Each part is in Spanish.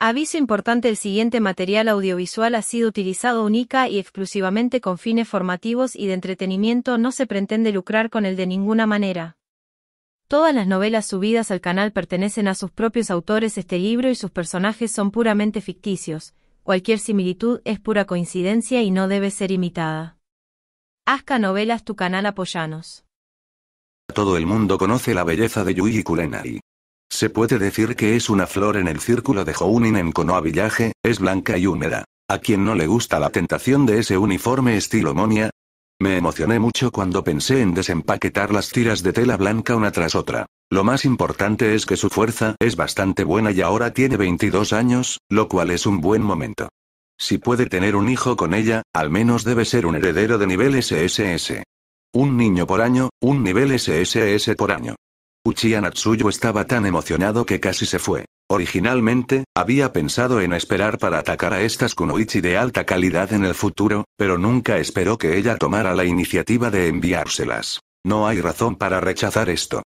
Aviso importante el siguiente material audiovisual ha sido utilizado única y exclusivamente con fines formativos y de entretenimiento no se pretende lucrar con él de ninguna manera. Todas las novelas subidas al canal pertenecen a sus propios autores este libro y sus personajes son puramente ficticios, cualquier similitud es pura coincidencia y no debe ser imitada. Asca Novelas tu canal apoyanos. Todo el mundo conoce la belleza de Yuji Kurenai. Se puede decir que es una flor en el círculo de Hounin en Konoha Village, es blanca y húmeda. ¿A quien no le gusta la tentación de ese uniforme estilo monia? Me emocioné mucho cuando pensé en desempaquetar las tiras de tela blanca una tras otra. Lo más importante es que su fuerza es bastante buena y ahora tiene 22 años, lo cual es un buen momento. Si puede tener un hijo con ella, al menos debe ser un heredero de nivel SSS. Un niño por año, un nivel SSS por año. Uchiha Natsuyu estaba tan emocionado que casi se fue. Originalmente, había pensado en esperar para atacar a estas kunoichi de alta calidad en el futuro, pero nunca esperó que ella tomara la iniciativa de enviárselas. No hay razón para rechazar esto.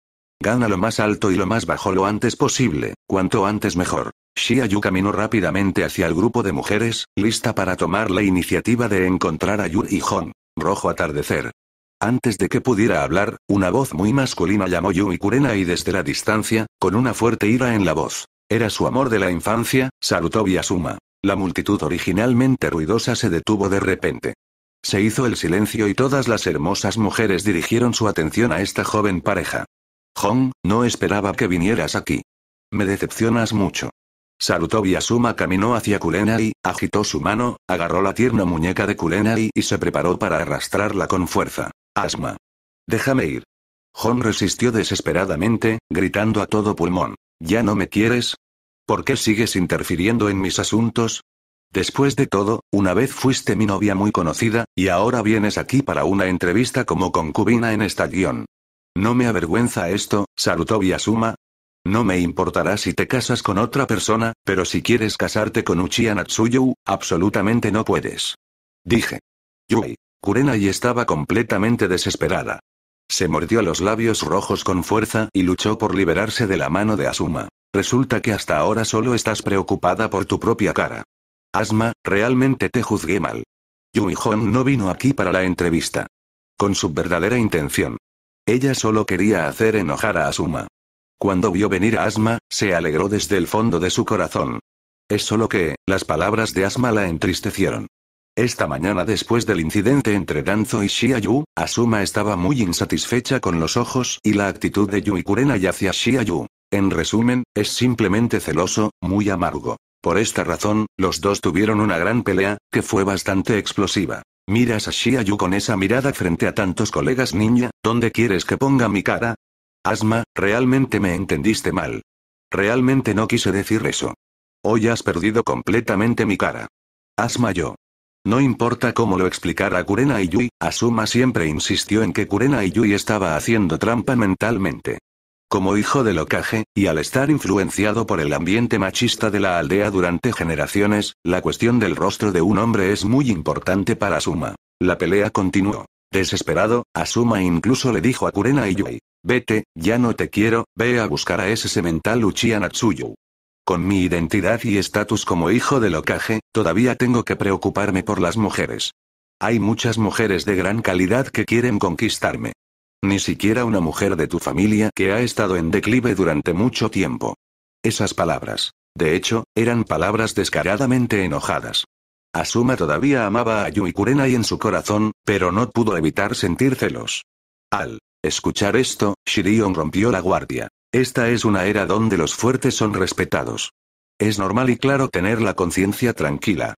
Gana lo más alto y lo más bajo lo antes posible, cuanto antes mejor. Shiayu caminó rápidamente hacia el grupo de mujeres, lista para tomar la iniciativa de encontrar a y Hon. Rojo atardecer. Antes de que pudiera hablar, una voz muy masculina llamó Yumi Kurena y desde la distancia, con una fuerte ira en la voz. Era su amor de la infancia, Sarutobi Asuma. La multitud originalmente ruidosa se detuvo de repente. Se hizo el silencio y todas las hermosas mujeres dirigieron su atención a esta joven pareja. Hong, no esperaba que vinieras aquí. Me decepcionas mucho. Sarutobi Asuma caminó hacia y agitó su mano, agarró la tierna muñeca de Kurenai y se preparó para arrastrarla con fuerza. Asma. Déjame ir. Hon resistió desesperadamente, gritando a todo pulmón. ¿Ya no me quieres? ¿Por qué sigues interfiriendo en mis asuntos? Después de todo, una vez fuiste mi novia muy conocida, y ahora vienes aquí para una entrevista como concubina en esta guión. ¿No me avergüenza esto, saludó Yasuma. No me importará si te casas con otra persona, pero si quieres casarte con Uchiha absolutamente no puedes. Dije. Yui. Kurena y estaba completamente desesperada. Se mordió los labios rojos con fuerza y luchó por liberarse de la mano de Asuma. Resulta que hasta ahora solo estás preocupada por tu propia cara. Asma, realmente te juzgué mal. Yui no vino aquí para la entrevista. Con su verdadera intención. Ella solo quería hacer enojar a Asuma. Cuando vio venir a Asma, se alegró desde el fondo de su corazón. Es solo que, las palabras de Asma la entristecieron. Esta mañana después del incidente entre Danzo y Yu, Asuma estaba muy insatisfecha con los ojos y la actitud de Yui Kurena y hacia Yu. En resumen, es simplemente celoso, muy amargo. Por esta razón, los dos tuvieron una gran pelea, que fue bastante explosiva. Miras a Yu con esa mirada frente a tantos colegas niña, ¿dónde quieres que ponga mi cara? Asma, realmente me entendiste mal. Realmente no quise decir eso. Hoy has perdido completamente mi cara. Asma yo. No importa cómo lo explicara Kurena y Yui, Asuma siempre insistió en que Kurena y Yui estaba haciendo trampa mentalmente. Como hijo de locaje, y al estar influenciado por el ambiente machista de la aldea durante generaciones, la cuestión del rostro de un hombre es muy importante para Asuma. La pelea continuó. Desesperado, Asuma incluso le dijo a Kurena y Yui, vete, ya no te quiero, ve a buscar a ese semental Uchiha con mi identidad y estatus como hijo de locaje, todavía tengo que preocuparme por las mujeres. Hay muchas mujeres de gran calidad que quieren conquistarme. Ni siquiera una mujer de tu familia que ha estado en declive durante mucho tiempo. Esas palabras. De hecho, eran palabras descaradamente enojadas. Asuma todavía amaba a Yui Kurenai en su corazón, pero no pudo evitar sentir celos. Al escuchar esto, Shirion rompió la guardia. Esta es una era donde los fuertes son respetados. Es normal y claro tener la conciencia tranquila.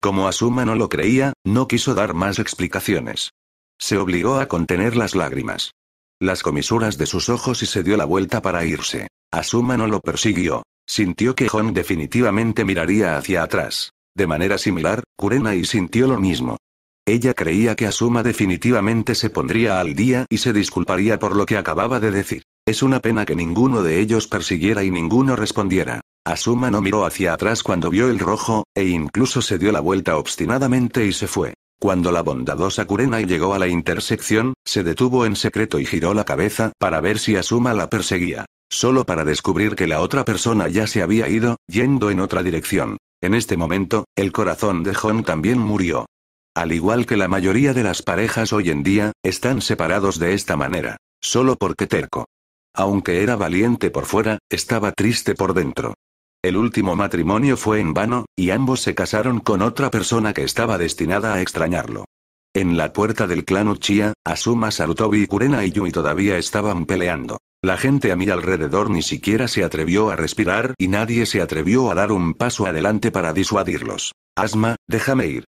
Como Asuma no lo creía, no quiso dar más explicaciones. Se obligó a contener las lágrimas. Las comisuras de sus ojos y se dio la vuelta para irse. Asuma no lo persiguió. Sintió que Hon definitivamente miraría hacia atrás. De manera similar, Kurenai sintió lo mismo. Ella creía que Asuma definitivamente se pondría al día y se disculparía por lo que acababa de decir. Es una pena que ninguno de ellos persiguiera y ninguno respondiera. Asuma no miró hacia atrás cuando vio el rojo, e incluso se dio la vuelta obstinadamente y se fue. Cuando la bondadosa Kurenai llegó a la intersección, se detuvo en secreto y giró la cabeza para ver si Asuma la perseguía. Solo para descubrir que la otra persona ya se había ido, yendo en otra dirección. En este momento, el corazón de Hon también murió. Al igual que la mayoría de las parejas hoy en día, están separados de esta manera. Solo porque terco. Aunque era valiente por fuera, estaba triste por dentro. El último matrimonio fue en vano, y ambos se casaron con otra persona que estaba destinada a extrañarlo. En la puerta del clan Uchiha, Asuma Sarutobi y Kurena y Yui todavía estaban peleando. La gente a mi alrededor ni siquiera se atrevió a respirar y nadie se atrevió a dar un paso adelante para disuadirlos. Asma, déjame ir.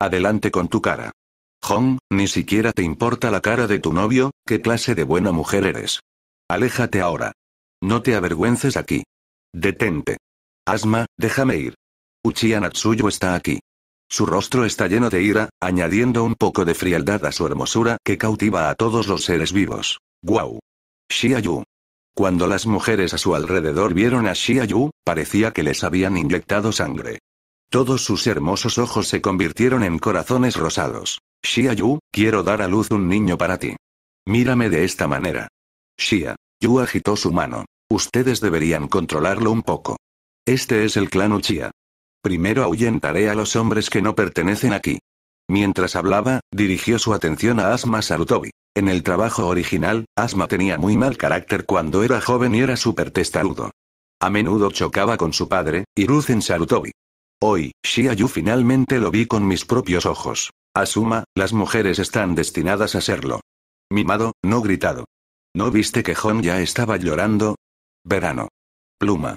Adelante con tu cara. Hong, ni siquiera te importa la cara de tu novio, ¿qué clase de buena mujer eres? Aléjate ahora. No te avergüences aquí. Detente. Asma, déjame ir. Uchiha está aquí. Su rostro está lleno de ira, añadiendo un poco de frialdad a su hermosura que cautiva a todos los seres vivos. ¡Guau! Yu. Cuando las mujeres a su alrededor vieron a Yu, parecía que les habían inyectado sangre. Todos sus hermosos ojos se convirtieron en corazones rosados. yu quiero dar a luz un niño para ti. Mírame de esta manera. Shia. Yu agitó su mano. Ustedes deberían controlarlo un poco. Este es el clan Uchiha. Primero ahuyentaré a los hombres que no pertenecen aquí. Mientras hablaba, dirigió su atención a Asma Sarutobi. En el trabajo original, Asma tenía muy mal carácter cuando era joven y era súper testarudo. A menudo chocaba con su padre, Hiruzen Sarutobi. Hoy, Shia Yu finalmente lo vi con mis propios ojos. Asuma, las mujeres están destinadas a serlo. Mimado, no gritado. ¿No viste que Hon ya estaba llorando? Verano. Pluma.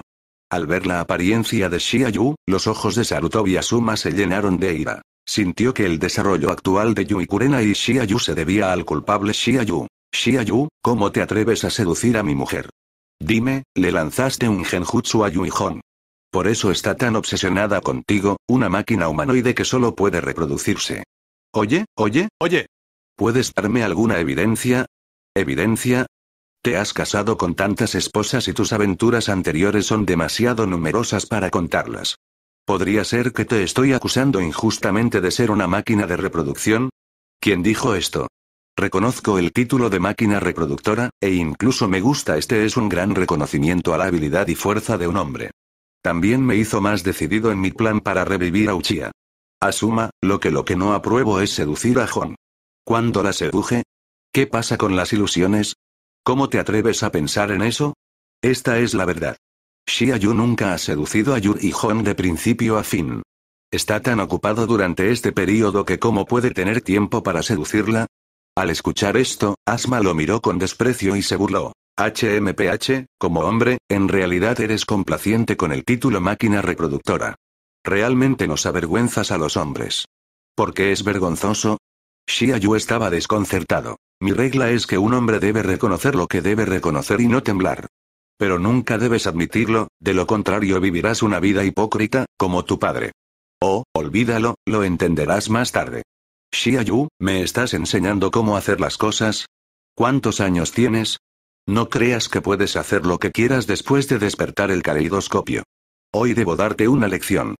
Al ver la apariencia de Shiayu, los ojos de Sarutobi y Asuma se llenaron de ira. Sintió que el desarrollo actual de Yuikurena y Yu se debía al culpable Shiayu. Yu, ¿cómo te atreves a seducir a mi mujer? Dime, ¿le lanzaste un genjutsu a Hon? Por eso está tan obsesionada contigo, una máquina humanoide que solo puede reproducirse. Oye, oye, oye. ¿Puedes darme alguna evidencia? Evidencia. Te has casado con tantas esposas y tus aventuras anteriores son demasiado numerosas para contarlas. ¿Podría ser que te estoy acusando injustamente de ser una máquina de reproducción? ¿Quién dijo esto? Reconozco el título de máquina reproductora, e incluso me gusta este es un gran reconocimiento a la habilidad y fuerza de un hombre. También me hizo más decidido en mi plan para revivir a Uchia. Asuma, lo que lo que no apruebo es seducir a Jon. Cuando la seduje, ¿Qué pasa con las ilusiones? ¿Cómo te atreves a pensar en eso? Esta es la verdad. Xia Yu nunca ha seducido a Yu y de principio a fin. Está tan ocupado durante este periodo que cómo puede tener tiempo para seducirla. Al escuchar esto, Asma lo miró con desprecio y se burló. HMPH, como hombre, en realidad eres complaciente con el título máquina reproductora. Realmente nos avergüenzas a los hombres. Porque es vergonzoso, Shiayu estaba desconcertado. Mi regla es que un hombre debe reconocer lo que debe reconocer y no temblar. Pero nunca debes admitirlo, de lo contrario vivirás una vida hipócrita, como tu padre. Oh, olvídalo, lo entenderás más tarde. Shiayu, ¿me estás enseñando cómo hacer las cosas? ¿Cuántos años tienes? No creas que puedes hacer lo que quieras después de despertar el caleidoscopio. Hoy debo darte una lección.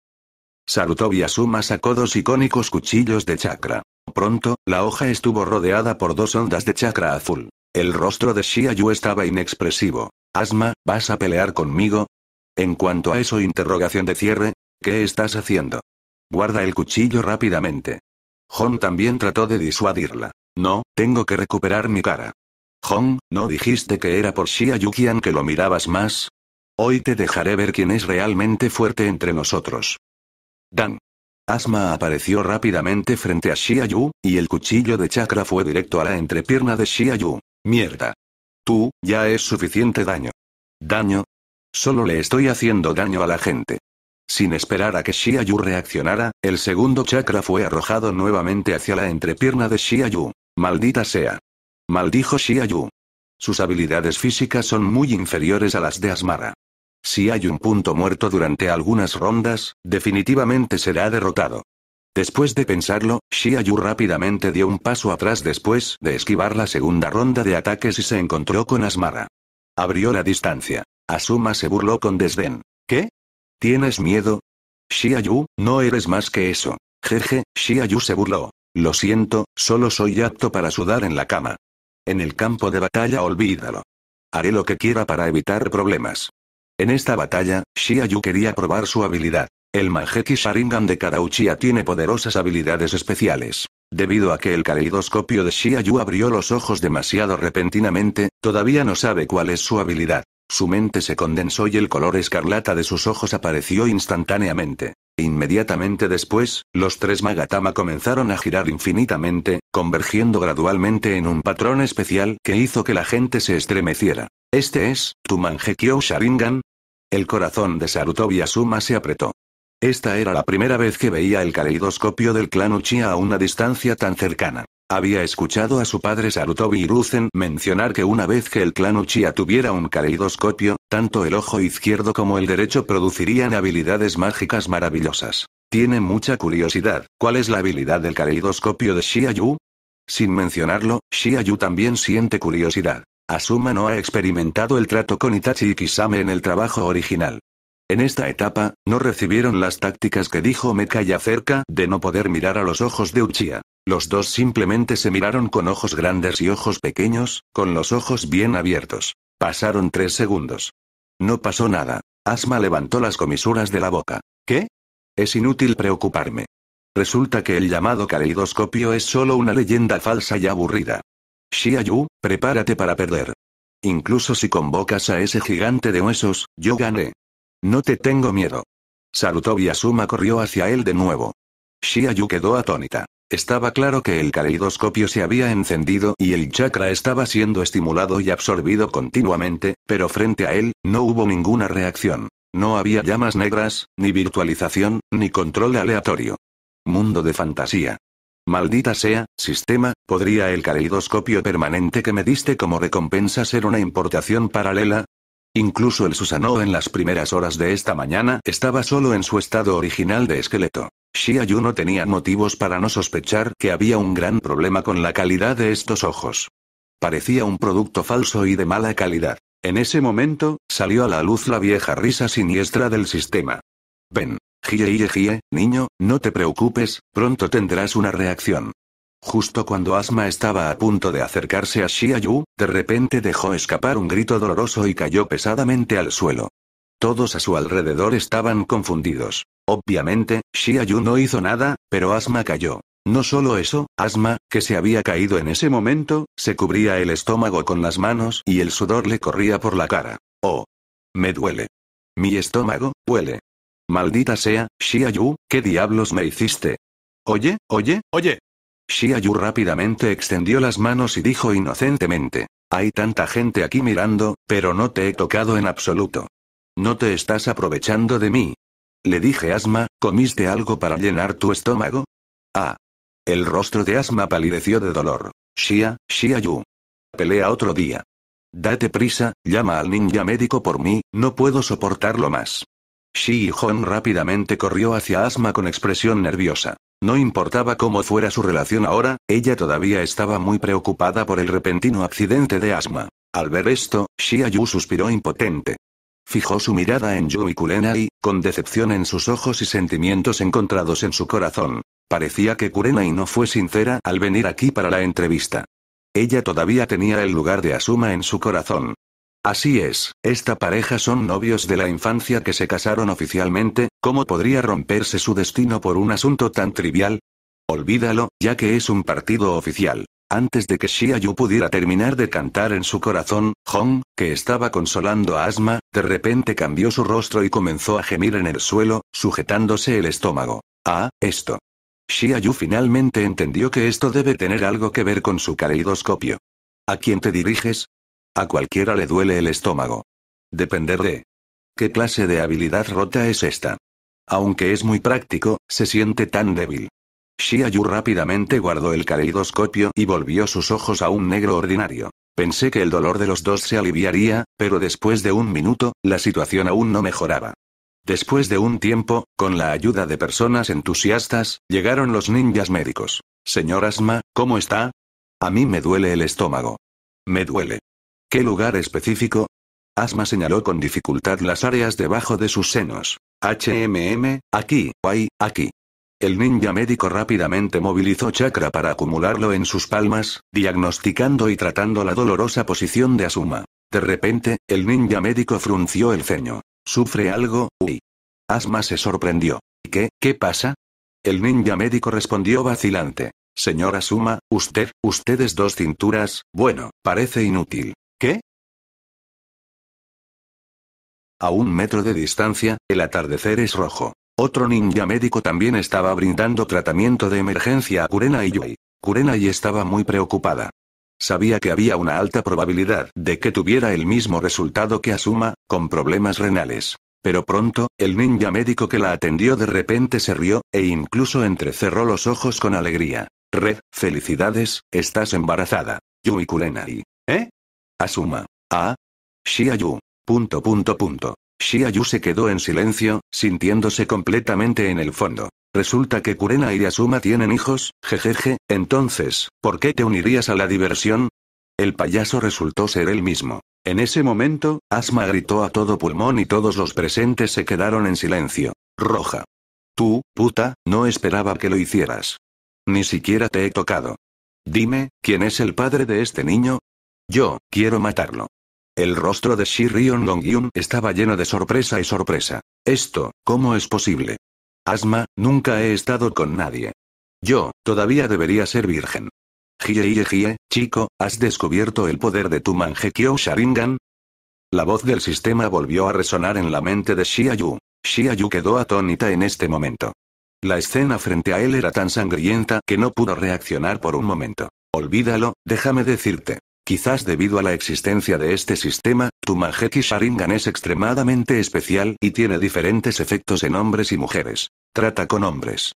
Sarutobi Asuma sacó dos icónicos cuchillos de chakra. Pronto, la hoja estuvo rodeada por dos ondas de chakra azul. El rostro de Yu estaba inexpresivo. Asma, ¿vas a pelear conmigo? En cuanto a eso, interrogación de cierre, ¿qué estás haciendo? Guarda el cuchillo rápidamente. Hong también trató de disuadirla. No, tengo que recuperar mi cara. Hong, ¿no dijiste que era por Yu que lo mirabas más? Hoy te dejaré ver quién es realmente fuerte entre nosotros. Dan, Asma apareció rápidamente frente a Xia y el cuchillo de chakra fue directo a la entrepierna de Xia Mierda. Tú, ya es suficiente daño. ¿Daño? Solo le estoy haciendo daño a la gente. Sin esperar a que Xia reaccionara, el segundo chakra fue arrojado nuevamente hacia la entrepierna de Shiayu Yu. Maldita sea. Maldijo Xia Sus habilidades físicas son muy inferiores a las de Asmara. Si hay un punto muerto durante algunas rondas, definitivamente será derrotado. Después de pensarlo, Yu rápidamente dio un paso atrás después de esquivar la segunda ronda de ataques y se encontró con Asmara. Abrió la distancia. Asuma se burló con desdén. ¿Qué? ¿Tienes miedo? Shiayu no eres más que eso. Jeje, Yu se burló. Lo siento, solo soy apto para sudar en la cama. En el campo de batalla olvídalo. Haré lo que quiera para evitar problemas. En esta batalla, Shiayu quería probar su habilidad. El Mangeki Sharingan de Karauchia tiene poderosas habilidades especiales. Debido a que el caleidoscopio de Shiayu abrió los ojos demasiado repentinamente, todavía no sabe cuál es su habilidad. Su mente se condensó y el color escarlata de sus ojos apareció instantáneamente. Inmediatamente después, los tres Magatama comenzaron a girar infinitamente, convergiendo gradualmente en un patrón especial que hizo que la gente se estremeciera. Este es, tu Mangekyo Sharingan, el corazón de Sarutobi Asuma se apretó. Esta era la primera vez que veía el caleidoscopio del clan Uchiha a una distancia tan cercana. Había escuchado a su padre Sarutobi Hiruzen mencionar que una vez que el clan Uchiha tuviera un caleidoscopio, tanto el ojo izquierdo como el derecho producirían habilidades mágicas maravillosas. Tiene mucha curiosidad, ¿cuál es la habilidad del caleidoscopio de Shiayu? Sin mencionarlo, Shiayu también siente curiosidad. Asuma no ha experimentado el trato con Itachi y Kisame en el trabajo original. En esta etapa, no recibieron las tácticas que dijo Mekaya acerca de no poder mirar a los ojos de Uchiha. Los dos simplemente se miraron con ojos grandes y ojos pequeños, con los ojos bien abiertos. Pasaron tres segundos. No pasó nada. Asma levantó las comisuras de la boca. ¿Qué? Es inútil preocuparme. Resulta que el llamado caleidoscopio es solo una leyenda falsa y aburrida. Xia prepárate para perder. Incluso si convocas a ese gigante de huesos, yo gané. No te tengo miedo. Sarutobi Asuma corrió hacia él de nuevo. Shia quedó atónita. Estaba claro que el caleidoscopio se había encendido y el chakra estaba siendo estimulado y absorbido continuamente, pero frente a él, no hubo ninguna reacción. No había llamas negras, ni virtualización, ni control aleatorio. Mundo de fantasía. Maldita sea, sistema, ¿podría el caleidoscopio permanente que me diste como recompensa ser una importación paralela? Incluso el Susano en las primeras horas de esta mañana estaba solo en su estado original de esqueleto. Yu no tenía motivos para no sospechar que había un gran problema con la calidad de estos ojos. Parecía un producto falso y de mala calidad. En ese momento, salió a la luz la vieja risa siniestra del sistema. Ven. Gie, niño, no te preocupes, pronto tendrás una reacción. Justo cuando Asma estaba a punto de acercarse a Yu, de repente dejó escapar un grito doloroso y cayó pesadamente al suelo. Todos a su alrededor estaban confundidos. Obviamente, Yu no hizo nada, pero Asma cayó. No solo eso, Asma, que se había caído en ese momento, se cubría el estómago con las manos y el sudor le corría por la cara. Oh. Me duele. Mi estómago, huele. Maldita sea, Yu, ¿qué diablos me hiciste? Oye, oye, oye. Yu rápidamente extendió las manos y dijo inocentemente. Hay tanta gente aquí mirando, pero no te he tocado en absoluto. No te estás aprovechando de mí. Le dije Asma, ¿comiste algo para llenar tu estómago? Ah. El rostro de Asma palideció de dolor. Shia, Yu. Pelea otro día. Date prisa, llama al ninja médico por mí, no puedo soportarlo más. Shi-Hon rápidamente corrió hacia Asma con expresión nerviosa. No importaba cómo fuera su relación ahora, ella todavía estaba muy preocupada por el repentino accidente de Asma. Al ver esto, Yu suspiró impotente. Fijó su mirada en Yu y Kurenai, con decepción en sus ojos y sentimientos encontrados en su corazón. Parecía que Kurenai no fue sincera al venir aquí para la entrevista. Ella todavía tenía el lugar de Asuma en su corazón. Así es, esta pareja son novios de la infancia que se casaron oficialmente, ¿cómo podría romperse su destino por un asunto tan trivial? Olvídalo, ya que es un partido oficial. Antes de que Shia Yu pudiera terminar de cantar en su corazón, Hong, que estaba consolando a Asma, de repente cambió su rostro y comenzó a gemir en el suelo, sujetándose el estómago. Ah, esto. Shia Yu finalmente entendió que esto debe tener algo que ver con su caleidoscopio. ¿A quién te diriges? A cualquiera le duele el estómago. Depender de... ¿Qué clase de habilidad rota es esta? Aunque es muy práctico, se siente tan débil. Xiayu rápidamente guardó el caleidoscopio y volvió sus ojos a un negro ordinario. Pensé que el dolor de los dos se aliviaría, pero después de un minuto, la situación aún no mejoraba. Después de un tiempo, con la ayuda de personas entusiastas, llegaron los ninjas médicos. Señor Asma, ¿cómo está? A mí me duele el estómago. Me duele. ¿Qué lugar específico? Asma señaló con dificultad las áreas debajo de sus senos. HMM, aquí, guay, aquí. El ninja médico rápidamente movilizó chakra para acumularlo en sus palmas, diagnosticando y tratando la dolorosa posición de Asuma. De repente, el ninja médico frunció el ceño. ¿Sufre algo? Uy. Asma se sorprendió. qué? ¿Qué pasa? El ninja médico respondió vacilante. Señora Asuma, usted, ustedes dos cinturas, bueno, parece inútil. ¿Qué? A un metro de distancia, el atardecer es rojo. Otro ninja médico también estaba brindando tratamiento de emergencia a Kurena y Yui. Kurena y estaba muy preocupada. Sabía que había una alta probabilidad de que tuviera el mismo resultado que Asuma, con problemas renales. Pero pronto, el ninja médico que la atendió de repente se rió, e incluso entrecerró los ojos con alegría. Red, felicidades, estás embarazada. Yui Kurenai. ¿Eh? Asuma. Ah. Xiayu. Punto punto punto. se quedó en silencio, sintiéndose completamente en el fondo. Resulta que Kurena y Asuma tienen hijos, jejeje, entonces, ¿por qué te unirías a la diversión? El payaso resultó ser el mismo. En ese momento, Asma gritó a todo pulmón y todos los presentes se quedaron en silencio. Roja. Tú, puta, no esperaba que lo hicieras. Ni siquiera te he tocado. Dime, ¿quién es el padre de este niño? Yo, quiero matarlo. El rostro de Shi Shirion Longyun estaba lleno de sorpresa y sorpresa. Esto, ¿cómo es posible? Asma, nunca he estado con nadie. Yo, todavía debería ser virgen. Jie chico, ¿has descubierto el poder de tu Mangekyo Sharingan? La voz del sistema volvió a resonar en la mente de Shi Ayu quedó atónita en este momento. La escena frente a él era tan sangrienta que no pudo reaccionar por un momento. Olvídalo, déjame decirte. Quizás debido a la existencia de este sistema, tu Mangeki Sharingan es extremadamente especial y tiene diferentes efectos en hombres y mujeres. Trata con hombres.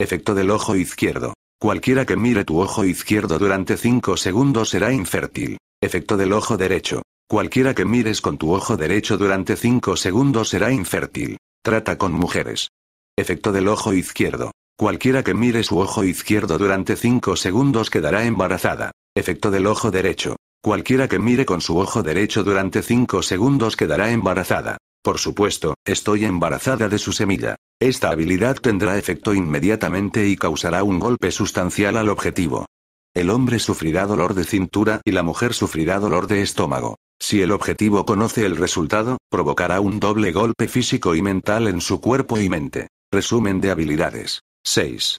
Efecto del ojo izquierdo. Cualquiera que mire tu ojo izquierdo durante 5 segundos será infértil. Efecto del ojo derecho. Cualquiera que mires con tu ojo derecho durante 5 segundos será infértil. Trata con mujeres. Efecto del ojo izquierdo. Cualquiera que mire su ojo izquierdo durante 5 segundos quedará embarazada. Efecto del ojo derecho. Cualquiera que mire con su ojo derecho durante 5 segundos quedará embarazada. Por supuesto, estoy embarazada de su semilla. Esta habilidad tendrá efecto inmediatamente y causará un golpe sustancial al objetivo. El hombre sufrirá dolor de cintura y la mujer sufrirá dolor de estómago. Si el objetivo conoce el resultado, provocará un doble golpe físico y mental en su cuerpo y mente. Resumen de habilidades. 6.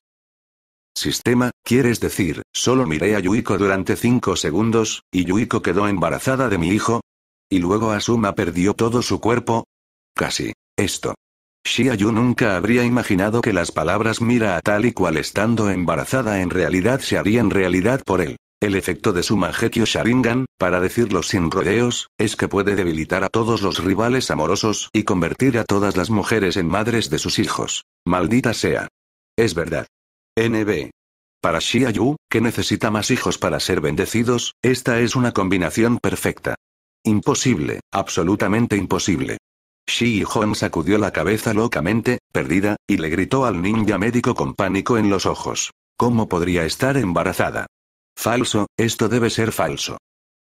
Sistema, quieres decir, solo miré a Yuiko durante cinco segundos, y Yuiko quedó embarazada de mi hijo. Y luego Asuma perdió todo su cuerpo. Casi. Esto. Shiayu nunca habría imaginado que las palabras mira a tal y cual estando embarazada en realidad se harían realidad por él. El efecto de su Mangekyo Sharingan, para decirlo sin rodeos, es que puede debilitar a todos los rivales amorosos y convertir a todas las mujeres en madres de sus hijos. Maldita sea. Es verdad. NB. Para Xia Yu, que necesita más hijos para ser bendecidos, esta es una combinación perfecta. Imposible, absolutamente imposible. Shi Hong sacudió la cabeza locamente, perdida, y le gritó al ninja médico con pánico en los ojos. ¿Cómo podría estar embarazada? Falso, esto debe ser falso.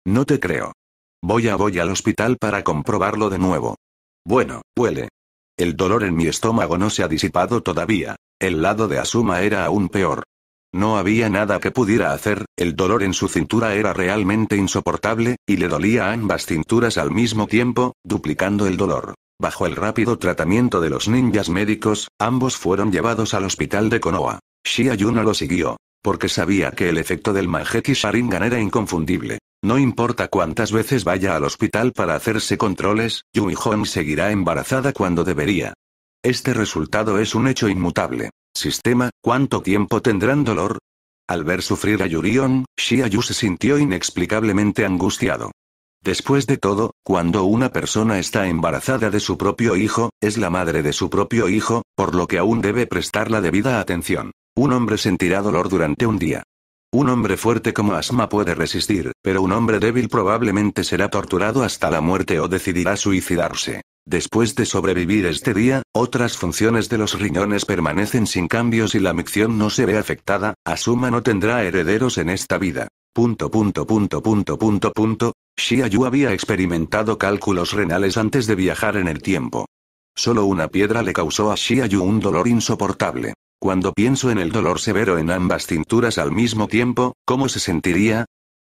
No te creo. Voy a voy al hospital para comprobarlo de nuevo. Bueno, huele. El dolor en mi estómago no se ha disipado todavía, el lado de Asuma era aún peor. No había nada que pudiera hacer, el dolor en su cintura era realmente insoportable, y le dolía ambas cinturas al mismo tiempo, duplicando el dolor. Bajo el rápido tratamiento de los ninjas médicos, ambos fueron llevados al hospital de Konoha. Shia Yuno lo siguió, porque sabía que el efecto del Manjeki Sharingan era inconfundible. No importa cuántas veces vaya al hospital para hacerse controles, Yumi Hong seguirá embarazada cuando debería. Este resultado es un hecho inmutable. Sistema, ¿cuánto tiempo tendrán dolor? Al ver sufrir a Yurion, Shiayu se sintió inexplicablemente angustiado. Después de todo, cuando una persona está embarazada de su propio hijo, es la madre de su propio hijo, por lo que aún debe prestar la debida atención. Un hombre sentirá dolor durante un día. Un hombre fuerte como Asma puede resistir, pero un hombre débil probablemente será torturado hasta la muerte o decidirá suicidarse. Después de sobrevivir este día, otras funciones de los riñones permanecen sin cambios y la micción no se ve afectada, Asuma no tendrá herederos en esta vida. Punto punto había experimentado cálculos renales antes de viajar en el tiempo. Solo una piedra le causó a Shiayu un dolor insoportable. Cuando pienso en el dolor severo en ambas cinturas al mismo tiempo, ¿cómo se sentiría?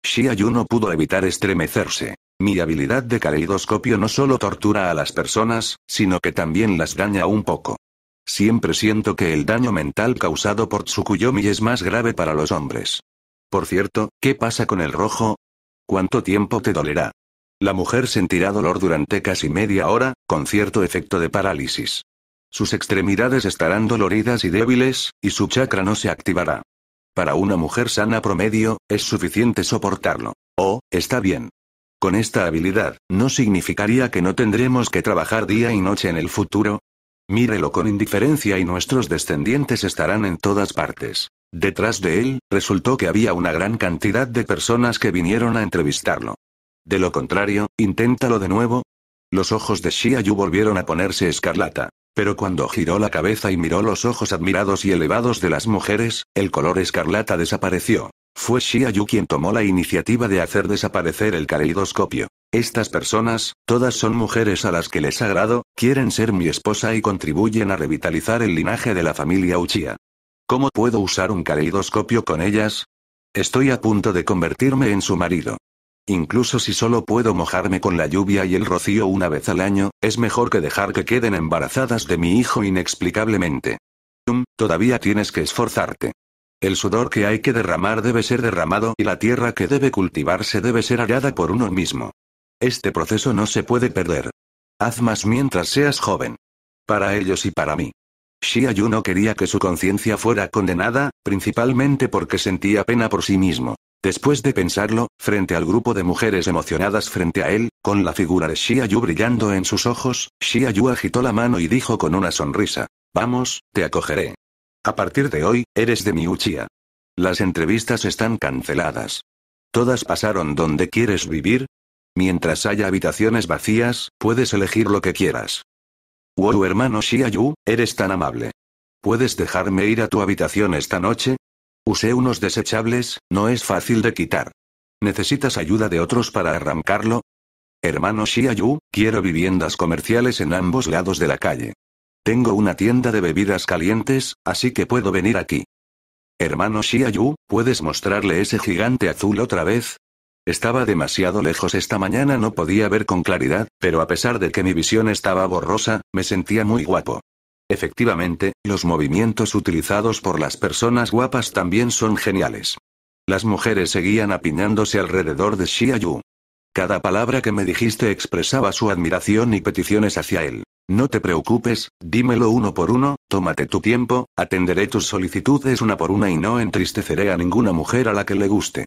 Xiaoyu no pudo evitar estremecerse. Mi habilidad de caleidoscopio no solo tortura a las personas, sino que también las daña un poco. Siempre siento que el daño mental causado por Tsukuyomi es más grave para los hombres. Por cierto, ¿qué pasa con el rojo? ¿Cuánto tiempo te dolerá? La mujer sentirá dolor durante casi media hora, con cierto efecto de parálisis. Sus extremidades estarán doloridas y débiles, y su chakra no se activará. Para una mujer sana promedio, es suficiente soportarlo. Oh, está bien. Con esta habilidad, ¿no significaría que no tendremos que trabajar día y noche en el futuro? Mírelo con indiferencia y nuestros descendientes estarán en todas partes. Detrás de él, resultó que había una gran cantidad de personas que vinieron a entrevistarlo. De lo contrario, inténtalo de nuevo. Los ojos de Yu volvieron a ponerse escarlata. Pero cuando giró la cabeza y miró los ojos admirados y elevados de las mujeres, el color escarlata desapareció. Fue Yu quien tomó la iniciativa de hacer desaparecer el caleidoscopio. Estas personas, todas son mujeres a las que les agrado, quieren ser mi esposa y contribuyen a revitalizar el linaje de la familia Uchiha. ¿Cómo puedo usar un caleidoscopio con ellas? Estoy a punto de convertirme en su marido. Incluso si solo puedo mojarme con la lluvia y el rocío una vez al año, es mejor que dejar que queden embarazadas de mi hijo inexplicablemente. todavía tienes que esforzarte. El sudor que hay que derramar debe ser derramado y la tierra que debe cultivarse debe ser hallada por uno mismo. Este proceso no se puede perder. Haz más mientras seas joven. Para ellos y para mí. Shia no quería que su conciencia fuera condenada, principalmente porque sentía pena por sí mismo. Después de pensarlo, frente al grupo de mujeres emocionadas frente a él, con la figura de Shiayu brillando en sus ojos, Shiayu agitó la mano y dijo con una sonrisa: Vamos, te acogeré. A partir de hoy, eres de mi Uchiha. Las entrevistas están canceladas. Todas pasaron donde quieres vivir. Mientras haya habitaciones vacías, puedes elegir lo que quieras. Wow, oh, hermano Yu, eres tan amable. ¿Puedes dejarme ir a tu habitación esta noche? Usé unos desechables, no es fácil de quitar. ¿Necesitas ayuda de otros para arrancarlo? Hermano Yu, quiero viviendas comerciales en ambos lados de la calle. Tengo una tienda de bebidas calientes, así que puedo venir aquí. Hermano Yu, ¿puedes mostrarle ese gigante azul otra vez? Estaba demasiado lejos esta mañana, no podía ver con claridad, pero a pesar de que mi visión estaba borrosa, me sentía muy guapo. Efectivamente, los movimientos utilizados por las personas guapas también son geniales. Las mujeres seguían apiñándose alrededor de Yu. Cada palabra que me dijiste expresaba su admiración y peticiones hacia él. No te preocupes, dímelo uno por uno, tómate tu tiempo, atenderé tus solicitudes una por una y no entristeceré a ninguna mujer a la que le guste.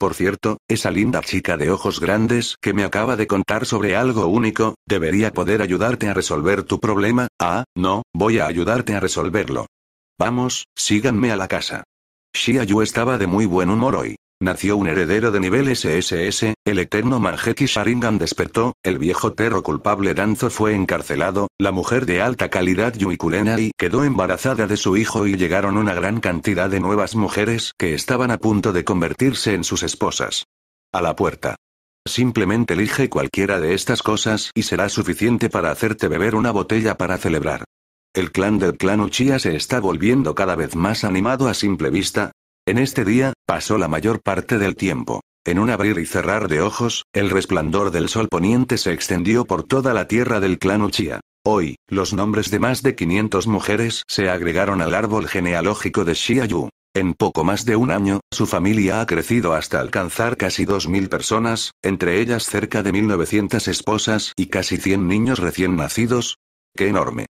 Por cierto, esa linda chica de ojos grandes que me acaba de contar sobre algo único, debería poder ayudarte a resolver tu problema. Ah, no, voy a ayudarte a resolverlo. Vamos, síganme a la casa. Shia Yu estaba de muy buen humor hoy. Nació un heredero de nivel SSS, el eterno Manjeki Sharingan despertó, el viejo perro culpable Danzo fue encarcelado, la mujer de alta calidad Yui Kurenai quedó embarazada de su hijo y llegaron una gran cantidad de nuevas mujeres que estaban a punto de convertirse en sus esposas. A la puerta. Simplemente elige cualquiera de estas cosas y será suficiente para hacerte beber una botella para celebrar. El clan del clan Uchiha se está volviendo cada vez más animado a simple vista, en este día, pasó la mayor parte del tiempo. En un abrir y cerrar de ojos, el resplandor del sol poniente se extendió por toda la tierra del clan Uchia. Hoy, los nombres de más de 500 mujeres se agregaron al árbol genealógico de Xiayu. En poco más de un año, su familia ha crecido hasta alcanzar casi 2.000 personas, entre ellas cerca de 1.900 esposas y casi 100 niños recién nacidos. ¡Qué enorme!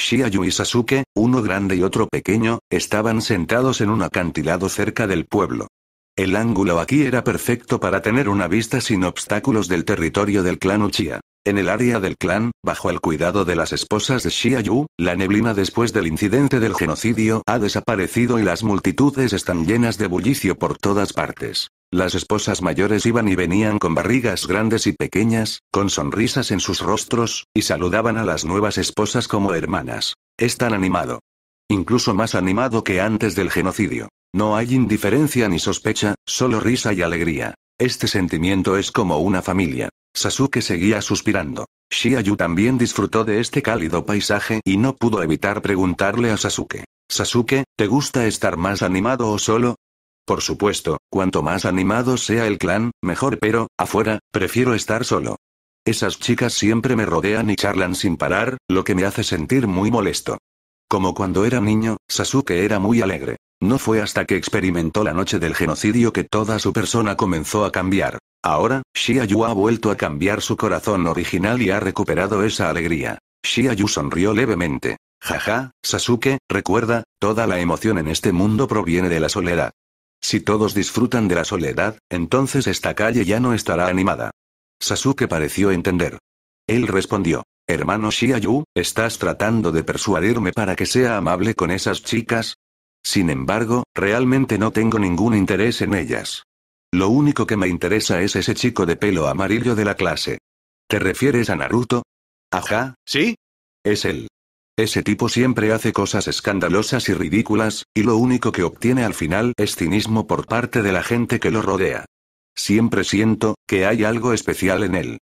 Shiayu y Sasuke, uno grande y otro pequeño, estaban sentados en un acantilado cerca del pueblo. El ángulo aquí era perfecto para tener una vista sin obstáculos del territorio del clan Uchiha. En el área del clan, bajo el cuidado de las esposas de Shiayu, la neblina después del incidente del genocidio ha desaparecido y las multitudes están llenas de bullicio por todas partes. Las esposas mayores iban y venían con barrigas grandes y pequeñas, con sonrisas en sus rostros, y saludaban a las nuevas esposas como hermanas. Es tan animado. Incluso más animado que antes del genocidio. No hay indiferencia ni sospecha, solo risa y alegría. Este sentimiento es como una familia. Sasuke seguía suspirando. Shiayu también disfrutó de este cálido paisaje y no pudo evitar preguntarle a Sasuke. Sasuke, ¿te gusta estar más animado o solo? Por supuesto, cuanto más animado sea el clan, mejor, pero, afuera, prefiero estar solo. Esas chicas siempre me rodean y charlan sin parar, lo que me hace sentir muy molesto. Como cuando era niño, Sasuke era muy alegre. No fue hasta que experimentó la noche del genocidio que toda su persona comenzó a cambiar. Ahora, Shiayu ha vuelto a cambiar su corazón original y ha recuperado esa alegría. Shiayu sonrió levemente. Jaja, Sasuke, recuerda, toda la emoción en este mundo proviene de la soledad. Si todos disfrutan de la soledad, entonces esta calle ya no estará animada. Sasuke pareció entender. Él respondió. Hermano Shiayu, ¿estás tratando de persuadirme para que sea amable con esas chicas? Sin embargo, realmente no tengo ningún interés en ellas. Lo único que me interesa es ese chico de pelo amarillo de la clase. ¿Te refieres a Naruto? Ajá, sí. Es él. Ese tipo siempre hace cosas escandalosas y ridículas, y lo único que obtiene al final es cinismo por parte de la gente que lo rodea. Siempre siento, que hay algo especial en él.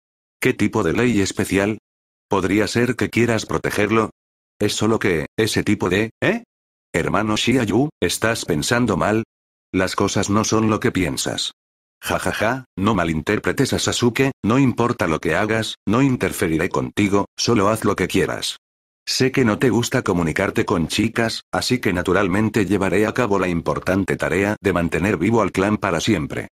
¿Qué tipo de ley especial? ¿Podría ser que quieras protegerlo? Es solo que, ese tipo de, ¿eh? Hermano Shiayu, estás pensando mal. Las cosas no son lo que piensas. Ja ja ja, no malinterpretes a Sasuke, no importa lo que hagas, no interferiré contigo, solo haz lo que quieras. Sé que no te gusta comunicarte con chicas, así que naturalmente llevaré a cabo la importante tarea de mantener vivo al clan para siempre.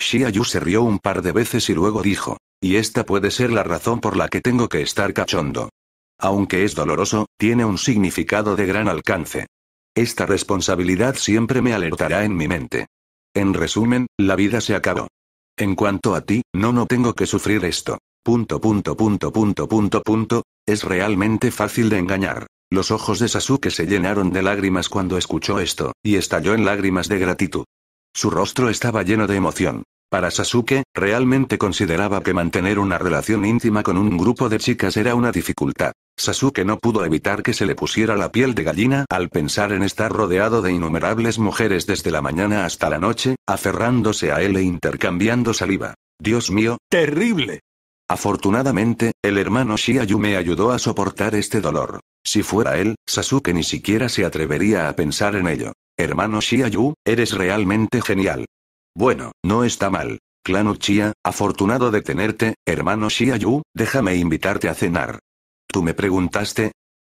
Yu se rió un par de veces y luego dijo, y esta puede ser la razón por la que tengo que estar cachondo. Aunque es doloroso, tiene un significado de gran alcance. Esta responsabilidad siempre me alertará en mi mente. En resumen, la vida se acabó. En cuanto a ti, no no tengo que sufrir esto. Punto punto punto punto punto punto es realmente fácil de engañar. Los ojos de Sasuke se llenaron de lágrimas cuando escuchó esto, y estalló en lágrimas de gratitud. Su rostro estaba lleno de emoción. Para Sasuke, realmente consideraba que mantener una relación íntima con un grupo de chicas era una dificultad. Sasuke no pudo evitar que se le pusiera la piel de gallina al pensar en estar rodeado de innumerables mujeres desde la mañana hasta la noche, aferrándose a él e intercambiando saliva. Dios mío, terrible. Afortunadamente, el hermano Shiayu me ayudó a soportar este dolor. Si fuera él, Sasuke ni siquiera se atrevería a pensar en ello. Hermano Shiayu, eres realmente genial. Bueno, no está mal. Clan Uchiha, afortunado de tenerte, hermano Shiayu, déjame invitarte a cenar. ¿Tú me preguntaste?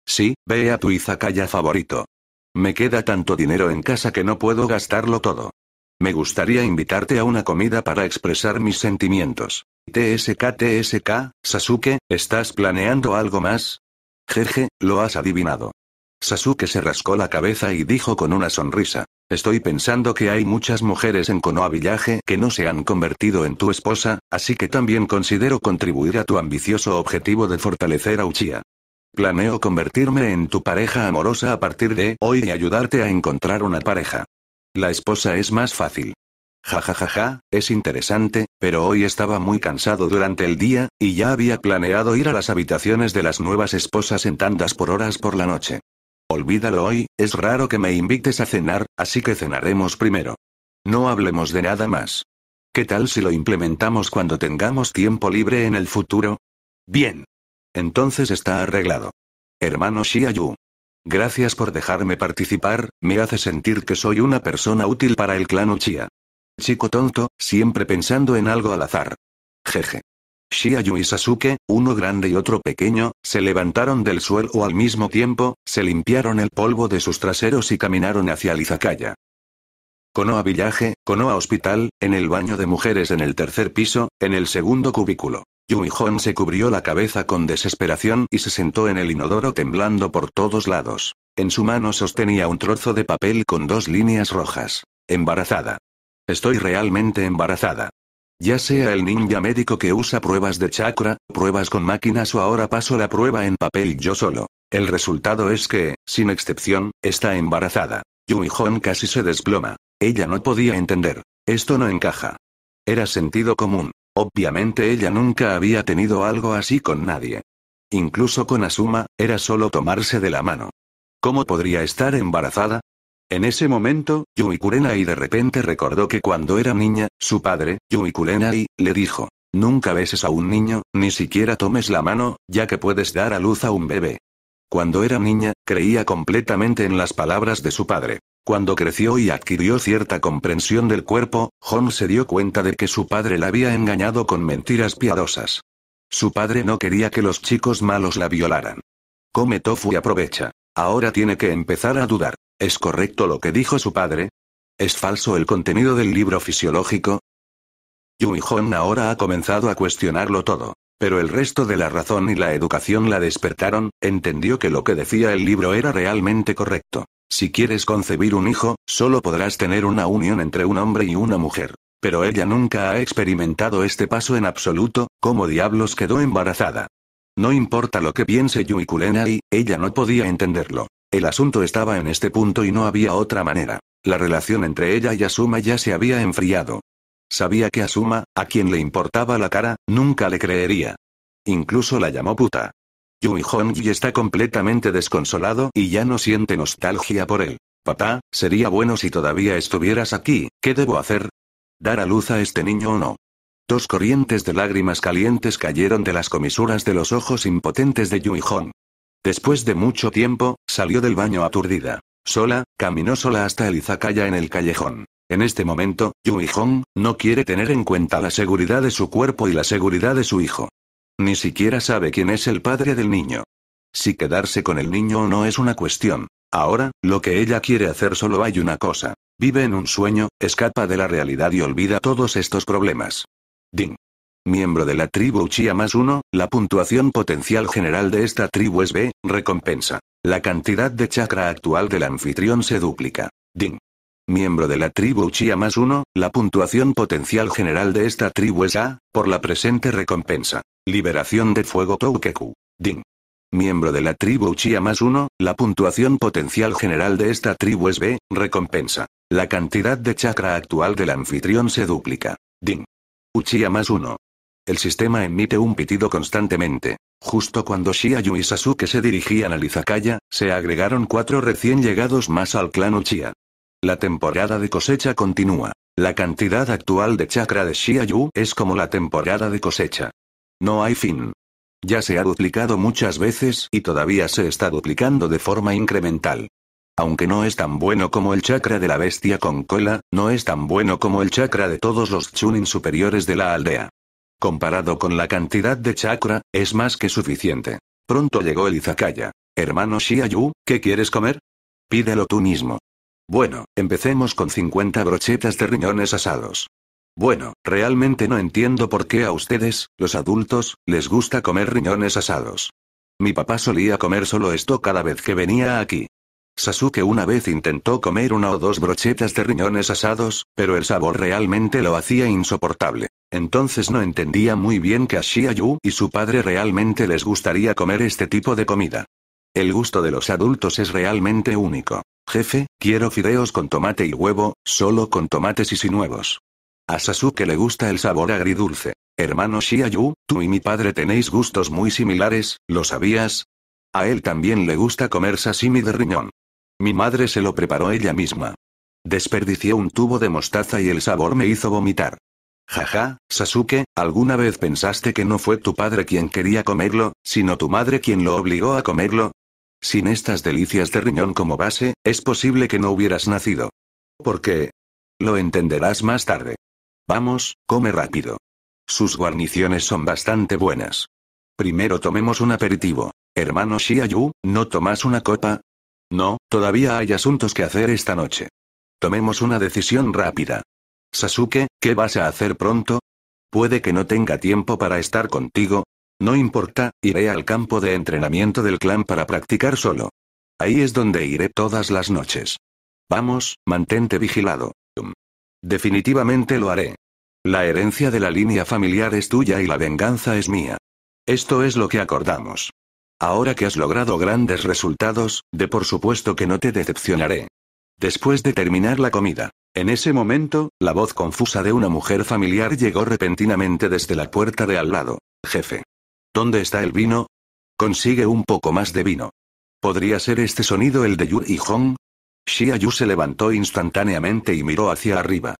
Sí, ve a tu izakaya favorito. Me queda tanto dinero en casa que no puedo gastarlo todo. Me gustaría invitarte a una comida para expresar mis sentimientos. TSK TSK, Sasuke, ¿estás planeando algo más? Jeje, lo has adivinado. Sasuke se rascó la cabeza y dijo con una sonrisa. Estoy pensando que hay muchas mujeres en Konoha Village que no se han convertido en tu esposa, así que también considero contribuir a tu ambicioso objetivo de fortalecer a Uchiha. Planeo convertirme en tu pareja amorosa a partir de hoy y ayudarte a encontrar una pareja. La esposa es más fácil. Jajajaja, es interesante, pero hoy estaba muy cansado durante el día, y ya había planeado ir a las habitaciones de las nuevas esposas en tandas por horas por la noche. Olvídalo hoy, es raro que me invites a cenar, así que cenaremos primero. No hablemos de nada más. ¿Qué tal si lo implementamos cuando tengamos tiempo libre en el futuro? Bien. Entonces está arreglado. Hermano Xiayu. Gracias por dejarme participar, me hace sentir que soy una persona útil para el clan Uchiha. Chico tonto, siempre pensando en algo al azar. Jeje. Shiayu y Sasuke, uno grande y otro pequeño, se levantaron del suelo al mismo tiempo, se limpiaron el polvo de sus traseros y caminaron hacia Lizakaya. izakaya. Konoha Village, Konoha Hospital, en el baño de mujeres en el tercer piso, en el segundo cubículo. yui se cubrió la cabeza con desesperación y se sentó en el inodoro temblando por todos lados. En su mano sostenía un trozo de papel con dos líneas rojas. Embarazada. Estoy realmente embarazada. Ya sea el ninja médico que usa pruebas de chakra, pruebas con máquinas o ahora paso la prueba en papel yo solo. El resultado es que, sin excepción, está embarazada. Yui Hon casi se desploma. Ella no podía entender. Esto no encaja. Era sentido común. Obviamente ella nunca había tenido algo así con nadie. Incluso con Asuma, era solo tomarse de la mano. ¿Cómo podría estar embarazada? En ese momento, Yui y de repente recordó que cuando era niña, su padre, yumi Kurenai, le dijo, Nunca beses a un niño, ni siquiera tomes la mano, ya que puedes dar a luz a un bebé. Cuando era niña, creía completamente en las palabras de su padre. Cuando creció y adquirió cierta comprensión del cuerpo, Hon se dio cuenta de que su padre la había engañado con mentiras piadosas. Su padre no quería que los chicos malos la violaran. Come tofu y aprovecha. Ahora tiene que empezar a dudar. ¿Es correcto lo que dijo su padre? ¿Es falso el contenido del libro fisiológico? Yui Hong ahora ha comenzado a cuestionarlo todo. Pero el resto de la razón y la educación la despertaron, entendió que lo que decía el libro era realmente correcto. Si quieres concebir un hijo, solo podrás tener una unión entre un hombre y una mujer. Pero ella nunca ha experimentado este paso en absoluto, ¿cómo diablos quedó embarazada? No importa lo que piense Yui y ella no podía entenderlo. El asunto estaba en este punto y no había otra manera. La relación entre ella y Asuma ya se había enfriado. Sabía que Asuma, a quien le importaba la cara, nunca le creería. Incluso la llamó puta. Yui Honji está completamente desconsolado y ya no siente nostalgia por él. Papá, sería bueno si todavía estuvieras aquí, ¿qué debo hacer? ¿Dar a luz a este niño o no? Dos corrientes de lágrimas calientes cayeron de las comisuras de los ojos impotentes de Yu Hong. Después de mucho tiempo, salió del baño aturdida. Sola, caminó sola hasta el izakaya en el callejón. En este momento, Yu Hong no quiere tener en cuenta la seguridad de su cuerpo y la seguridad de su hijo. Ni siquiera sabe quién es el padre del niño. Si quedarse con el niño o no es una cuestión. Ahora, lo que ella quiere hacer solo hay una cosa. Vive en un sueño, escapa de la realidad y olvida todos estos problemas. Ding. Miembro de la tribu Uchiha más 1, la puntuación potencial general de esta tribu es B, recompensa. La cantidad de chakra actual del anfitrión se duplica. Ding. Miembro de la tribu Uchiha más 1, la puntuación potencial general de esta tribu es A, por la presente recompensa. Liberación de fuego Toukeku. Ding. Miembro de la tribu Uchiha más 1, la puntuación potencial general de esta tribu es B, recompensa. La cantidad de chakra actual del anfitrión se duplica. Ding. Uchiha más uno. El sistema emite un pitido constantemente. Justo cuando Shiayu y Sasuke se dirigían a Izakaya, se agregaron cuatro recién llegados más al clan Uchiha. La temporada de cosecha continúa. La cantidad actual de chakra de Shiayu es como la temporada de cosecha. No hay fin. Ya se ha duplicado muchas veces y todavía se está duplicando de forma incremental. Aunque no es tan bueno como el chakra de la bestia con cola, no es tan bueno como el chakra de todos los chunin superiores de la aldea. Comparado con la cantidad de chakra, es más que suficiente. Pronto llegó el izakaya. Hermano Shiayu, ¿qué quieres comer? Pídelo tú mismo. Bueno, empecemos con 50 brochetas de riñones asados. Bueno, realmente no entiendo por qué a ustedes, los adultos, les gusta comer riñones asados. Mi papá solía comer solo esto cada vez que venía aquí. Sasuke una vez intentó comer una o dos brochetas de riñones asados, pero el sabor realmente lo hacía insoportable. Entonces no entendía muy bien que a Shiayu y su padre realmente les gustaría comer este tipo de comida. El gusto de los adultos es realmente único. Jefe, quiero fideos con tomate y huevo, solo con tomates y sin huevos. A Sasuke le gusta el sabor agridulce. Hermano Shiayu, tú y mi padre tenéis gustos muy similares, ¿lo sabías? A él también le gusta comer sashimi de riñón. Mi madre se lo preparó ella misma. Desperdició un tubo de mostaza y el sabor me hizo vomitar. Jaja, Sasuke, ¿alguna vez pensaste que no fue tu padre quien quería comerlo, sino tu madre quien lo obligó a comerlo? Sin estas delicias de riñón como base, es posible que no hubieras nacido. ¿Por qué? Lo entenderás más tarde. Vamos, come rápido. Sus guarniciones son bastante buenas. Primero tomemos un aperitivo. Hermano Shiayu, ¿no tomas una copa? No, todavía hay asuntos que hacer esta noche. Tomemos una decisión rápida. Sasuke, ¿qué vas a hacer pronto? Puede que no tenga tiempo para estar contigo. No importa, iré al campo de entrenamiento del clan para practicar solo. Ahí es donde iré todas las noches. Vamos, mantente vigilado. Definitivamente lo haré. La herencia de la línea familiar es tuya y la venganza es mía. Esto es lo que acordamos. Ahora que has logrado grandes resultados, de por supuesto que no te decepcionaré. Después de terminar la comida. En ese momento, la voz confusa de una mujer familiar llegó repentinamente desde la puerta de al lado. Jefe. ¿Dónde está el vino? Consigue un poco más de vino. ¿Podría ser este sonido el de Yu y Hong? Xia Yu se levantó instantáneamente y miró hacia arriba.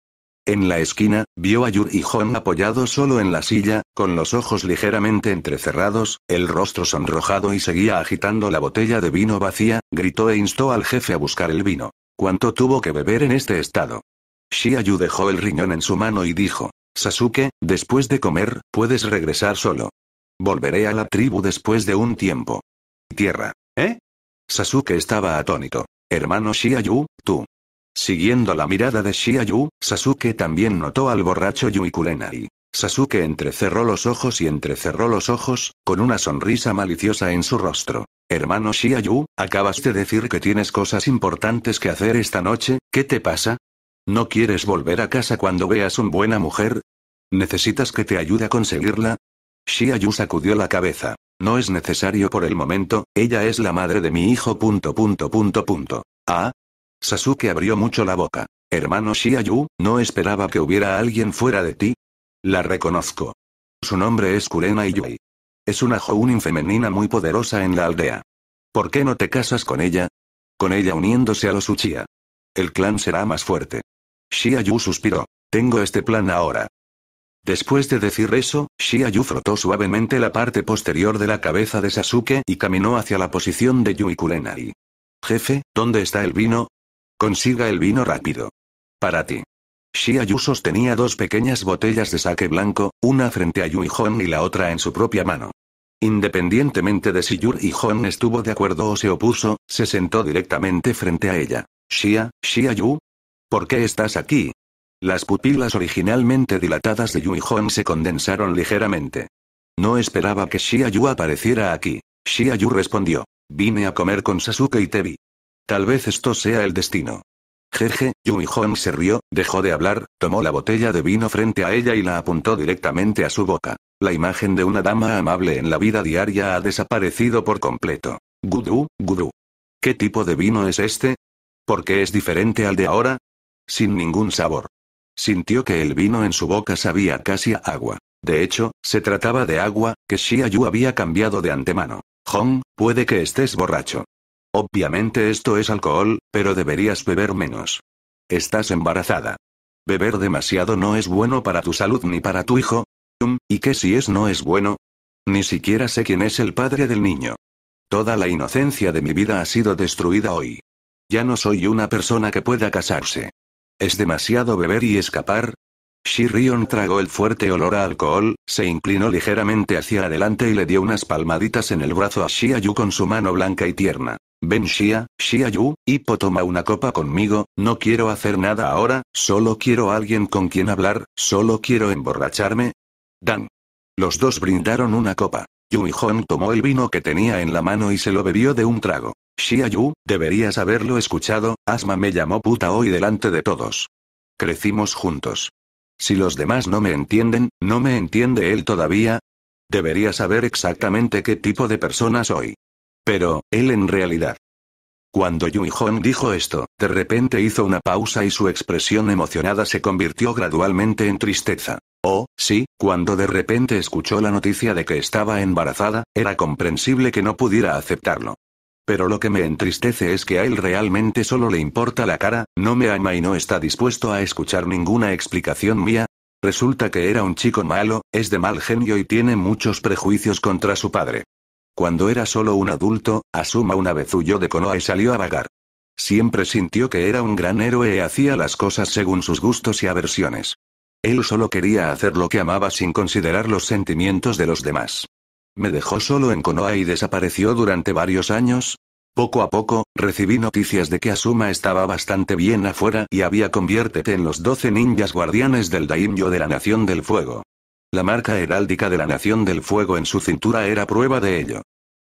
En la esquina, vio a Yur y Hon apoyado solo en la silla, con los ojos ligeramente entrecerrados, el rostro sonrojado y seguía agitando la botella de vino vacía, gritó e instó al jefe a buscar el vino. ¿Cuánto tuvo que beber en este estado? Shiayu dejó el riñón en su mano y dijo, Sasuke, después de comer, puedes regresar solo. Volveré a la tribu después de un tiempo. Tierra. ¿Eh? Sasuke estaba atónito. Hermano Shiayu, tú. Siguiendo la mirada de Shiayu, Sasuke también notó al borracho Yuikurenai. Sasuke entrecerró los ojos y entrecerró los ojos, con una sonrisa maliciosa en su rostro. Hermano Shiayu, acabas de decir que tienes cosas importantes que hacer esta noche, ¿qué te pasa? ¿No quieres volver a casa cuando veas una buena mujer? ¿Necesitas que te ayude a conseguirla? Shiayu sacudió la cabeza. No es necesario por el momento, ella es la madre de mi hijo. punto, punto, punto. Ah, Sasuke abrió mucho la boca. Hermano Shiayu, ¿no esperaba que hubiera alguien fuera de ti? La reconozco. Su nombre es Kurenai Yui. Es una Jounin femenina muy poderosa en la aldea. ¿Por qué no te casas con ella? Con ella uniéndose a los Uchiha. El clan será más fuerte. Shiayu suspiró. Tengo este plan ahora. Después de decir eso, Shiayu frotó suavemente la parte posterior de la cabeza de Sasuke y caminó hacia la posición de Yui Kurenai. Jefe, ¿dónde está el vino? Consiga el vino rápido. Para ti. Yu sostenía dos pequeñas botellas de sake blanco, una frente a Yu y y la otra en su propia mano. Independientemente de si Yu y Hon estuvo de acuerdo o se opuso, se sentó directamente frente a ella. Shia, Shia Yu. ¿Por qué estás aquí? Las pupilas originalmente dilatadas de Yu y se condensaron ligeramente. No esperaba que Shia Yu apareciera aquí. Shia Yu respondió. Vine a comer con Sasuke y Tebi. Tal vez esto sea el destino. Jeje, y Hong se rió, dejó de hablar, tomó la botella de vino frente a ella y la apuntó directamente a su boca. La imagen de una dama amable en la vida diaria ha desaparecido por completo. Gudú, gudu. ¿Qué tipo de vino es este? ¿Por qué es diferente al de ahora? Sin ningún sabor. Sintió que el vino en su boca sabía casi a agua. De hecho, se trataba de agua, que Xia Yu había cambiado de antemano. Hong, puede que estés borracho. Obviamente esto es alcohol, pero deberías beber menos. Estás embarazada. Beber demasiado no es bueno para tu salud ni para tu hijo. Mm, ¿Y qué si es no es bueno? Ni siquiera sé quién es el padre del niño. Toda la inocencia de mi vida ha sido destruida hoy. Ya no soy una persona que pueda casarse. ¿Es demasiado beber y escapar? Shirion tragó el fuerte olor a alcohol, se inclinó ligeramente hacia adelante y le dio unas palmaditas en el brazo a Shiayu con su mano blanca y tierna. Ven Shia, Shia Yu, Hippo toma una copa conmigo, no quiero hacer nada ahora, solo quiero alguien con quien hablar, solo quiero emborracharme. Dan. Los dos brindaron una copa. y Hon tomó el vino que tenía en la mano y se lo bebió de un trago. Shia Yu, deberías haberlo escuchado, Asma me llamó puta hoy delante de todos. Crecimos juntos. Si los demás no me entienden, ¿no me entiende él todavía? Debería saber exactamente qué tipo de persona soy. Pero, él en realidad. Cuando Yui Hong dijo esto, de repente hizo una pausa y su expresión emocionada se convirtió gradualmente en tristeza. Oh, sí, cuando de repente escuchó la noticia de que estaba embarazada, era comprensible que no pudiera aceptarlo. Pero lo que me entristece es que a él realmente solo le importa la cara, no me ama y no está dispuesto a escuchar ninguna explicación mía. Resulta que era un chico malo, es de mal genio y tiene muchos prejuicios contra su padre. Cuando era solo un adulto, Asuma una vez huyó de Konoha y salió a vagar. Siempre sintió que era un gran héroe y e hacía las cosas según sus gustos y aversiones. Él solo quería hacer lo que amaba sin considerar los sentimientos de los demás. Me dejó solo en Konoha y desapareció durante varios años. Poco a poco, recibí noticias de que Asuma estaba bastante bien afuera y había conviértete en los 12 ninjas guardianes del Daimyo de la Nación del Fuego. La marca heráldica de la Nación del Fuego en su cintura era prueba de ello.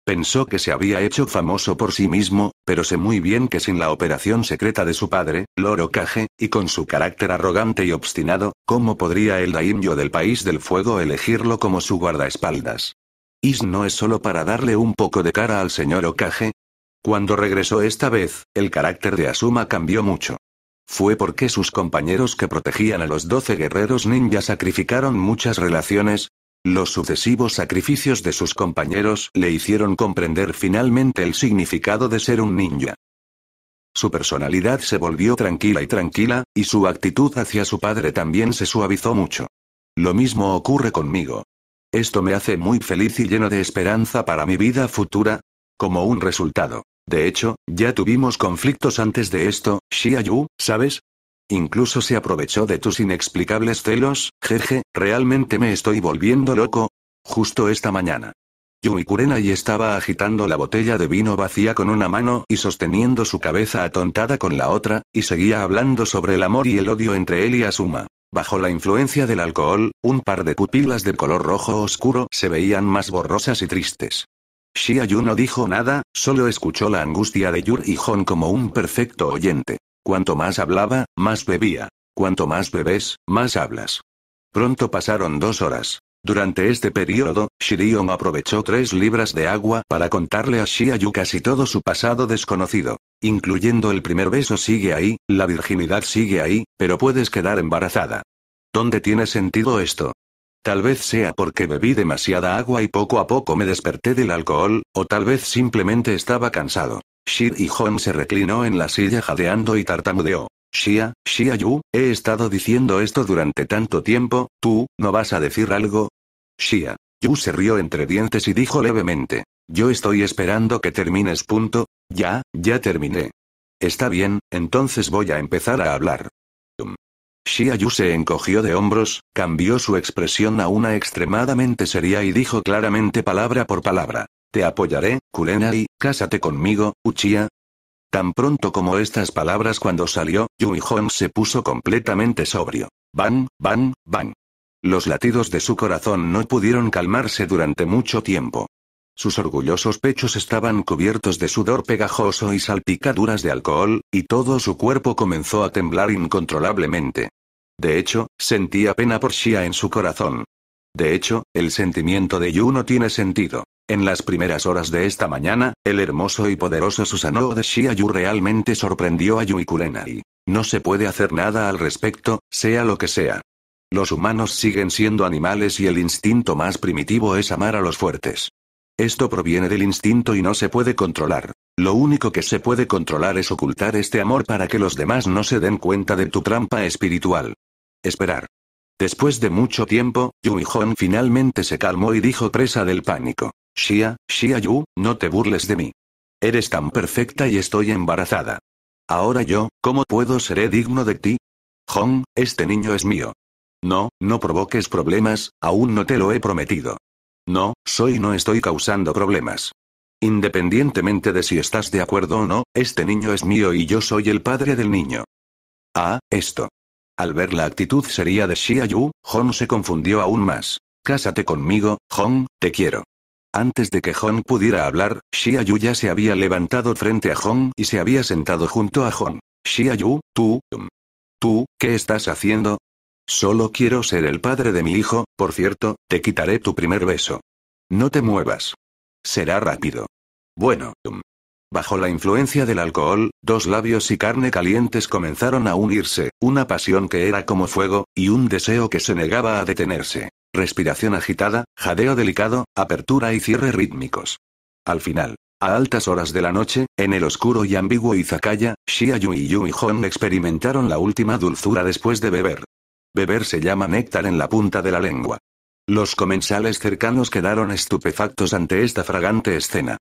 Pensó que se había hecho famoso por sí mismo, pero sé muy bien que sin la operación secreta de su padre, Loro Okage, y con su carácter arrogante y obstinado, ¿cómo podría el daimyo del País del Fuego elegirlo como su guardaespaldas? ¿Is no es solo para darle un poco de cara al señor Okage? Cuando regresó esta vez, el carácter de Asuma cambió mucho. Fue porque sus compañeros que protegían a los doce guerreros ninja sacrificaron muchas relaciones. Los sucesivos sacrificios de sus compañeros le hicieron comprender finalmente el significado de ser un ninja. Su personalidad se volvió tranquila y tranquila, y su actitud hacia su padre también se suavizó mucho. Lo mismo ocurre conmigo. Esto me hace muy feliz y lleno de esperanza para mi vida futura, como un resultado. De hecho, ya tuvimos conflictos antes de esto, Xia ¿sabes? Incluso se aprovechó de tus inexplicables celos, jeje, realmente me estoy volviendo loco. Justo esta mañana. Yumikurena y estaba agitando la botella de vino vacía con una mano y sosteniendo su cabeza atontada con la otra, y seguía hablando sobre el amor y el odio entre él y Asuma. Bajo la influencia del alcohol, un par de pupilas de color rojo oscuro se veían más borrosas y tristes. Xia Yu no dijo nada, solo escuchó la angustia de Yur y Hon como un perfecto oyente. Cuanto más hablaba, más bebía. Cuanto más bebes, más hablas. Pronto pasaron dos horas. Durante este periodo, Shirion aprovechó tres libras de agua para contarle a Shiayu casi todo su pasado desconocido. Incluyendo el primer beso sigue ahí, la virginidad sigue ahí, pero puedes quedar embarazada. ¿Dónde tiene sentido esto? Tal vez sea porque bebí demasiada agua y poco a poco me desperté del alcohol, o tal vez simplemente estaba cansado. Shir y Hon se reclinó en la silla jadeando y tartamudeó. Shia, Shia Yu, he estado diciendo esto durante tanto tiempo, ¿tú, no vas a decir algo? Shia. Yu se rió entre dientes y dijo levemente. Yo estoy esperando que termines punto. Ya, ya terminé. Está bien, entonces voy a empezar a hablar. Xia Yu se encogió de hombros, cambió su expresión a una extremadamente seria y dijo claramente palabra por palabra. Te apoyaré, y, cásate conmigo, Uchia". Tan pronto como estas palabras cuando salió, Yui Hong se puso completamente sobrio. Van, van, van. Los latidos de su corazón no pudieron calmarse durante mucho tiempo. Sus orgullosos pechos estaban cubiertos de sudor pegajoso y salpicaduras de alcohol, y todo su cuerpo comenzó a temblar incontrolablemente. De hecho, sentía pena por Shia en su corazón. De hecho, el sentimiento de Yu no tiene sentido. En las primeras horas de esta mañana, el hermoso y poderoso Susanoo de Shia Yu realmente sorprendió a y y No se puede hacer nada al respecto, sea lo que sea. Los humanos siguen siendo animales y el instinto más primitivo es amar a los fuertes. Esto proviene del instinto y no se puede controlar. Lo único que se puede controlar es ocultar este amor para que los demás no se den cuenta de tu trampa espiritual. Esperar. Después de mucho tiempo, Yu Hong finalmente se calmó y dijo presa del pánico. Shia, Shia Yu, no te burles de mí. Eres tan perfecta y estoy embarazada. Ahora yo, ¿cómo puedo seré digno de ti? Hong, este niño es mío. No, no provoques problemas, aún no te lo he prometido. No, soy no estoy causando problemas. Independientemente de si estás de acuerdo o no, este niño es mío y yo soy el padre del niño. Ah, esto. Al ver la actitud seria de Yu, Hong se confundió aún más. Cásate conmigo, Hong, te quiero. Antes de que Hong pudiera hablar, Yu ya se había levantado frente a Hong y se había sentado junto a Hong. Yu, tú... ¿Tú, qué estás haciendo? Solo quiero ser el padre de mi hijo, por cierto, te quitaré tu primer beso. No te muevas. Será rápido. Bueno, Bajo la influencia del alcohol, dos labios y carne calientes comenzaron a unirse, una pasión que era como fuego, y un deseo que se negaba a detenerse. Respiración agitada, jadeo delicado, apertura y cierre rítmicos. Al final, a altas horas de la noche, en el oscuro y ambiguo Izakaya, Yu y Yu y Hon experimentaron la última dulzura después de beber. Beber se llama néctar en la punta de la lengua. Los comensales cercanos quedaron estupefactos ante esta fragante escena.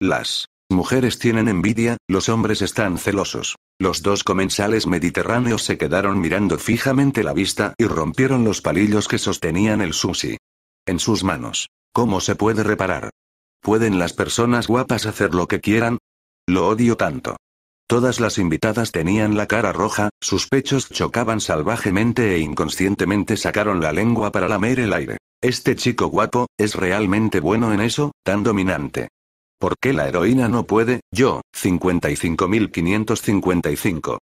Las mujeres tienen envidia, los hombres están celosos. Los dos comensales mediterráneos se quedaron mirando fijamente la vista y rompieron los palillos que sostenían el sushi. En sus manos. ¿Cómo se puede reparar? ¿Pueden las personas guapas hacer lo que quieran? Lo odio tanto. Todas las invitadas tenían la cara roja, sus pechos chocaban salvajemente e inconscientemente sacaron la lengua para lamer el aire. Este chico guapo, es realmente bueno en eso, tan dominante. ¿Por qué la heroína no puede? Yo, 55.555.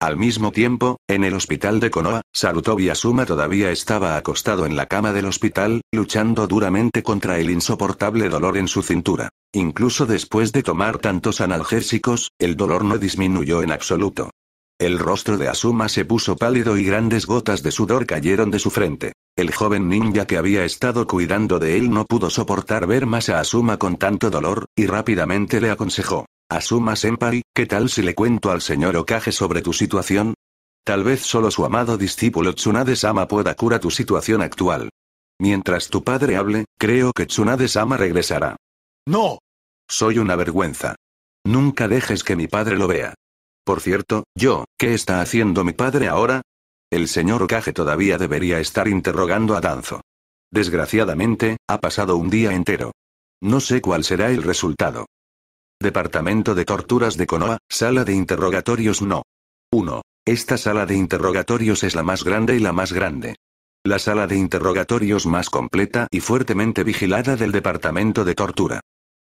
Al mismo tiempo, en el hospital de Konoha, Sarutobi Asuma todavía estaba acostado en la cama del hospital, luchando duramente contra el insoportable dolor en su cintura. Incluso después de tomar tantos analgésicos, el dolor no disminuyó en absoluto. El rostro de Asuma se puso pálido y grandes gotas de sudor cayeron de su frente. El joven ninja que había estado cuidando de él no pudo soportar ver más a Asuma con tanto dolor, y rápidamente le aconsejó. Asuma Senpai, ¿qué tal si le cuento al señor Okage sobre tu situación? Tal vez solo su amado discípulo Tsunade-sama pueda curar tu situación actual. Mientras tu padre hable, creo que Tsunade-sama regresará. ¡No! Soy una vergüenza. Nunca dejes que mi padre lo vea. Por cierto, yo, ¿qué está haciendo mi padre ahora? El señor Cage todavía debería estar interrogando a Danzo. Desgraciadamente, ha pasado un día entero. No sé cuál será el resultado. Departamento de Torturas de Konoha, Sala de Interrogatorios No. 1. Esta sala de interrogatorios es la más grande y la más grande. La sala de interrogatorios más completa y fuertemente vigilada del Departamento de Tortura.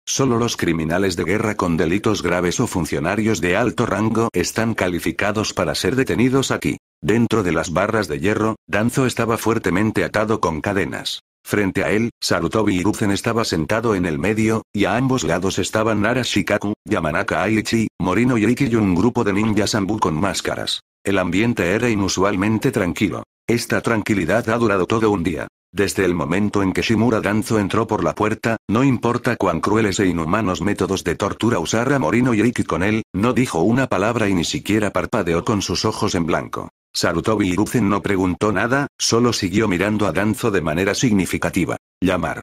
Solo los criminales de guerra con delitos graves o funcionarios de alto rango están calificados para ser detenidos aquí. Dentro de las barras de hierro, Danzo estaba fuertemente atado con cadenas. Frente a él, Sarutobi Iruzen estaba sentado en el medio, y a ambos lados estaban Nara Shikaku, Yamanaka Aichi, Morino Yiki y un grupo de ninjas ambú con máscaras. El ambiente era inusualmente tranquilo. Esta tranquilidad ha durado todo un día. Desde el momento en que Shimura Danzo entró por la puerta, no importa cuán crueles e inhumanos métodos de tortura usara Morino y con él, no dijo una palabra y ni siquiera parpadeó con sus ojos en blanco. Sarutobi Hiruzen no preguntó nada, solo siguió mirando a Danzo de manera significativa. Llamar.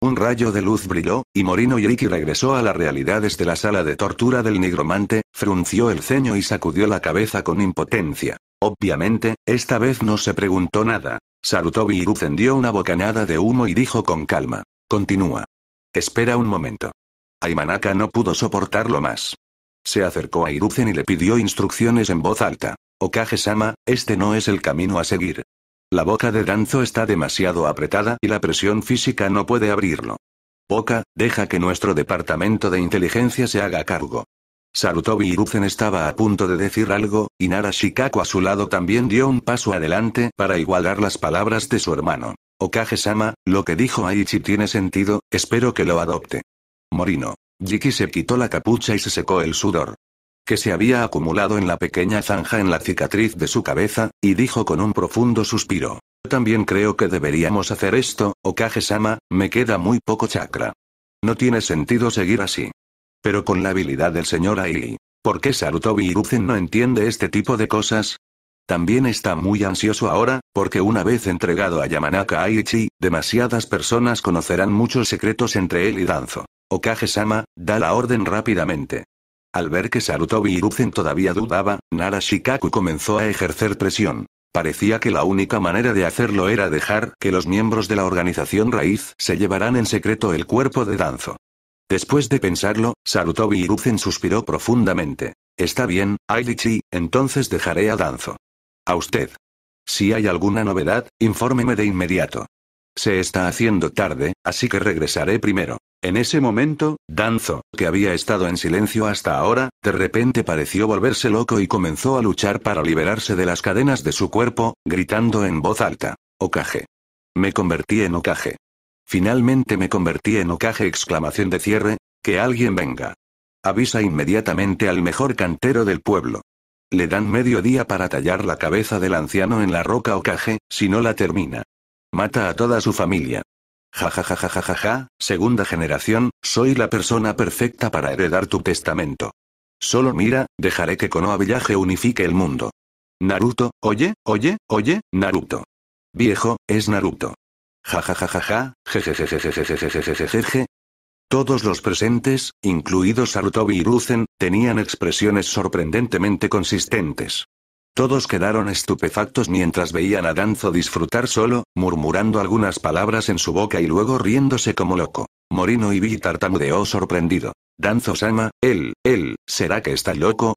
Un rayo de luz brilló, y Morino Riki regresó a las realidades de la sala de tortura del nigromante, frunció el ceño y sacudió la cabeza con impotencia. Obviamente, esta vez no se preguntó nada. Sarutobi dio una bocanada de humo y dijo con calma. Continúa. Espera un momento. Aimanaka no pudo soportarlo más. Se acercó a Iruzen y le pidió instrucciones en voz alta. Okage-sama, este no es el camino a seguir. La boca de Danzo está demasiado apretada y la presión física no puede abrirlo. Oka, deja que nuestro departamento de inteligencia se haga cargo. Sarutobi Iruzen estaba a punto de decir algo, y Nara Shikaku a su lado también dio un paso adelante para igualar las palabras de su hermano. Okage-sama, lo que dijo Aichi tiene sentido, espero que lo adopte. Morino. Jiki se quitó la capucha y se secó el sudor que se había acumulado en la pequeña zanja en la cicatriz de su cabeza, y dijo con un profundo suspiro. También creo que deberíamos hacer esto, Okage-sama, me queda muy poco chakra. No tiene sentido seguir así. Pero con la habilidad del señor Ailey. ¿Por qué Sarutobi Hiruzen no entiende este tipo de cosas? También está muy ansioso ahora, porque una vez entregado a Yamanaka Aichi, demasiadas personas conocerán muchos secretos entre él y Danzo. Okage-sama, da la orden rápidamente. Al ver que Sarutobi Hiruzen todavía dudaba, Nara Shikaku comenzó a ejercer presión. Parecía que la única manera de hacerlo era dejar que los miembros de la organización raíz se llevaran en secreto el cuerpo de Danzo. Después de pensarlo, Sarutobi Hiruzen suspiró profundamente. Está bien, Ailichi, entonces dejaré a Danzo. A usted. Si hay alguna novedad, infórmeme de inmediato. Se está haciendo tarde, así que regresaré primero. En ese momento, Danzo, que había estado en silencio hasta ahora, de repente pareció volverse loco y comenzó a luchar para liberarse de las cadenas de su cuerpo, gritando en voz alta. Okage. Me convertí en Okage. Finalmente me convertí en ocaje exclamación de cierre, que alguien venga. Avisa inmediatamente al mejor cantero del pueblo. Le dan medio día para tallar la cabeza del anciano en la roca Okage, si no la termina. Mata a toda su familia. Ja ja ja ja ja ja segunda generación, soy la persona perfecta para heredar tu testamento. Solo mira, dejaré que Konoha Village unifique el mundo. Naruto, oye, oye, oye, Naruto. Viejo, es Naruto. Jajajajaja, Todos los presentes, incluidos Sarutobi y Ruzen, tenían expresiones sorprendentemente consistentes. Todos quedaron estupefactos mientras veían a Danzo disfrutar solo, murmurando algunas palabras en su boca y luego riéndose como loco. Morino y Vi tartamudeó sorprendido. Danzo-sama, él, él, ¿será que está loco?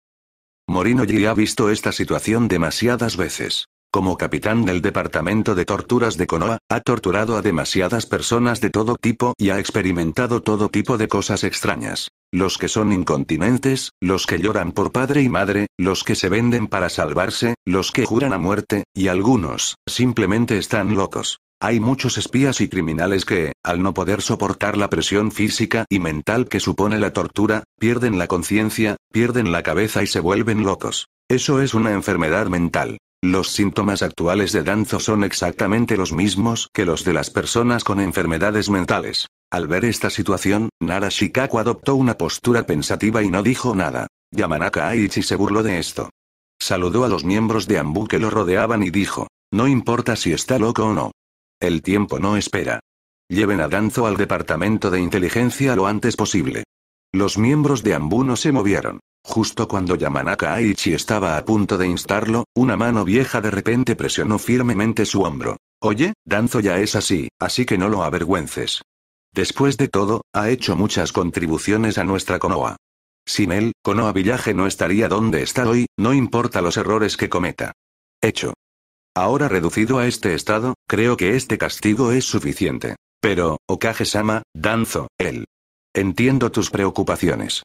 Morino ya ha visto esta situación demasiadas veces. Como capitán del Departamento de Torturas de Konoha, ha torturado a demasiadas personas de todo tipo y ha experimentado todo tipo de cosas extrañas. Los que son incontinentes, los que lloran por padre y madre, los que se venden para salvarse, los que juran a muerte, y algunos, simplemente están locos. Hay muchos espías y criminales que, al no poder soportar la presión física y mental que supone la tortura, pierden la conciencia, pierden la cabeza y se vuelven locos. Eso es una enfermedad mental. Los síntomas actuales de Danzo son exactamente los mismos que los de las personas con enfermedades mentales. Al ver esta situación, Nara Shikaku adoptó una postura pensativa y no dijo nada. Yamanaka Aichi se burló de esto. Saludó a los miembros de Ambu que lo rodeaban y dijo, no importa si está loco o no. El tiempo no espera. Lleven a Danzo al departamento de inteligencia lo antes posible. Los miembros de Ambu no se movieron. Justo cuando Yamanaka Aichi estaba a punto de instarlo, una mano vieja de repente presionó firmemente su hombro. Oye, Danzo ya es así, así que no lo avergüences. Después de todo, ha hecho muchas contribuciones a nuestra Konoha. Sin él, Konoha Village no estaría donde está hoy, no importa los errores que cometa. Hecho. Ahora reducido a este estado, creo que este castigo es suficiente. Pero, Okage-sama, Danzo, él. Entiendo tus preocupaciones.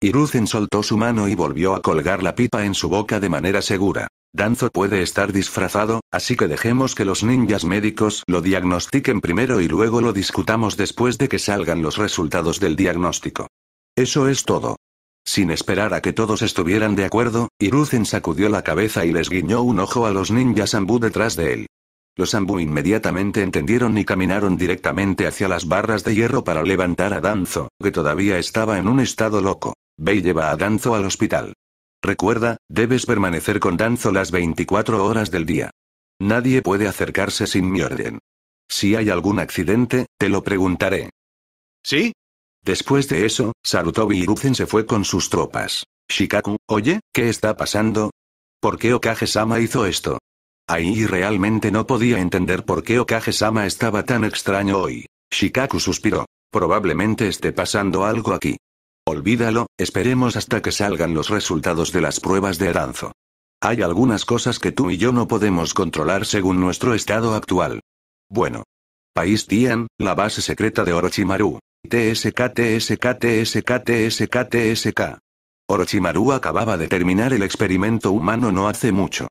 Hiruzen soltó su mano y volvió a colgar la pipa en su boca de manera segura. Danzo puede estar disfrazado, así que dejemos que los ninjas médicos lo diagnostiquen primero y luego lo discutamos después de que salgan los resultados del diagnóstico. Eso es todo. Sin esperar a que todos estuvieran de acuerdo, Hiruzen sacudió la cabeza y les guiñó un ojo a los ninjas Ambu detrás de él. Los Ambu inmediatamente entendieron y caminaron directamente hacia las barras de hierro para levantar a Danzo, que todavía estaba en un estado loco. Bey lleva a Danzo al hospital. Recuerda, debes permanecer con Danzo las 24 horas del día. Nadie puede acercarse sin mi orden. Si hay algún accidente, te lo preguntaré. ¿Sí? Después de eso, Sarutobi y se fue con sus tropas. Shikaku, oye, ¿qué está pasando? ¿Por qué Okage-sama hizo esto? Ahí realmente no podía entender por qué Okage-sama estaba tan extraño hoy. Shikaku suspiró. Probablemente esté pasando algo aquí. Olvídalo, esperemos hasta que salgan los resultados de las pruebas de Aranzo. Hay algunas cosas que tú y yo no podemos controlar según nuestro estado actual. Bueno. País Tian, la base secreta de Orochimaru. TSK TSK TSK TSK TSK. Orochimaru acababa de terminar el experimento humano no hace mucho.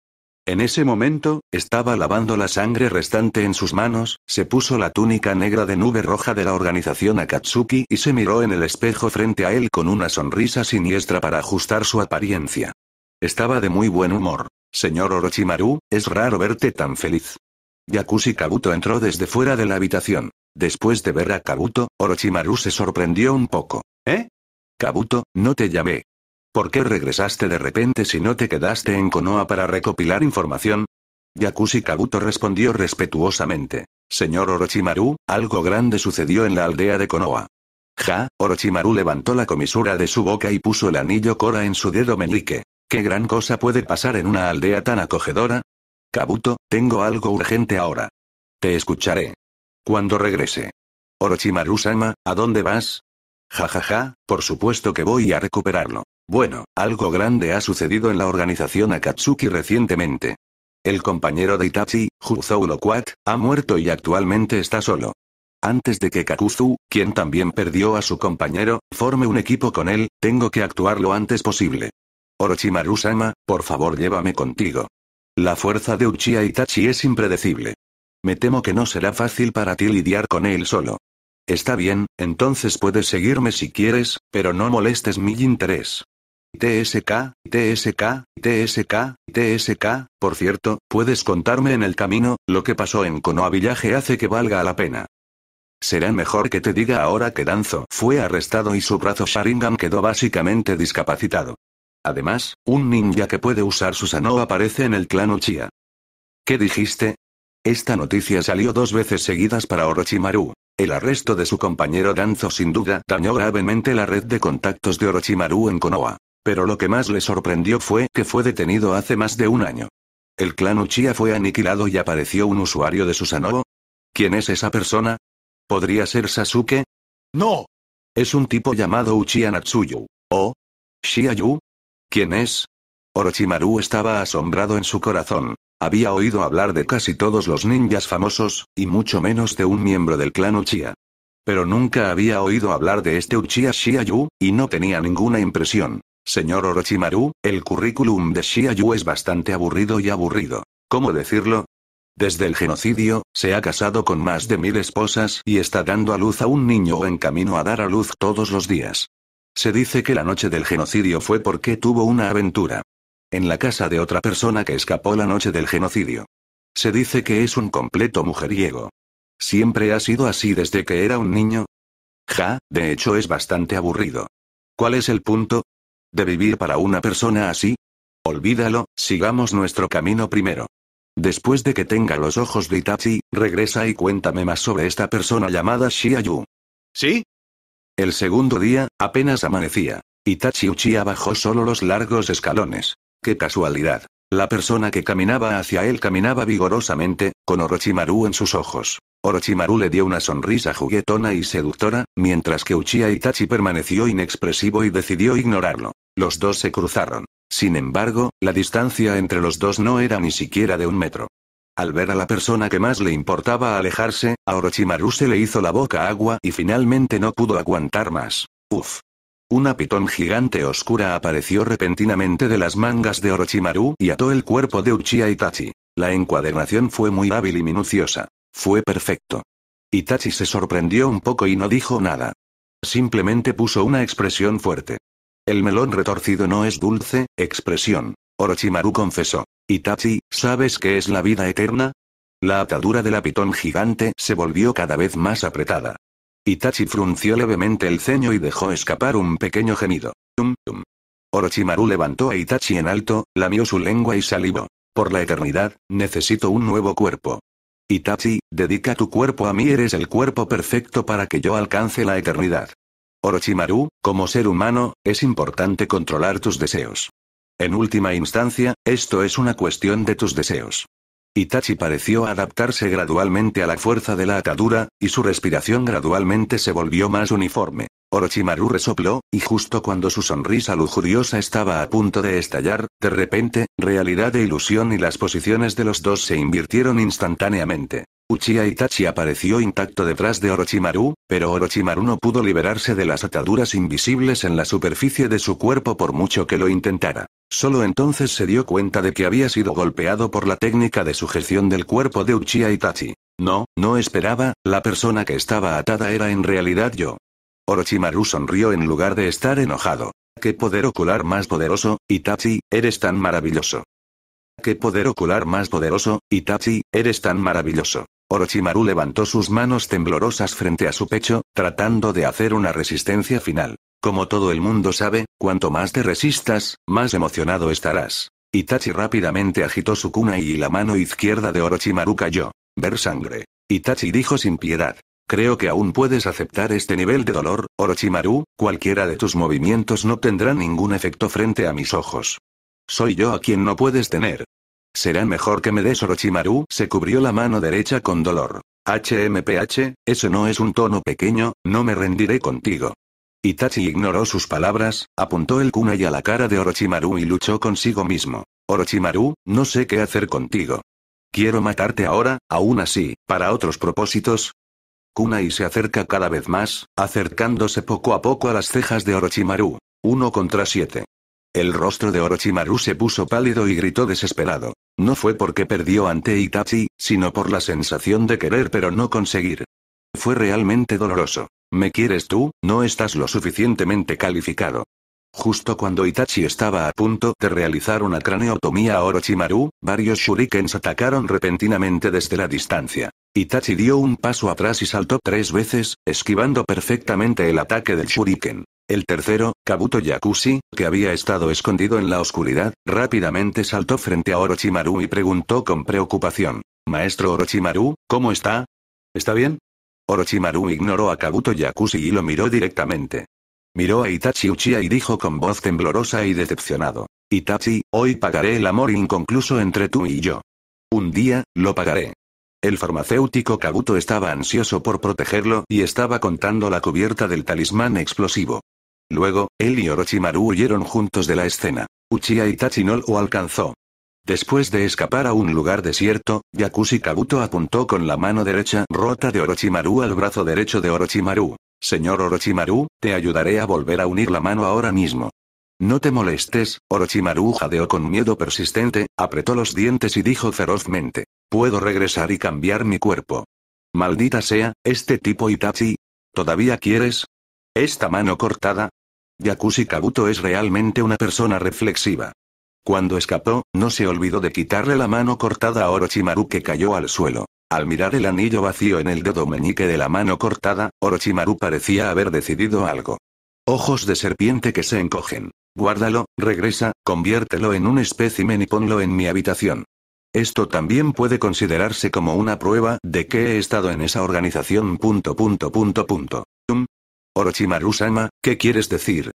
En ese momento, estaba lavando la sangre restante en sus manos, se puso la túnica negra de nube roja de la organización Akatsuki y se miró en el espejo frente a él con una sonrisa siniestra para ajustar su apariencia. Estaba de muy buen humor. Señor Orochimaru, es raro verte tan feliz. Yakushi Kabuto entró desde fuera de la habitación. Después de ver a Kabuto, Orochimaru se sorprendió un poco. ¿Eh? Kabuto, no te llamé. ¿Por qué regresaste de repente si no te quedaste en Konoha para recopilar información? Yakushi Kabuto respondió respetuosamente. Señor Orochimaru, algo grande sucedió en la aldea de Konoha. Ja, Orochimaru levantó la comisura de su boca y puso el anillo kora en su dedo meñique. ¿Qué gran cosa puede pasar en una aldea tan acogedora? Kabuto, tengo algo urgente ahora. Te escucharé. Cuando regrese. Orochimaru-sama, ¿a dónde vas? Ja ja, ja, por supuesto que voy a recuperarlo. Bueno, algo grande ha sucedido en la organización Akatsuki recientemente. El compañero de Itachi, Juzou Lokuat, ha muerto y actualmente está solo. Antes de que Kakuzu, quien también perdió a su compañero, forme un equipo con él, tengo que actuar lo antes posible. Orochimaru-sama, por favor llévame contigo. La fuerza de Uchiha Itachi es impredecible. Me temo que no será fácil para ti lidiar con él solo. Está bien, entonces puedes seguirme si quieres, pero no molestes mi interés. TSK, TSK, TSK, TSK, por cierto, puedes contarme en el camino, lo que pasó en Konoha Villaje hace que valga la pena. Será mejor que te diga ahora que Danzo fue arrestado y su brazo Sharingan quedó básicamente discapacitado. Además, un ninja que puede usar Susanoo aparece en el clan Uchiha. ¿Qué dijiste? Esta noticia salió dos veces seguidas para Orochimaru. El arresto de su compañero Danzo sin duda dañó gravemente la red de contactos de Orochimaru en Konoha. Pero lo que más le sorprendió fue que fue detenido hace más de un año. El clan Uchiha fue aniquilado y apareció un usuario de Susanoo. ¿Quién es esa persona? ¿Podría ser Sasuke? ¡No! Es un tipo llamado Uchiha Natsuyu. ¿O? ¿Shiayu? ¿Quién es? Orochimaru estaba asombrado en su corazón. Había oído hablar de casi todos los ninjas famosos, y mucho menos de un miembro del clan Uchiha. Pero nunca había oído hablar de este Uchiha Shiayu, y no tenía ninguna impresión. Señor Orochimaru, el currículum de Shiayu es bastante aburrido y aburrido. ¿Cómo decirlo? Desde el genocidio, se ha casado con más de mil esposas y está dando a luz a un niño en camino a dar a luz todos los días. Se dice que la noche del genocidio fue porque tuvo una aventura en la casa de otra persona que escapó la noche del genocidio. Se dice que es un completo mujeriego. ¿Siempre ha sido así desde que era un niño? Ja, de hecho es bastante aburrido. ¿Cuál es el punto? ¿De vivir para una persona así? Olvídalo, sigamos nuestro camino primero. Después de que tenga los ojos de Itachi, regresa y cuéntame más sobre esta persona llamada Shiayu. ¿Sí? El segundo día, apenas amanecía. Itachi Uchiha bajó solo los largos escalones. ¡Qué casualidad! La persona que caminaba hacia él caminaba vigorosamente, con Orochimaru en sus ojos. Orochimaru le dio una sonrisa juguetona y seductora, mientras que Uchiha Itachi permaneció inexpresivo y decidió ignorarlo. Los dos se cruzaron. Sin embargo, la distancia entre los dos no era ni siquiera de un metro. Al ver a la persona que más le importaba alejarse, a Orochimaru se le hizo la boca agua y finalmente no pudo aguantar más. Uf. Una pitón gigante oscura apareció repentinamente de las mangas de Orochimaru y ató el cuerpo de Uchiha Itachi. La encuadernación fue muy hábil y minuciosa. Fue perfecto. Itachi se sorprendió un poco y no dijo nada. Simplemente puso una expresión fuerte. El melón retorcido no es dulce, expresión. Orochimaru confesó. Itachi, ¿sabes qué es la vida eterna? La atadura de la pitón gigante se volvió cada vez más apretada. Itachi frunció levemente el ceño y dejó escapar un pequeño gemido. Orochimaru levantó a Itachi en alto, lamió su lengua y salió. Por la eternidad, necesito un nuevo cuerpo. Itachi, dedica tu cuerpo a mí eres el cuerpo perfecto para que yo alcance la eternidad. Orochimaru, como ser humano, es importante controlar tus deseos. En última instancia, esto es una cuestión de tus deseos. Itachi pareció adaptarse gradualmente a la fuerza de la atadura, y su respiración gradualmente se volvió más uniforme. Orochimaru resopló, y justo cuando su sonrisa lujuriosa estaba a punto de estallar, de repente, realidad e ilusión y las posiciones de los dos se invirtieron instantáneamente. Uchiha Itachi apareció intacto detrás de Orochimaru, pero Orochimaru no pudo liberarse de las ataduras invisibles en la superficie de su cuerpo por mucho que lo intentara. Solo entonces se dio cuenta de que había sido golpeado por la técnica de sujeción del cuerpo de Uchiha Itachi. No, no esperaba, la persona que estaba atada era en realidad yo. Orochimaru sonrió en lugar de estar enojado. ¡Qué poder ocular más poderoso, Itachi, eres tan maravilloso! ¡Qué poder ocular más poderoso, Itachi, eres tan maravilloso! Orochimaru levantó sus manos temblorosas frente a su pecho, tratando de hacer una resistencia final. Como todo el mundo sabe, cuanto más te resistas, más emocionado estarás. Itachi rápidamente agitó su cuna y la mano izquierda de Orochimaru cayó. Ver sangre. Itachi dijo sin piedad. Creo que aún puedes aceptar este nivel de dolor, Orochimaru, cualquiera de tus movimientos no tendrá ningún efecto frente a mis ojos. Soy yo a quien no puedes tener. Será mejor que me des Orochimaru se cubrió la mano derecha con dolor. HMPH, eso no es un tono pequeño, no me rendiré contigo. Itachi ignoró sus palabras, apuntó el kunai a la cara de Orochimaru y luchó consigo mismo. Orochimaru, no sé qué hacer contigo. Quiero matarte ahora, aún así, para otros propósitos. Kunai se acerca cada vez más, acercándose poco a poco a las cejas de Orochimaru. Uno contra siete. El rostro de Orochimaru se puso pálido y gritó desesperado. No fue porque perdió ante Itachi, sino por la sensación de querer pero no conseguir. Fue realmente doloroso. Me quieres tú, no estás lo suficientemente calificado. Justo cuando Itachi estaba a punto de realizar una craneotomía a Orochimaru, varios shurikens atacaron repentinamente desde la distancia. Itachi dio un paso atrás y saltó tres veces, esquivando perfectamente el ataque del shuriken. El tercero, Kabuto Yakushi, que había estado escondido en la oscuridad, rápidamente saltó frente a Orochimaru y preguntó con preocupación. Maestro Orochimaru, ¿cómo está? ¿Está bien? Orochimaru ignoró a Kabuto Yakushi y lo miró directamente. Miró a Itachi Uchiha y dijo con voz temblorosa y decepcionado. Itachi, hoy pagaré el amor inconcluso entre tú y yo. Un día, lo pagaré. El farmacéutico Kabuto estaba ansioso por protegerlo y estaba contando la cubierta del talismán explosivo. Luego, él y Orochimaru huyeron juntos de la escena. Uchiha Itachi no lo alcanzó. Después de escapar a un lugar desierto, Yakushi Kabuto apuntó con la mano derecha rota de Orochimaru al brazo derecho de Orochimaru. Señor Orochimaru, te ayudaré a volver a unir la mano ahora mismo. No te molestes, Orochimaru jadeó con miedo persistente, apretó los dientes y dijo ferozmente. Puedo regresar y cambiar mi cuerpo. Maldita sea, este tipo Itachi. ¿Todavía quieres? Esta mano cortada, Yakushi Kabuto es realmente una persona reflexiva. Cuando escapó, no se olvidó de quitarle la mano cortada a Orochimaru que cayó al suelo. Al mirar el anillo vacío en el dedo meñique de la mano cortada, Orochimaru parecía haber decidido algo. Ojos de serpiente que se encogen. Guárdalo, regresa, conviértelo en un espécimen y ponlo en mi habitación. Esto también puede considerarse como una prueba de que he estado en esa organización. Punto, punto, punto, punto. Orochimaru-sama, ¿qué quieres decir?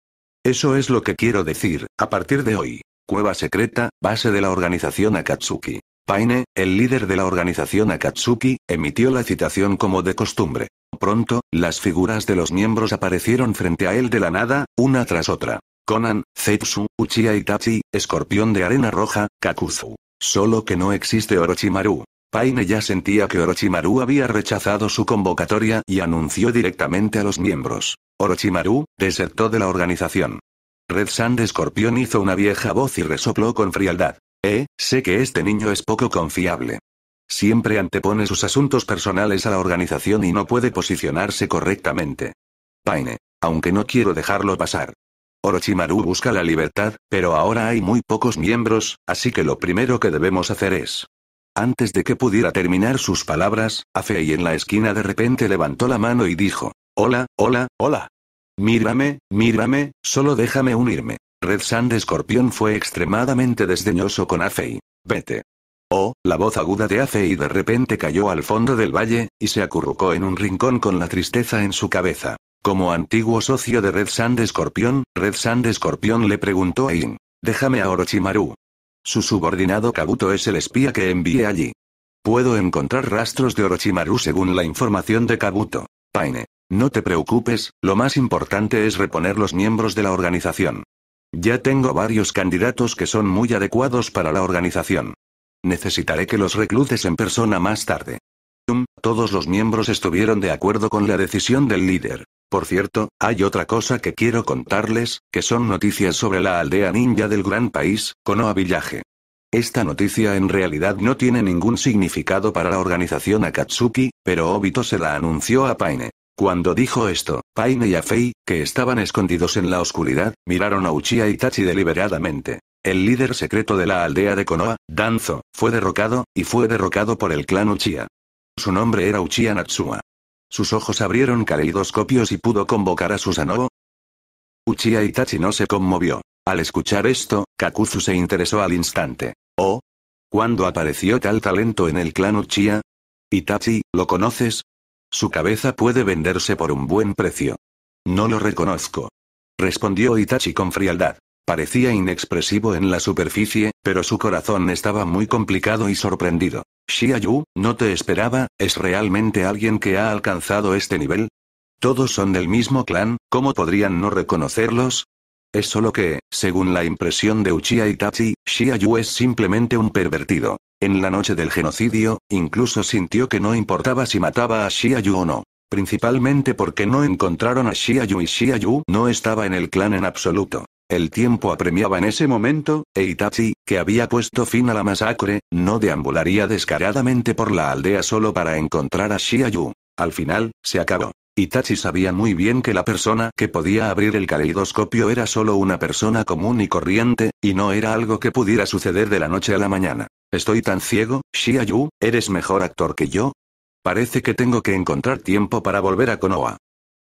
Eso es lo que quiero decir, a partir de hoy. Cueva secreta, base de la organización Akatsuki. Paine, el líder de la organización Akatsuki, emitió la citación como de costumbre. Pronto, las figuras de los miembros aparecieron frente a él de la nada, una tras otra. Conan, Zetsu, Uchiha Itachi, Escorpión de Arena Roja, Kakuzu. Solo que no existe Orochimaru. Paine ya sentía que Orochimaru había rechazado su convocatoria y anunció directamente a los miembros. Orochimaru, desertó de la organización. Red Sand Escorpión hizo una vieja voz y resopló con frialdad. Eh, sé que este niño es poco confiable. Siempre antepone sus asuntos personales a la organización y no puede posicionarse correctamente. Paine. Aunque no quiero dejarlo pasar. Orochimaru busca la libertad, pero ahora hay muy pocos miembros, así que lo primero que debemos hacer es antes de que pudiera terminar sus palabras, Afei en la esquina de repente levantó la mano y dijo, Hola, hola, hola. Mírame, mírame, solo déjame unirme. Red Sand Escorpión fue extremadamente desdeñoso con Afei. Vete. Oh, la voz aguda de Afei de repente cayó al fondo del valle, y se acurrucó en un rincón con la tristeza en su cabeza. Como antiguo socio de Red Sand Escorpión, Red Sand Escorpión le preguntó a In. Déjame a Orochimaru. Su subordinado Kabuto es el espía que envié allí. Puedo encontrar rastros de Orochimaru según la información de Kabuto. Paine. No te preocupes, lo más importante es reponer los miembros de la organización. Ya tengo varios candidatos que son muy adecuados para la organización. Necesitaré que los reclutes en persona más tarde. Todos los miembros estuvieron de acuerdo con la decisión del líder. Por cierto, hay otra cosa que quiero contarles, que son noticias sobre la aldea ninja del gran país, Konoha Villaje. Esta noticia en realidad no tiene ningún significado para la organización Akatsuki, pero Obito se la anunció a Paine. Cuando dijo esto, Paine y Afei, que estaban escondidos en la oscuridad, miraron a Uchiha Tachi deliberadamente. El líder secreto de la aldea de Konoha, Danzo, fue derrocado, y fue derrocado por el clan Uchiha. Su nombre era Uchiha Natsuma. Sus ojos abrieron caleidoscopios y pudo convocar a Susanoo. Uchiha Itachi no se conmovió. Al escuchar esto, Kakuzu se interesó al instante. ¿Oh? ¿Cuándo apareció tal talento en el clan Uchiha? Itachi, ¿lo conoces? Su cabeza puede venderse por un buen precio. No lo reconozco. Respondió Itachi con frialdad. Parecía inexpresivo en la superficie, pero su corazón estaba muy complicado y sorprendido. Xia no te esperaba, ¿es realmente alguien que ha alcanzado este nivel? Todos son del mismo clan, ¿cómo podrían no reconocerlos? Es solo que, según la impresión de Uchiha Itachi, Xia Yu es simplemente un pervertido. En la noche del genocidio, incluso sintió que no importaba si mataba a Xia o no. Principalmente porque no encontraron a Xia y Xia no estaba en el clan en absoluto. El tiempo apremiaba en ese momento, e Itachi, que había puesto fin a la masacre, no deambularía descaradamente por la aldea solo para encontrar a Shiayu. Al final, se acabó. Itachi sabía muy bien que la persona que podía abrir el caleidoscopio era solo una persona común y corriente, y no era algo que pudiera suceder de la noche a la mañana. Estoy tan ciego, Shiayu, eres mejor actor que yo. Parece que tengo que encontrar tiempo para volver a Konoha.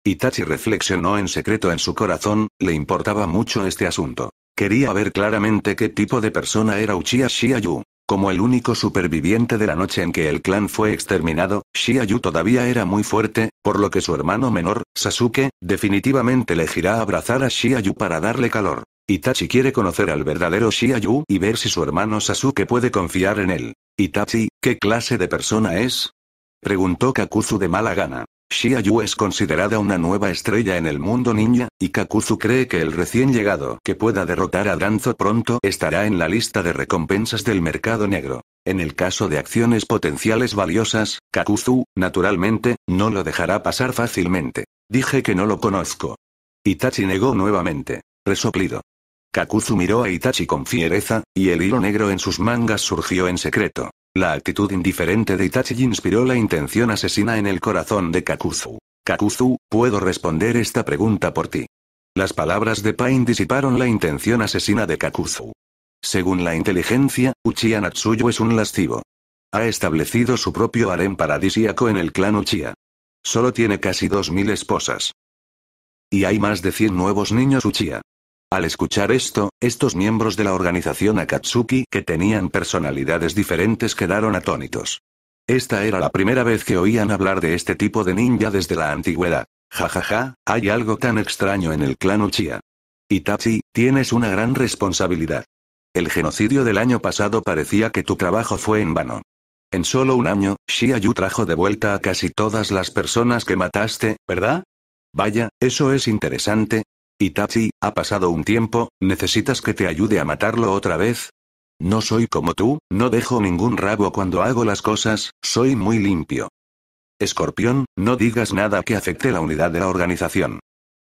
Itachi reflexionó en secreto en su corazón, le importaba mucho este asunto. Quería ver claramente qué tipo de persona era Uchiha Shiayu. Como el único superviviente de la noche en que el clan fue exterminado, Shiayu todavía era muy fuerte, por lo que su hermano menor, Sasuke, definitivamente elegirá abrazar a Shiayu para darle calor. Itachi quiere conocer al verdadero Shiayu y ver si su hermano Sasuke puede confiar en él. Itachi, ¿qué clase de persona es? Preguntó Kakuzu de mala gana. Shia es considerada una nueva estrella en el mundo ninja, y Kakuzu cree que el recién llegado que pueda derrotar a Danzo pronto estará en la lista de recompensas del mercado negro. En el caso de acciones potenciales valiosas, Kakuzu, naturalmente, no lo dejará pasar fácilmente. Dije que no lo conozco. Itachi negó nuevamente. Resoplido. Kakuzu miró a Itachi con fiereza, y el hilo negro en sus mangas surgió en secreto. La actitud indiferente de Itachi inspiró la intención asesina en el corazón de Kakuzu. Kakuzu, puedo responder esta pregunta por ti. Las palabras de Pain disiparon la intención asesina de Kakuzu. Según la inteligencia, Uchiha Natsuyu es un lascivo. Ha establecido su propio harem paradisíaco en el clan Uchiha. Solo tiene casi 2.000 esposas. Y hay más de 100 nuevos niños Uchiha. Al escuchar esto, estos miembros de la organización Akatsuki que tenían personalidades diferentes quedaron atónitos. Esta era la primera vez que oían hablar de este tipo de ninja desde la antigüedad. Jajaja, ja, ja, hay algo tan extraño en el clan Uchiha. Itachi, tienes una gran responsabilidad. El genocidio del año pasado parecía que tu trabajo fue en vano. En solo un año, Shiayu trajo de vuelta a casi todas las personas que mataste, ¿verdad? Vaya, eso es interesante, Itachi, ha pasado un tiempo, ¿necesitas que te ayude a matarlo otra vez? No soy como tú, no dejo ningún rabo cuando hago las cosas, soy muy limpio. Escorpión, no digas nada que afecte la unidad de la organización.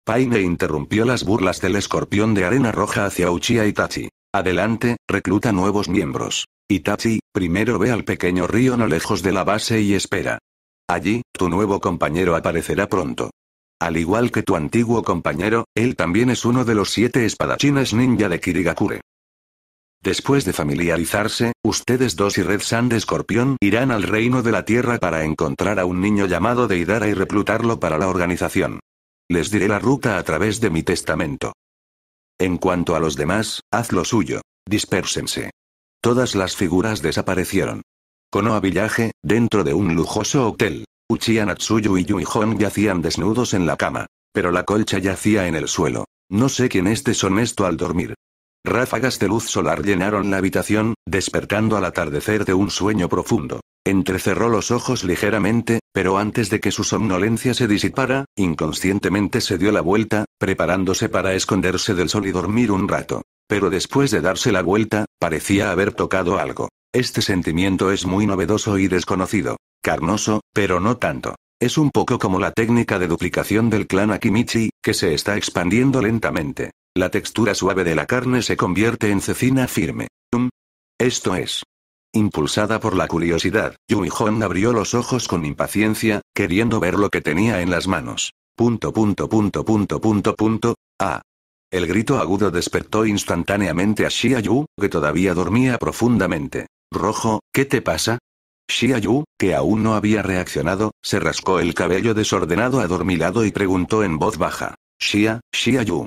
Paine interrumpió las burlas del escorpión de arena roja hacia Uchiha Itachi. Adelante, recluta nuevos miembros. Itachi, primero ve al pequeño río no lejos de la base y espera. Allí, tu nuevo compañero aparecerá pronto. Al igual que tu antiguo compañero, él también es uno de los siete espadachines ninja de Kirigakure. Después de familiarizarse, ustedes dos y Red Sand Escorpión irán al reino de la Tierra para encontrar a un niño llamado Deidara y reclutarlo para la organización. Les diré la ruta a través de mi testamento. En cuanto a los demás, haz lo suyo. Dispérsense. Todas las figuras desaparecieron. Konoha Village, dentro de un lujoso hotel. Uchiha Natsuyu y Hong yacían desnudos en la cama. Pero la colcha yacía en el suelo. No sé quién es deshonesto al dormir. Ráfagas de luz solar llenaron la habitación, despertando al atardecer de un sueño profundo. Entrecerró los ojos ligeramente, pero antes de que su somnolencia se disipara, inconscientemente se dio la vuelta, preparándose para esconderse del sol y dormir un rato. Pero después de darse la vuelta, parecía haber tocado algo. Este sentimiento es muy novedoso y desconocido. Carnoso, pero no tanto. Es un poco como la técnica de duplicación del clan Akimichi, que se está expandiendo lentamente. La textura suave de la carne se convierte en cecina firme. Um. Esto es. Impulsada por la curiosidad, Yumi-hon abrió los ojos con impaciencia, queriendo ver lo que tenía en las manos. Punto punto punto punto punto punto. A. Ah. El grito agudo despertó instantáneamente a Shia Yu, que todavía dormía profundamente. Rojo, ¿qué te pasa? Xia Yu, que aún no había reaccionado, se rascó el cabello desordenado adormilado y preguntó en voz baja. Xia, Xia Yu.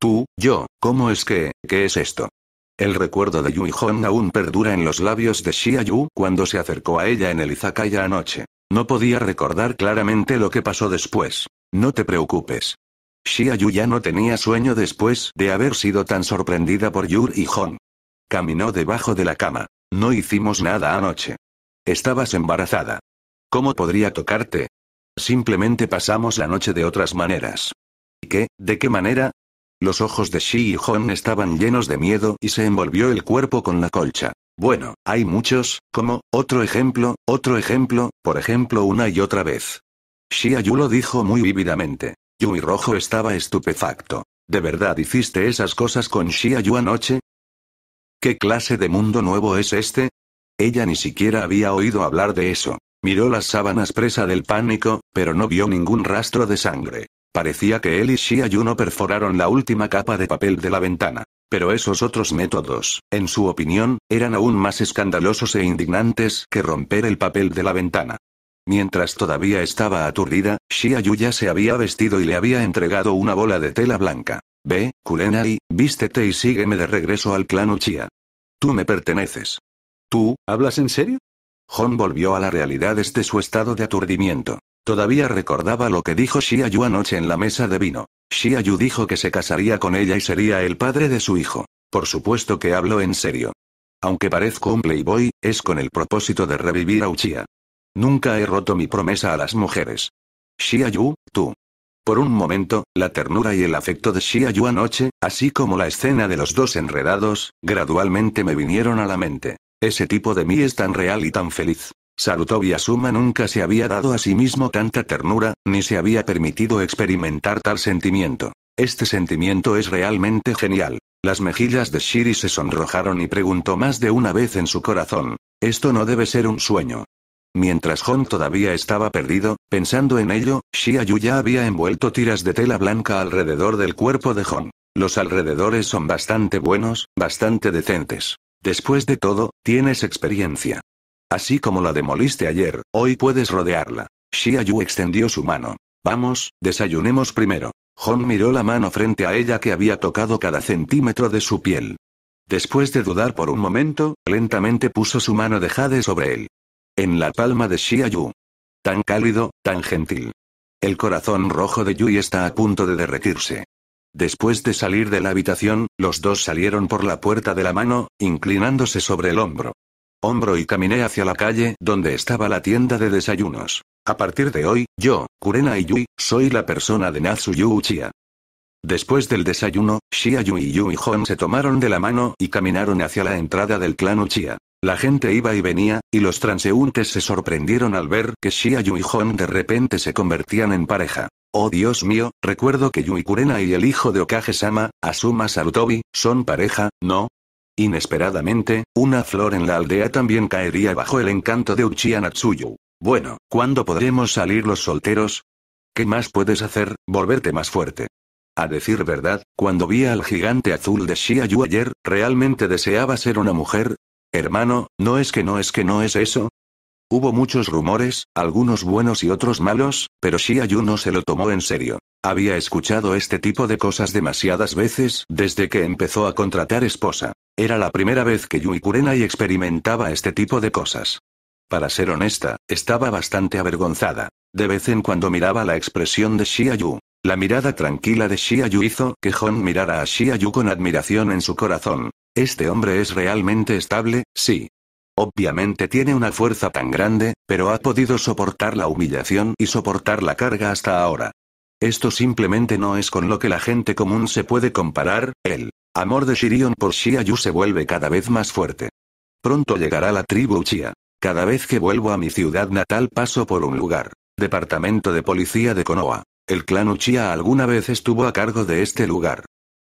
Tú, yo, ¿cómo es que, qué es esto? El recuerdo de Yu y Hong aún perdura en los labios de Xia Yu cuando se acercó a ella en el izakaya anoche. No podía recordar claramente lo que pasó después. No te preocupes. Xia Yu ya no tenía sueño después de haber sido tan sorprendida por Yu y Hong. Caminó debajo de la cama. No hicimos nada anoche. Estabas embarazada. ¿Cómo podría tocarte? Simplemente pasamos la noche de otras maneras. ¿Y qué? ¿De qué manera? Los ojos de Shi y Hon estaban llenos de miedo y se envolvió el cuerpo con la colcha. Bueno, hay muchos, como, otro ejemplo, otro ejemplo, por ejemplo una y otra vez. Shi Ayu lo dijo muy vívidamente. Yumi Rojo estaba estupefacto. ¿De verdad hiciste esas cosas con Shi Ayu anoche? ¿Qué clase de mundo nuevo es este? Ella ni siquiera había oído hablar de eso. Miró las sábanas presa del pánico, pero no vio ningún rastro de sangre. Parecía que él y Shia no perforaron la última capa de papel de la ventana. Pero esos otros métodos, en su opinión, eran aún más escandalosos e indignantes que romper el papel de la ventana. Mientras todavía estaba aturdida, Shia ya se había vestido y le había entregado una bola de tela blanca. Ve, Kurenai, vístete y sígueme de regreso al clan Uchiha. Tú me perteneces. ¿Tú, hablas en serio? Hon volvió a la realidad desde su estado de aturdimiento. Todavía recordaba lo que dijo Shiayu anoche en la mesa de vino. Shiayu dijo que se casaría con ella y sería el padre de su hijo. Por supuesto que hablo en serio. Aunque parezco un playboy, es con el propósito de revivir a Uchiha. Nunca he roto mi promesa a las mujeres. Shiayu, tú. Por un momento, la ternura y el afecto de Xia Yu anoche, así como la escena de los dos enredados, gradualmente me vinieron a la mente. Ese tipo de mí es tan real y tan feliz. Sarutobi Asuma nunca se había dado a sí mismo tanta ternura, ni se había permitido experimentar tal sentimiento. Este sentimiento es realmente genial. Las mejillas de Shiri se sonrojaron y preguntó más de una vez en su corazón. Esto no debe ser un sueño. Mientras Hon todavía estaba perdido, pensando en ello, Yu ya había envuelto tiras de tela blanca alrededor del cuerpo de Hon. Los alrededores son bastante buenos, bastante decentes. Después de todo, tienes experiencia. Así como la demoliste ayer, hoy puedes rodearla. Yu extendió su mano. Vamos, desayunemos primero. Hon miró la mano frente a ella que había tocado cada centímetro de su piel. Después de dudar por un momento, lentamente puso su mano de Jade sobre él. En la palma de Xia Yu. Tan cálido, tan gentil. El corazón rojo de Yui está a punto de derretirse. Después de salir de la habitación, los dos salieron por la puerta de la mano, inclinándose sobre el hombro. Hombro y caminé hacia la calle donde estaba la tienda de desayunos. A partir de hoy, yo, Kurena y Yui, soy la persona de Yu Uchiha. Después del desayuno, Shia y Yui Hon se tomaron de la mano y caminaron hacia la entrada del clan Uchiha. La gente iba y venía, y los transeúntes se sorprendieron al ver que Shia Yu y Hon de repente se convertían en pareja. Oh Dios mío, recuerdo que Yui-Kurena y el hijo de Okage-sama, Asuma Sarutobi, son pareja, ¿no? Inesperadamente, una flor en la aldea también caería bajo el encanto de Uchiha Natsuyu. Bueno, ¿cuándo podremos salir los solteros? ¿Qué más puedes hacer, volverte más fuerte? A decir verdad, cuando vi al gigante azul de Shia Yu ayer, realmente deseaba ser una mujer, Hermano, ¿no es que no es que no es eso? Hubo muchos rumores, algunos buenos y otros malos, pero Shiayu no se lo tomó en serio. Había escuchado este tipo de cosas demasiadas veces desde que empezó a contratar esposa. Era la primera vez que Yui Kurenai experimentaba este tipo de cosas. Para ser honesta, estaba bastante avergonzada. De vez en cuando miraba la expresión de Shiayu, La mirada tranquila de Shiayu hizo que Jon mirara a Shiayu con admiración en su corazón. Este hombre es realmente estable, sí. Obviamente tiene una fuerza tan grande, pero ha podido soportar la humillación y soportar la carga hasta ahora. Esto simplemente no es con lo que la gente común se puede comparar, el amor de Shirion por Yu se vuelve cada vez más fuerte. Pronto llegará la tribu Uchiha. Cada vez que vuelvo a mi ciudad natal paso por un lugar. Departamento de Policía de Konoha. El clan Uchiha alguna vez estuvo a cargo de este lugar.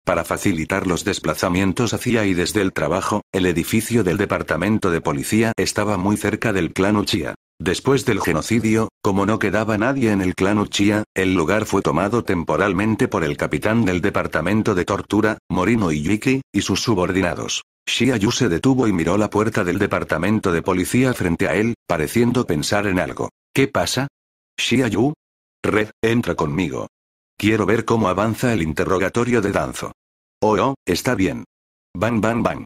Para facilitar los desplazamientos hacia y desde el trabajo, el edificio del departamento de policía estaba muy cerca del clan Uchiha. Después del genocidio, como no quedaba nadie en el clan Uchiha, el lugar fue tomado temporalmente por el capitán del departamento de tortura, Morino Iyuki, y sus subordinados. Shiayu se detuvo y miró la puerta del departamento de policía frente a él, pareciendo pensar en algo. ¿Qué pasa? Shiayu? Red, entra conmigo. Quiero ver cómo avanza el interrogatorio de Danzo. Oh, oh, está bien. Bang, bang, bang.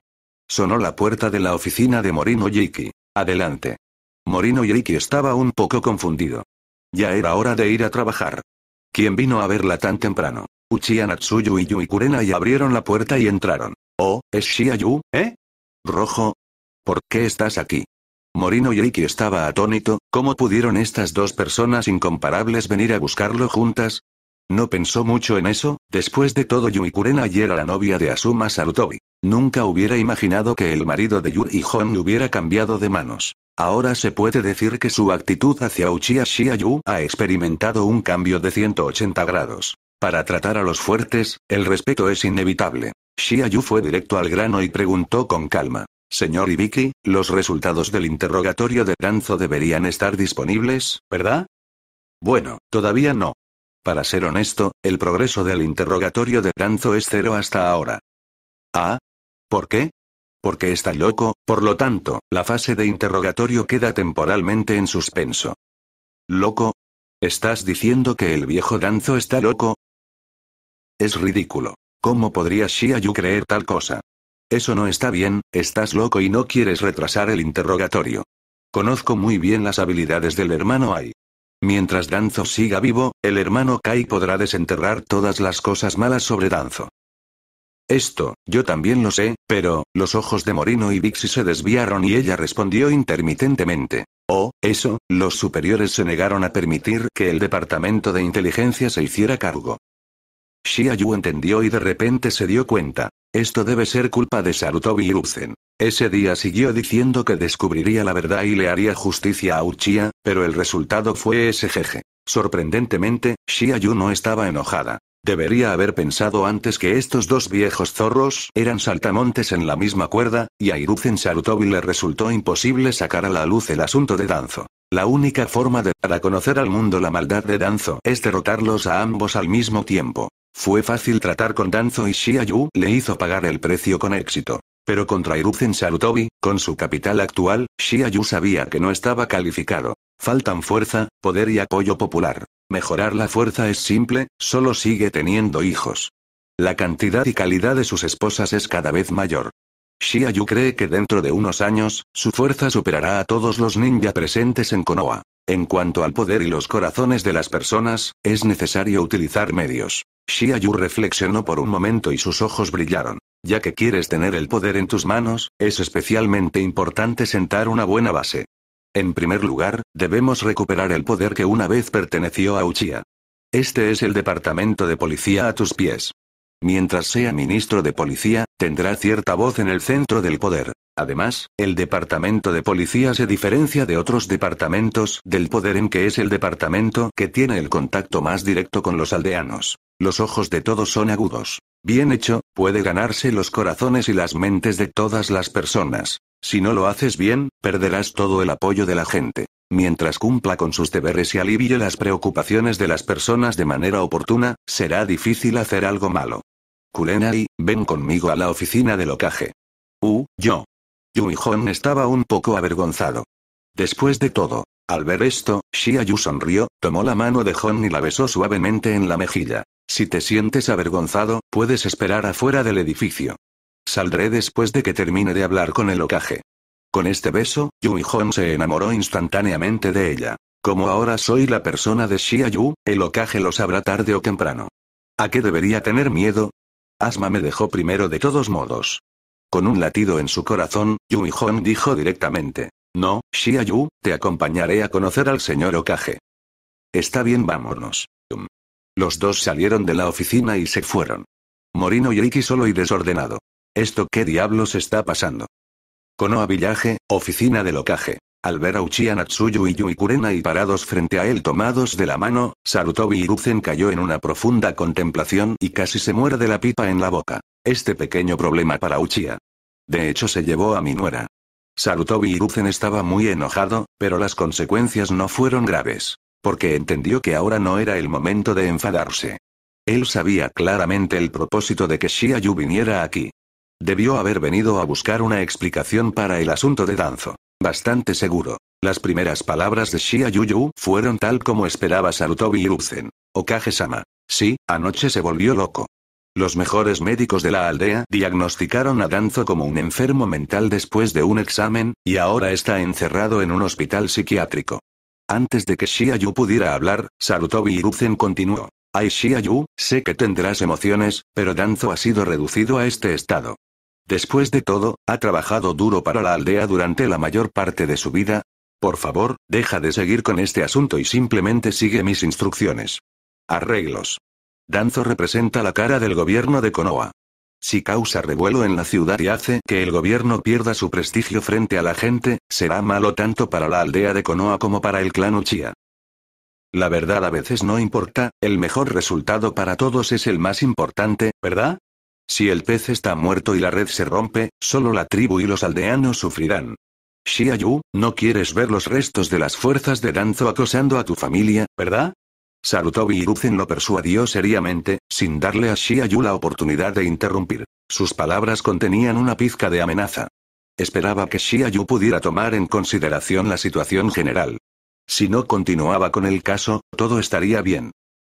Sonó la puerta de la oficina de Morino Yiki. Adelante. Morino Yiki estaba un poco confundido. Ya era hora de ir a trabajar. ¿Quién vino a verla tan temprano? Uchiha Natsuyu y Yui Kurena y abrieron la puerta y entraron. Oh, es Shiayu, ¿eh? Rojo. ¿Por qué estás aquí? Morino Yiki estaba atónito, ¿cómo pudieron estas dos personas incomparables venir a buscarlo juntas? No pensó mucho en eso, después de todo Yui ayer era la novia de Asuma Sarutobi. Nunca hubiera imaginado que el marido de Yuri Hon hubiera cambiado de manos. Ahora se puede decir que su actitud hacia Uchiha Shiayu ha experimentado un cambio de 180 grados. Para tratar a los fuertes, el respeto es inevitable. Shiayu fue directo al grano y preguntó con calma. Señor Ibiki, los resultados del interrogatorio de Danzo deberían estar disponibles, ¿verdad? Bueno, todavía no, para ser honesto, el progreso del interrogatorio de Danzo es cero hasta ahora. ¿Ah? ¿Por qué? Porque está loco, por lo tanto, la fase de interrogatorio queda temporalmente en suspenso. ¿Loco? ¿Estás diciendo que el viejo Danzo está loco? Es ridículo. ¿Cómo podría Shiayu creer tal cosa? Eso no está bien, estás loco y no quieres retrasar el interrogatorio. Conozco muy bien las habilidades del hermano Ai. Mientras Danzo siga vivo, el hermano Kai podrá desenterrar todas las cosas malas sobre Danzo. Esto, yo también lo sé, pero, los ojos de Morino y Vixi se desviaron y ella respondió intermitentemente. Oh, eso, los superiores se negaron a permitir que el departamento de inteligencia se hiciera cargo. Shia entendió y de repente se dio cuenta. Esto debe ser culpa de Sarutobi y ese día siguió diciendo que descubriría la verdad y le haría justicia a Uchiha, pero el resultado fue ese jeje. Sorprendentemente, Yu no estaba enojada. Debería haber pensado antes que estos dos viejos zorros eran saltamontes en la misma cuerda, y a en Sarutobi le resultó imposible sacar a la luz el asunto de Danzo. La única forma de para conocer al mundo la maldad de Danzo es derrotarlos a ambos al mismo tiempo. Fue fácil tratar con Danzo y Yu le hizo pagar el precio con éxito. Pero contra Irupzen Sarutobi, con su capital actual, Yu sabía que no estaba calificado. Faltan fuerza, poder y apoyo popular. Mejorar la fuerza es simple, solo sigue teniendo hijos. La cantidad y calidad de sus esposas es cada vez mayor. Yu cree que dentro de unos años, su fuerza superará a todos los ninja presentes en Konoha. En cuanto al poder y los corazones de las personas, es necesario utilizar medios. Yu reflexionó por un momento y sus ojos brillaron. Ya que quieres tener el poder en tus manos, es especialmente importante sentar una buena base. En primer lugar, debemos recuperar el poder que una vez perteneció a Uchiha. Este es el departamento de policía a tus pies. Mientras sea ministro de policía, tendrá cierta voz en el centro del poder. Además, el departamento de policía se diferencia de otros departamentos del poder en que es el departamento que tiene el contacto más directo con los aldeanos. Los ojos de todos son agudos. Bien hecho, puede ganarse los corazones y las mentes de todas las personas. Si no lo haces bien, perderás todo el apoyo de la gente. Mientras cumpla con sus deberes y alivie las preocupaciones de las personas de manera oportuna, será difícil hacer algo malo. y, ven conmigo a la oficina de locaje. Uh, yo. Hon estaba un poco avergonzado. Después de todo, al ver esto, Shiayu sonrió, tomó la mano de Hon y la besó suavemente en la mejilla. Si te sientes avergonzado, puedes esperar afuera del edificio. Saldré después de que termine de hablar con el ocaje. Con este beso, Yui Hong se enamoró instantáneamente de ella. Como ahora soy la persona de Xia Yu, el ocaje lo sabrá tarde o temprano. ¿A qué debería tener miedo? Asma me dejó primero de todos modos. Con un latido en su corazón, Yui Hong dijo directamente. No, Shia Yu, te acompañaré a conocer al señor ocaje. Está bien, vámonos. Los dos salieron de la oficina y se fueron. Morino y Riki solo y desordenado. ¿Esto qué diablos está pasando? Konoha Villaje, oficina de locaje. Al ver a Uchiha Natsuyu y Yui Kurena y parados frente a él tomados de la mano, Sarutobi Hiruzen cayó en una profunda contemplación y casi se de la pipa en la boca. Este pequeño problema para Uchiha. De hecho se llevó a mi nuera. Sarutobi Hiruzen estaba muy enojado, pero las consecuencias no fueron graves porque entendió que ahora no era el momento de enfadarse. Él sabía claramente el propósito de que Yu viniera aquí. Debió haber venido a buscar una explicación para el asunto de Danzo. Bastante seguro. Las primeras palabras de Yu fueron tal como esperaba Sarutobi Uzen. Okage-sama. Sí, anoche se volvió loco. Los mejores médicos de la aldea diagnosticaron a Danzo como un enfermo mental después de un examen, y ahora está encerrado en un hospital psiquiátrico. Antes de que Yu pudiera hablar, Sarutobi Iruzen continuó. Ay Yu, sé que tendrás emociones, pero Danzo ha sido reducido a este estado. Después de todo, ha trabajado duro para la aldea durante la mayor parte de su vida. Por favor, deja de seguir con este asunto y simplemente sigue mis instrucciones. Arreglos. Danzo representa la cara del gobierno de Konoha. Si causa revuelo en la ciudad y hace que el gobierno pierda su prestigio frente a la gente, será malo tanto para la aldea de Konoha como para el clan Uchiha. La verdad a veces no importa, el mejor resultado para todos es el más importante, ¿verdad? Si el pez está muerto y la red se rompe, solo la tribu y los aldeanos sufrirán. Shia Yu, no quieres ver los restos de las fuerzas de Danzo acosando a tu familia, ¿verdad? Sarutobi Hiruzen lo persuadió seriamente, sin darle a Shiyu la oportunidad de interrumpir. Sus palabras contenían una pizca de amenaza. Esperaba que Shiayu pudiera tomar en consideración la situación general. Si no continuaba con el caso, todo estaría bien.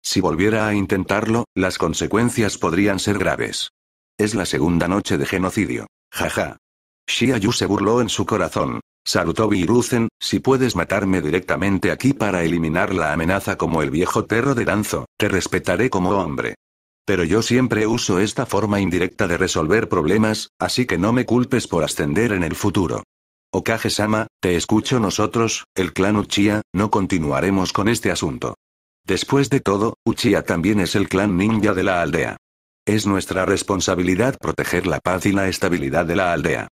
Si volviera a intentarlo, las consecuencias podrían ser graves. Es la segunda noche de genocidio. Jaja. Shiayu se burló en su corazón. Sarutobi y si puedes matarme directamente aquí para eliminar la amenaza como el viejo perro de Danzo, te respetaré como hombre. Pero yo siempre uso esta forma indirecta de resolver problemas, así que no me culpes por ascender en el futuro. Okage-sama, te escucho nosotros, el clan Uchiha, no continuaremos con este asunto. Después de todo, Uchiha también es el clan ninja de la aldea. Es nuestra responsabilidad proteger la paz y la estabilidad de la aldea.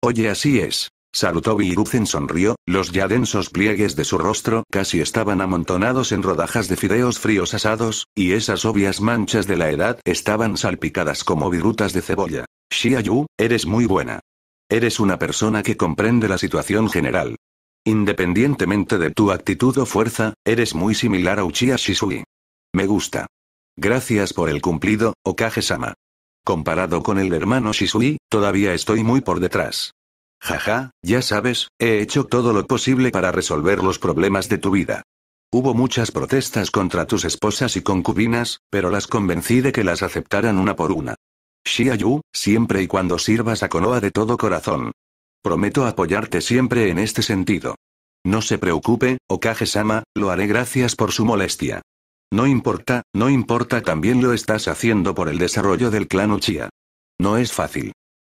Oye, así es. Salutó Biruzen sonrió, los ya densos pliegues de su rostro casi estaban amontonados en rodajas de fideos fríos asados, y esas obvias manchas de la edad estaban salpicadas como virutas de cebolla. Shiayu Yu, eres muy buena. Eres una persona que comprende la situación general. Independientemente de tu actitud o fuerza, eres muy similar a Uchiha Shisui. Me gusta. Gracias por el cumplido, Okage-sama. Comparado con el hermano Shisui, todavía estoy muy por detrás. Jaja, ya sabes, he hecho todo lo posible para resolver los problemas de tu vida. Hubo muchas protestas contra tus esposas y concubinas, pero las convencí de que las aceptaran una por una. Shiayu, siempre y cuando sirvas a Konoha de todo corazón. Prometo apoyarte siempre en este sentido. No se preocupe, Okage-sama, lo haré gracias por su molestia. No importa, no importa, también lo estás haciendo por el desarrollo del clan Uchiha. No es fácil.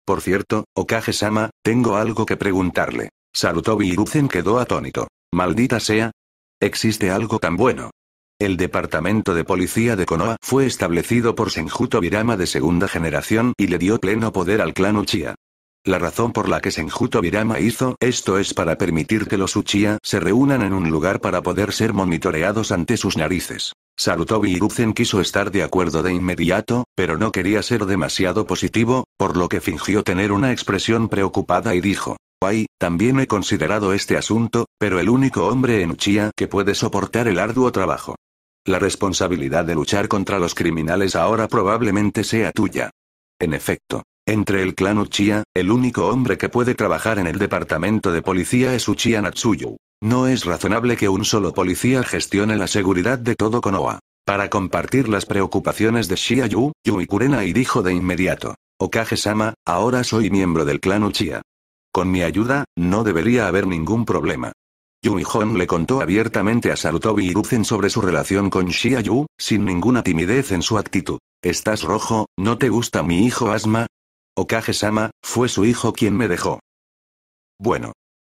Por cierto, Okage-sama, tengo algo que preguntarle. Sarutobi Hiruzen quedó atónito. Maldita sea. ¿Existe algo tan bueno? El departamento de policía de Konoha fue establecido por Senjuto Birama de segunda generación y le dio pleno poder al clan Uchiha. La razón por la que Senjuto Virama hizo esto es para permitir que los Uchiha se reúnan en un lugar para poder ser monitoreados ante sus narices. Sarutobi Hiruzen quiso estar de acuerdo de inmediato, pero no quería ser demasiado positivo, por lo que fingió tener una expresión preocupada y dijo, Ay, también he considerado este asunto, pero el único hombre en Uchiha que puede soportar el arduo trabajo. La responsabilidad de luchar contra los criminales ahora probablemente sea tuya. En efecto, entre el clan Uchiha, el único hombre que puede trabajar en el departamento de policía es Uchiha Natsuyu. No es razonable que un solo policía gestione la seguridad de todo Konoha. Para compartir las preocupaciones de Shiayu, Yuu y dijo de inmediato. Okage-sama, ahora soy miembro del clan Uchiha. Con mi ayuda, no debería haber ningún problema. yui le contó abiertamente a Sarutobi y sobre su relación con Shia sin ninguna timidez en su actitud. Estás rojo, ¿no te gusta mi hijo Asma? Okage-sama, fue su hijo quien me dejó. Bueno.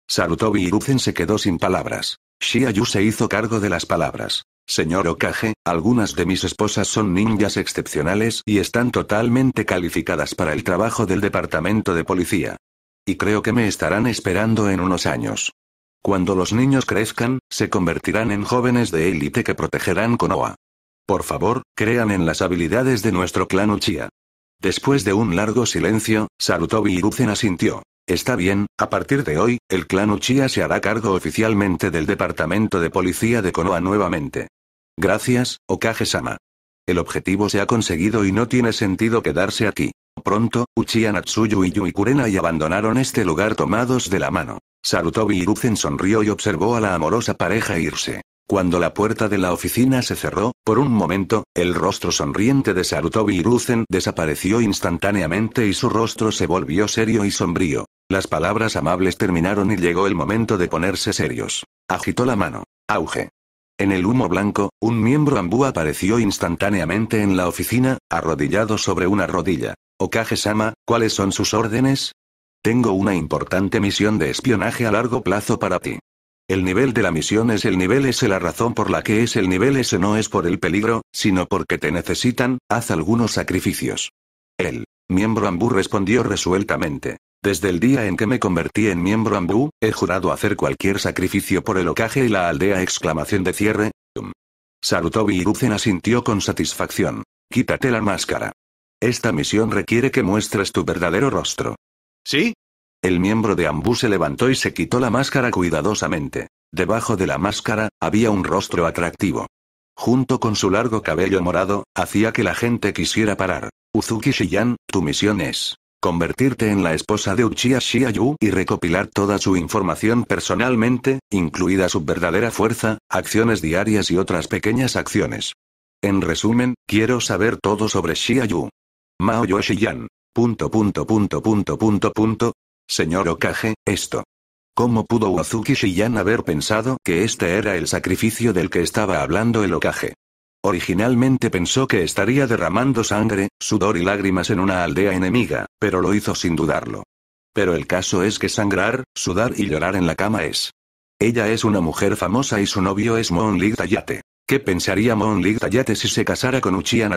Sarutobi Hiruzen se quedó sin palabras. Shiayu se hizo cargo de las palabras. Señor Okage, algunas de mis esposas son ninjas excepcionales y están totalmente calificadas para el trabajo del departamento de policía. Y creo que me estarán esperando en unos años. Cuando los niños crezcan, se convertirán en jóvenes de élite que protegerán Konoha. Por favor, crean en las habilidades de nuestro clan Uchiha. Después de un largo silencio, Sarutobi Hiruzen asintió. Está bien, a partir de hoy, el clan Uchiha se hará cargo oficialmente del departamento de policía de Konoha nuevamente. Gracias, Okage-sama. El objetivo se ha conseguido y no tiene sentido quedarse aquí. Pronto, Uchiha Natsuyu y Yui Kurena y abandonaron este lugar tomados de la mano. Sarutobi Hiruzen sonrió y observó a la amorosa pareja irse. Cuando la puerta de la oficina se cerró, por un momento, el rostro sonriente de Sarutobi desapareció instantáneamente y su rostro se volvió serio y sombrío. Las palabras amables terminaron y llegó el momento de ponerse serios. Agitó la mano. Auge. En el humo blanco, un miembro ambú apareció instantáneamente en la oficina, arrodillado sobre una rodilla. Okage-sama, ¿cuáles son sus órdenes? Tengo una importante misión de espionaje a largo plazo para ti. El nivel de la misión es el nivel S. La razón por la que es el nivel ese no es por el peligro, sino porque te necesitan, haz algunos sacrificios. El miembro ambu respondió resueltamente. Desde el día en que me convertí en miembro ambu, he jurado hacer cualquier sacrificio por el ocaje y la aldea. Exclamación de cierre. Um. Sarutobi asintió con satisfacción. Quítate la máscara. Esta misión requiere que muestres tu verdadero rostro. ¿Sí? El miembro de Ambú se levantó y se quitó la máscara cuidadosamente. Debajo de la máscara, había un rostro atractivo. Junto con su largo cabello morado, hacía que la gente quisiera parar. Uzuki Shiyan, tu misión es convertirte en la esposa de Uchiha Shiyu y recopilar toda su información personalmente, incluida su verdadera fuerza, acciones diarias y otras pequeñas acciones. En resumen, quiero saber todo sobre Shiyu. Mao Yoshiyan. Punto punto punto punto punto Señor Okage, esto. ¿Cómo pudo Uzuki Shiyan haber pensado que este era el sacrificio del que estaba hablando el Okage? Originalmente pensó que estaría derramando sangre, sudor y lágrimas en una aldea enemiga, pero lo hizo sin dudarlo. Pero el caso es que sangrar, sudar y llorar en la cama es. Ella es una mujer famosa y su novio es Mon Lig Tayate. ¿Qué pensaría Mon Tayate si se casara con Uchiha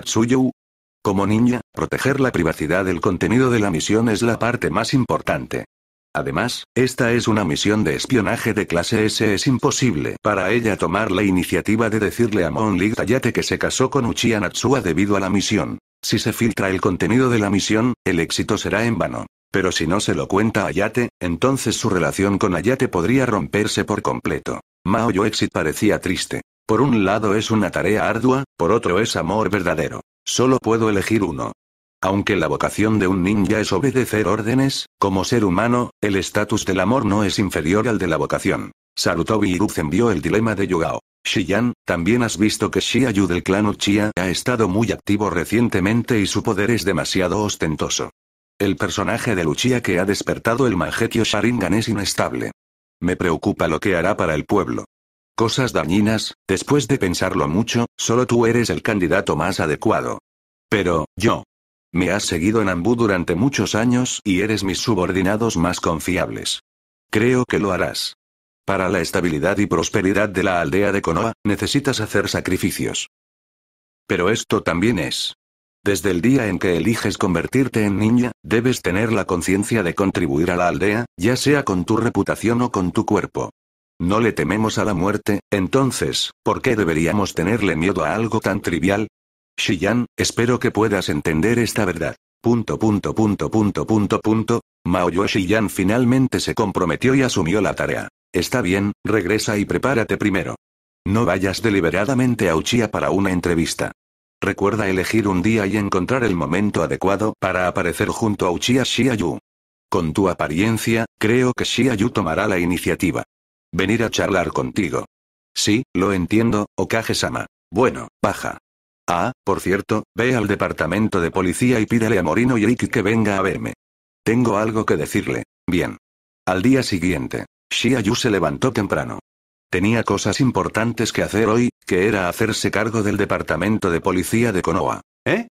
como niña, proteger la privacidad del contenido de la misión es la parte más importante. Además, esta es una misión de espionaje de clase S. Es imposible para ella tomar la iniciativa de decirle a Monlig Ayate que se casó con Uchiha Natsua debido a la misión. Si se filtra el contenido de la misión, el éxito será en vano. Pero si no se lo cuenta Ayate, entonces su relación con Ayate podría romperse por completo. Maoyo Exit parecía triste. Por un lado es una tarea ardua, por otro es amor verdadero. Solo puedo elegir uno. Aunque la vocación de un ninja es obedecer órdenes, como ser humano, el estatus del amor no es inferior al de la vocación. Sarutobi Hiruzen envió el dilema de Yugao. Shiyan, también has visto que Yu del clan Uchiha ha estado muy activo recientemente y su poder es demasiado ostentoso. El personaje de Uchiha que ha despertado el Mangekyo Sharingan es inestable. Me preocupa lo que hará para el pueblo. Cosas dañinas, después de pensarlo mucho, solo tú eres el candidato más adecuado. Pero, yo. Me has seguido en Ambú durante muchos años y eres mis subordinados más confiables. Creo que lo harás. Para la estabilidad y prosperidad de la aldea de Konoha, necesitas hacer sacrificios. Pero esto también es. Desde el día en que eliges convertirte en niña, debes tener la conciencia de contribuir a la aldea, ya sea con tu reputación o con tu cuerpo. No le tememos a la muerte, entonces, ¿por qué deberíamos tenerle miedo a algo tan trivial? Shiyan, espero que puedas entender esta verdad. Punto punto punto punto punto punto. Maoyo Shiyan finalmente se comprometió y asumió la tarea. Está bien, regresa y prepárate primero. No vayas deliberadamente a Uchiha para una entrevista. Recuerda elegir un día y encontrar el momento adecuado para aparecer junto a Uchiha Xiayu. Con tu apariencia, creo que Xiayu tomará la iniciativa. Venir a charlar contigo. Sí, lo entiendo, Okage-sama. Bueno, baja. Ah, por cierto, ve al departamento de policía y pídele a Morino Iki que venga a verme. Tengo algo que decirle. Bien. Al día siguiente, Shiayu se levantó temprano. Tenía cosas importantes que hacer hoy, que era hacerse cargo del departamento de policía de Konoha. ¿Eh?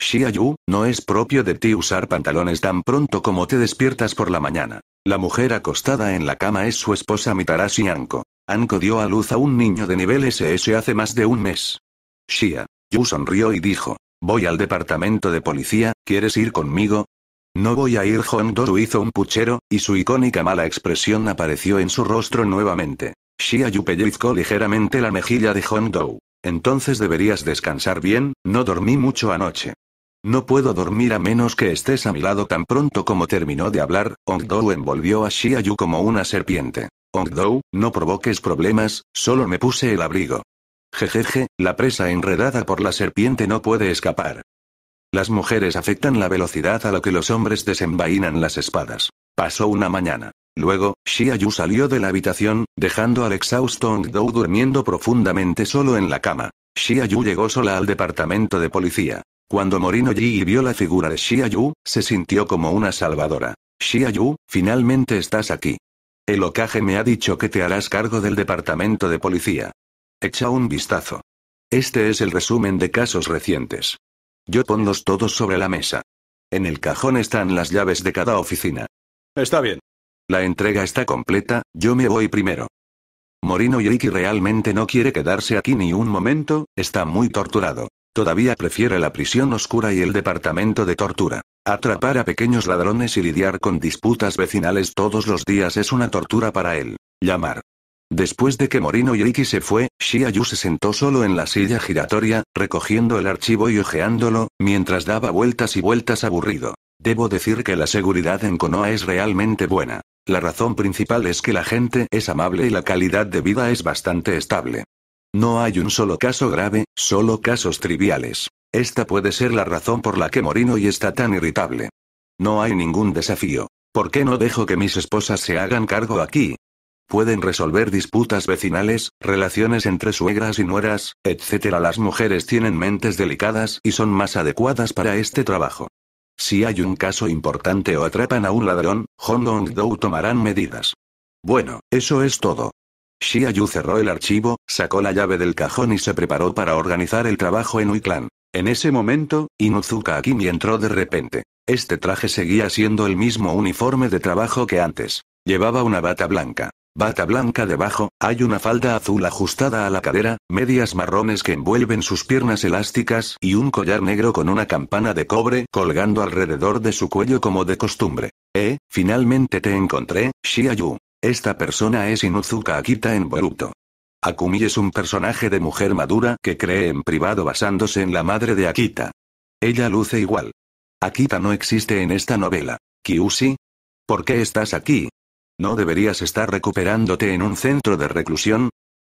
Shia Yu, no es propio de ti usar pantalones tan pronto como te despiertas por la mañana. La mujer acostada en la cama es su esposa Mitarashi Anko. Anko dio a luz a un niño de nivel SS hace más de un mes. Shia. Yu sonrió y dijo. Voy al departamento de policía, ¿quieres ir conmigo? No voy a ir. Hong Dou hizo un puchero, y su icónica mala expresión apareció en su rostro nuevamente. Shia Yu pellizcó ligeramente la mejilla de Hong Dou. Entonces deberías descansar bien, no dormí mucho anoche. No puedo dormir a menos que estés a mi lado tan pronto como terminó de hablar, Dou envolvió a Yu como una serpiente. Dou, no provoques problemas, solo me puse el abrigo. Jejeje, la presa enredada por la serpiente no puede escapar. Las mujeres afectan la velocidad a la que los hombres desenvainan las espadas. Pasó una mañana. Luego, Yu salió de la habitación, dejando al exhausto Dou durmiendo profundamente solo en la cama. Yu llegó sola al departamento de policía. Cuando Morino Yi vio la figura de Shiayu se sintió como una salvadora. Xia Yu, finalmente estás aquí. El Okage me ha dicho que te harás cargo del departamento de policía. Echa un vistazo. Este es el resumen de casos recientes. Yo ponlos todos sobre la mesa. En el cajón están las llaves de cada oficina. Está bien. La entrega está completa, yo me voy primero. Morino realmente no quiere quedarse aquí ni un momento, está muy torturado. Todavía prefiere la prisión oscura y el departamento de tortura. Atrapar a pequeños ladrones y lidiar con disputas vecinales todos los días es una tortura para él. Llamar. Después de que Morino y Ricky se fue, Shiayu se sentó solo en la silla giratoria, recogiendo el archivo y hojeándolo, mientras daba vueltas y vueltas aburrido. Debo decir que la seguridad en Konoha es realmente buena. La razón principal es que la gente es amable y la calidad de vida es bastante estable. No hay un solo caso grave, solo casos triviales. Esta puede ser la razón por la que Morino y está tan irritable. No hay ningún desafío. ¿Por qué no dejo que mis esposas se hagan cargo aquí? Pueden resolver disputas vecinales, relaciones entre suegras y nueras, etc. Las mujeres tienen mentes delicadas y son más adecuadas para este trabajo. Si hay un caso importante o atrapan a un ladrón, Hong Dong Dou tomarán medidas. Bueno, eso es todo. Shiayu cerró el archivo, sacó la llave del cajón y se preparó para organizar el trabajo en Uiclan. En ese momento, Inuzuka Akimi entró de repente. Este traje seguía siendo el mismo uniforme de trabajo que antes. Llevaba una bata blanca. Bata blanca debajo, hay una falda azul ajustada a la cadera, medias marrones que envuelven sus piernas elásticas y un collar negro con una campana de cobre colgando alrededor de su cuello como de costumbre. Eh, finalmente te encontré, Shiayu. Esta persona es Inuzuka Akita en Boruto. Akumi es un personaje de mujer madura que cree en privado basándose en la madre de Akita. Ella luce igual. Akita no existe en esta novela. Kyushi, ¿por qué estás aquí? ¿No deberías estar recuperándote en un centro de reclusión?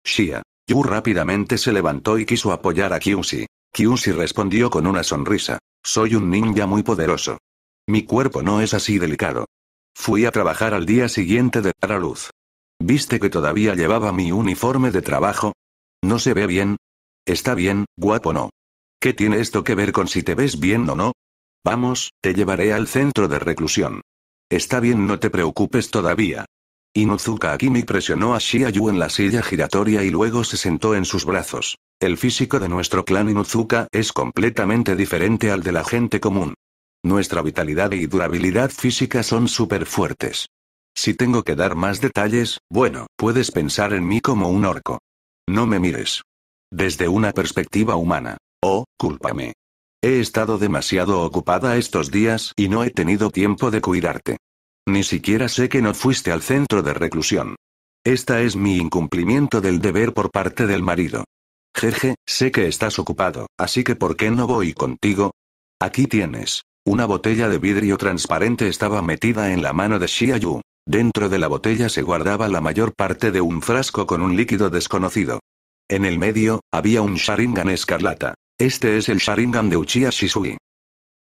Shia. Yu rápidamente se levantó y quiso apoyar a Kyushi. Kyushi respondió con una sonrisa. Soy un ninja muy poderoso. Mi cuerpo no es así delicado. Fui a trabajar al día siguiente de dar a luz. ¿Viste que todavía llevaba mi uniforme de trabajo? ¿No se ve bien? Está bien, guapo no. ¿Qué tiene esto que ver con si te ves bien o no? Vamos, te llevaré al centro de reclusión. Está bien, no te preocupes todavía. Inuzuka Akimi presionó a Shiayu en la silla giratoria y luego se sentó en sus brazos. El físico de nuestro clan Inuzuka es completamente diferente al de la gente común. Nuestra vitalidad y durabilidad física son súper fuertes. Si tengo que dar más detalles, bueno, puedes pensar en mí como un orco. No me mires. Desde una perspectiva humana. Oh, cúlpame. He estado demasiado ocupada estos días y no he tenido tiempo de cuidarte. Ni siquiera sé que no fuiste al centro de reclusión. Esta es mi incumplimiento del deber por parte del marido. Jeje, sé que estás ocupado, así que ¿por qué no voy contigo? Aquí tienes. Una botella de vidrio transparente estaba metida en la mano de Shiayu Dentro de la botella se guardaba la mayor parte de un frasco con un líquido desconocido. En el medio, había un Sharingan escarlata. Este es el Sharingan de Uchiha Shisui.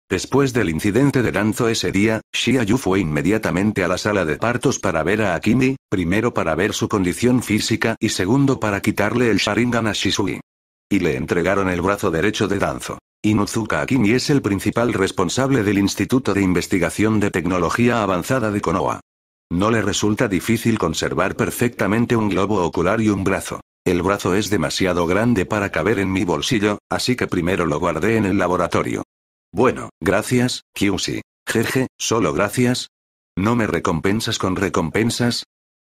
Después del incidente de Danzo ese día, Shiayu fue inmediatamente a la sala de partos para ver a Akimi, primero para ver su condición física y segundo para quitarle el Sharingan a Shisui. Y le entregaron el brazo derecho de Danzo. Inuzuka Akimi es el principal responsable del Instituto de Investigación de Tecnología Avanzada de Konoha. No le resulta difícil conservar perfectamente un globo ocular y un brazo. El brazo es demasiado grande para caber en mi bolsillo, así que primero lo guardé en el laboratorio. Bueno, gracias, Kyushi. Jeje, solo gracias. ¿No me recompensas con recompensas?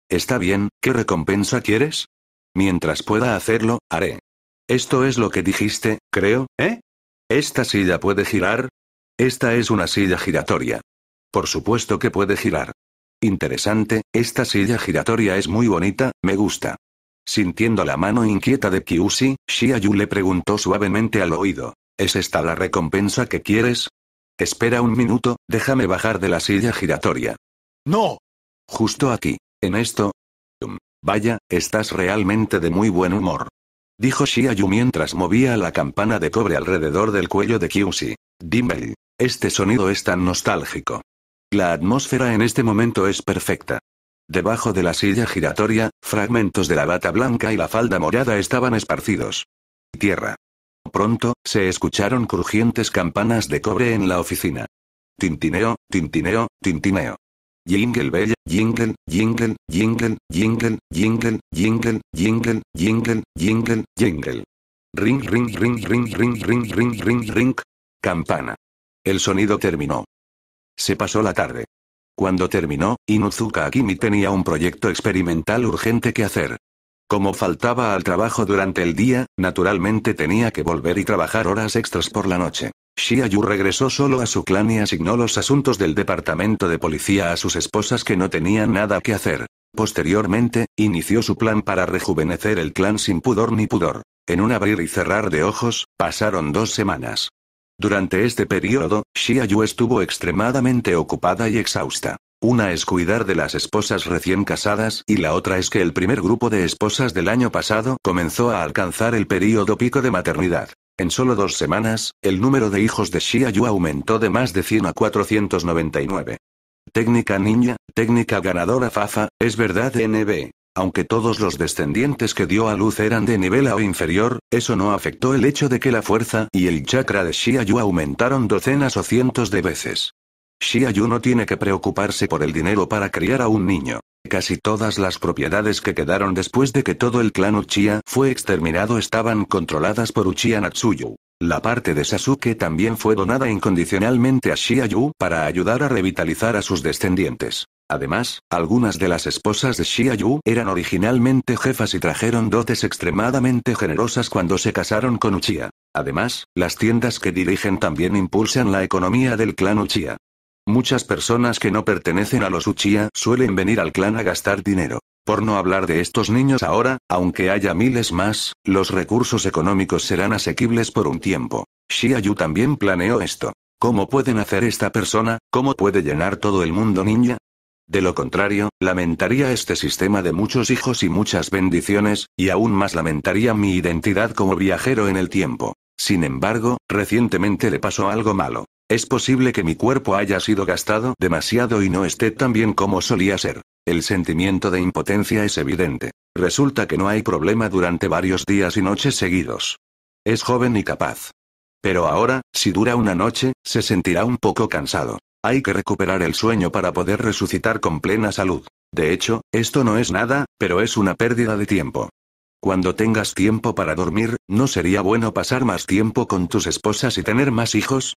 Está bien, ¿qué recompensa quieres? Mientras pueda hacerlo, haré. Esto es lo que dijiste, creo, ¿eh? ¿Esta silla puede girar? Esta es una silla giratoria. Por supuesto que puede girar. Interesante, esta silla giratoria es muy bonita, me gusta. Sintiendo la mano inquieta de Kyushi, Yu le preguntó suavemente al oído. ¿Es esta la recompensa que quieres? Espera un minuto, déjame bajar de la silla giratoria. ¡No! Justo aquí, en esto. vaya, estás realmente de muy buen humor. Dijo Yu mientras movía la campana de cobre alrededor del cuello de Kyushi. Dimei. Este sonido es tan nostálgico. La atmósfera en este momento es perfecta. Debajo de la silla giratoria, fragmentos de la bata blanca y la falda morada estaban esparcidos. Tierra. Pronto, se escucharon crujientes campanas de cobre en la oficina. Tintineo, tintineo, tintineo. Jingle bell, jingle, jingle, jingle, jingle, jingle, jingle, jingle, jingle, jingle, jingle. Ring, ring, ring, ring, ring, ring, ring, ring, ring. Campana. El sonido terminó. Se pasó la tarde. Cuando terminó, Inuzuka Akimi tenía un proyecto experimental urgente que hacer. Como faltaba al trabajo durante el día, naturalmente tenía que volver y trabajar horas extras por la noche. Xia Yu regresó solo a su clan y asignó los asuntos del departamento de policía a sus esposas que no tenían nada que hacer. Posteriormente, inició su plan para rejuvenecer el clan sin pudor ni pudor. En un abrir y cerrar de ojos, pasaron dos semanas. Durante este periodo, Xia Yu estuvo extremadamente ocupada y exhausta. Una es cuidar de las esposas recién casadas y la otra es que el primer grupo de esposas del año pasado comenzó a alcanzar el periodo pico de maternidad. En solo dos semanas, el número de hijos de Xia aumentó de más de 100 a 499. Técnica niña, técnica ganadora Fafa, es verdad NB. Aunque todos los descendientes que dio a luz eran de nivel A o inferior, eso no afectó el hecho de que la fuerza y el chakra de Shia aumentaron docenas o cientos de veces. Xia Yu no tiene que preocuparse por el dinero para criar a un niño. Casi todas las propiedades que quedaron después de que todo el clan Uchiha fue exterminado estaban controladas por Uchiha Natsuyu. La parte de Sasuke también fue donada incondicionalmente a Shia para ayudar a revitalizar a sus descendientes. Además, algunas de las esposas de Shia eran originalmente jefas y trajeron dotes extremadamente generosas cuando se casaron con Uchiha. Además, las tiendas que dirigen también impulsan la economía del clan Uchiha. Muchas personas que no pertenecen a los Uchiha suelen venir al clan a gastar dinero. Por no hablar de estos niños ahora, aunque haya miles más, los recursos económicos serán asequibles por un tiempo. Shiayu también planeó esto. ¿Cómo pueden hacer esta persona? ¿Cómo puede llenar todo el mundo ninja? De lo contrario, lamentaría este sistema de muchos hijos y muchas bendiciones, y aún más lamentaría mi identidad como viajero en el tiempo. Sin embargo, recientemente le pasó algo malo. Es posible que mi cuerpo haya sido gastado demasiado y no esté tan bien como solía ser. El sentimiento de impotencia es evidente. Resulta que no hay problema durante varios días y noches seguidos. Es joven y capaz. Pero ahora, si dura una noche, se sentirá un poco cansado. Hay que recuperar el sueño para poder resucitar con plena salud. De hecho, esto no es nada, pero es una pérdida de tiempo. Cuando tengas tiempo para dormir, ¿no sería bueno pasar más tiempo con tus esposas y tener más hijos?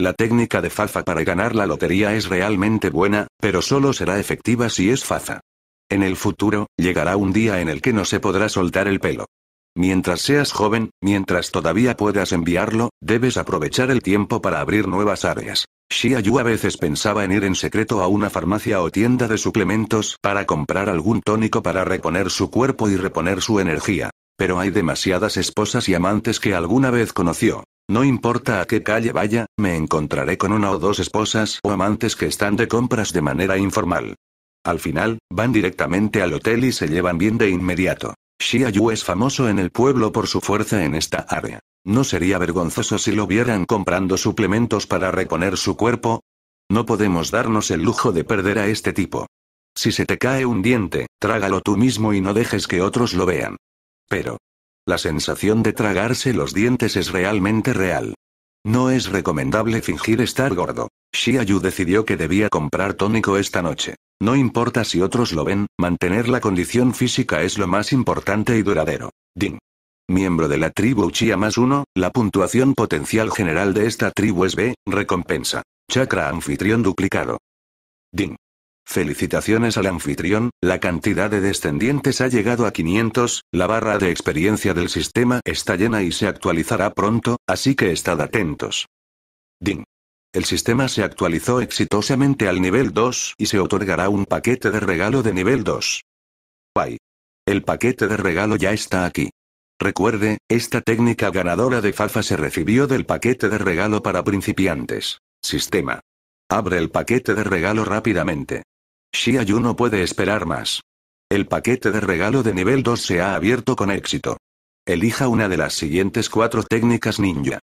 La técnica de Fafa para ganar la lotería es realmente buena, pero solo será efectiva si es Fafa. En el futuro, llegará un día en el que no se podrá soltar el pelo. Mientras seas joven, mientras todavía puedas enviarlo, debes aprovechar el tiempo para abrir nuevas áreas. Xia Yu a veces pensaba en ir en secreto a una farmacia o tienda de suplementos para comprar algún tónico para reponer su cuerpo y reponer su energía. Pero hay demasiadas esposas y amantes que alguna vez conoció. No importa a qué calle vaya, me encontraré con una o dos esposas o amantes que están de compras de manera informal. Al final, van directamente al hotel y se llevan bien de inmediato. Xia Yu es famoso en el pueblo por su fuerza en esta área. ¿No sería vergonzoso si lo vieran comprando suplementos para reponer su cuerpo? No podemos darnos el lujo de perder a este tipo. Si se te cae un diente, trágalo tú mismo y no dejes que otros lo vean. Pero. La sensación de tragarse los dientes es realmente real. No es recomendable fingir estar gordo. Xiayu decidió que debía comprar tónico esta noche. No importa si otros lo ven, mantener la condición física es lo más importante y duradero. Ding. Miembro de la tribu Uchiha más uno, la puntuación potencial general de esta tribu es B, recompensa. Chakra anfitrión duplicado. Ding. Felicitaciones al anfitrión, la cantidad de descendientes ha llegado a 500, la barra de experiencia del sistema está llena y se actualizará pronto, así que estad atentos. Ding. El sistema se actualizó exitosamente al nivel 2 y se otorgará un paquete de regalo de nivel 2. Bye. El paquete de regalo ya está aquí. Recuerde, esta técnica ganadora de Fafa se recibió del paquete de regalo para principiantes. Sistema. Abre el paquete de regalo rápidamente. Xia Yu no puede esperar más. El paquete de regalo de nivel 2 se ha abierto con éxito. Elija una de las siguientes cuatro técnicas ninja.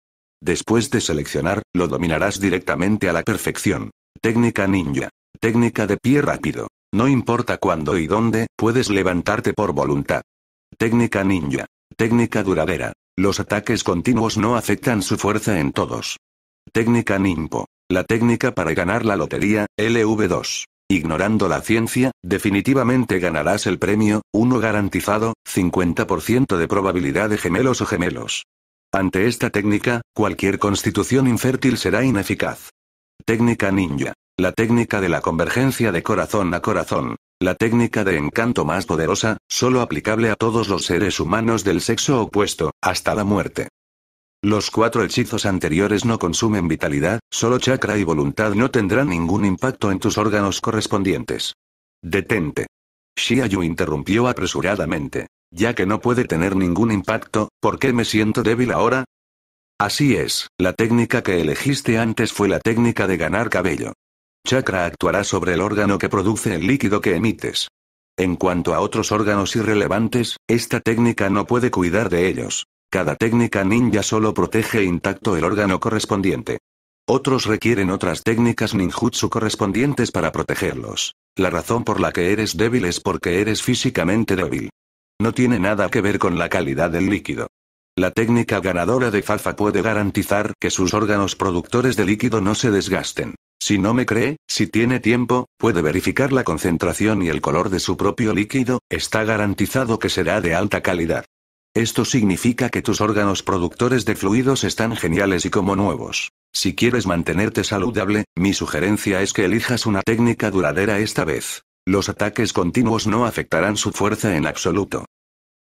Después de seleccionar, lo dominarás directamente a la perfección. Técnica ninja. Técnica de pie rápido. No importa cuándo y dónde, puedes levantarte por voluntad. Técnica ninja. Técnica duradera. Los ataques continuos no afectan su fuerza en todos. Técnica Nimpo. La técnica para ganar la lotería, LV2. Ignorando la ciencia, definitivamente ganarás el premio, uno garantizado, 50% de probabilidad de gemelos o gemelos. Ante esta técnica, cualquier constitución infértil será ineficaz. Técnica ninja. La técnica de la convergencia de corazón a corazón. La técnica de encanto más poderosa, solo aplicable a todos los seres humanos del sexo opuesto, hasta la muerte. Los cuatro hechizos anteriores no consumen vitalidad, solo chakra y voluntad no tendrán ningún impacto en tus órganos correspondientes. Detente. Xiayu interrumpió apresuradamente. Ya que no puede tener ningún impacto, ¿por qué me siento débil ahora? Así es, la técnica que elegiste antes fue la técnica de ganar cabello. Chakra actuará sobre el órgano que produce el líquido que emites. En cuanto a otros órganos irrelevantes, esta técnica no puede cuidar de ellos. Cada técnica ninja solo protege intacto el órgano correspondiente. Otros requieren otras técnicas ninjutsu correspondientes para protegerlos. La razón por la que eres débil es porque eres físicamente débil. No tiene nada que ver con la calidad del líquido. La técnica ganadora de Fafa puede garantizar que sus órganos productores de líquido no se desgasten. Si no me cree, si tiene tiempo, puede verificar la concentración y el color de su propio líquido, está garantizado que será de alta calidad. Esto significa que tus órganos productores de fluidos están geniales y como nuevos. Si quieres mantenerte saludable, mi sugerencia es que elijas una técnica duradera esta vez. Los ataques continuos no afectarán su fuerza en absoluto.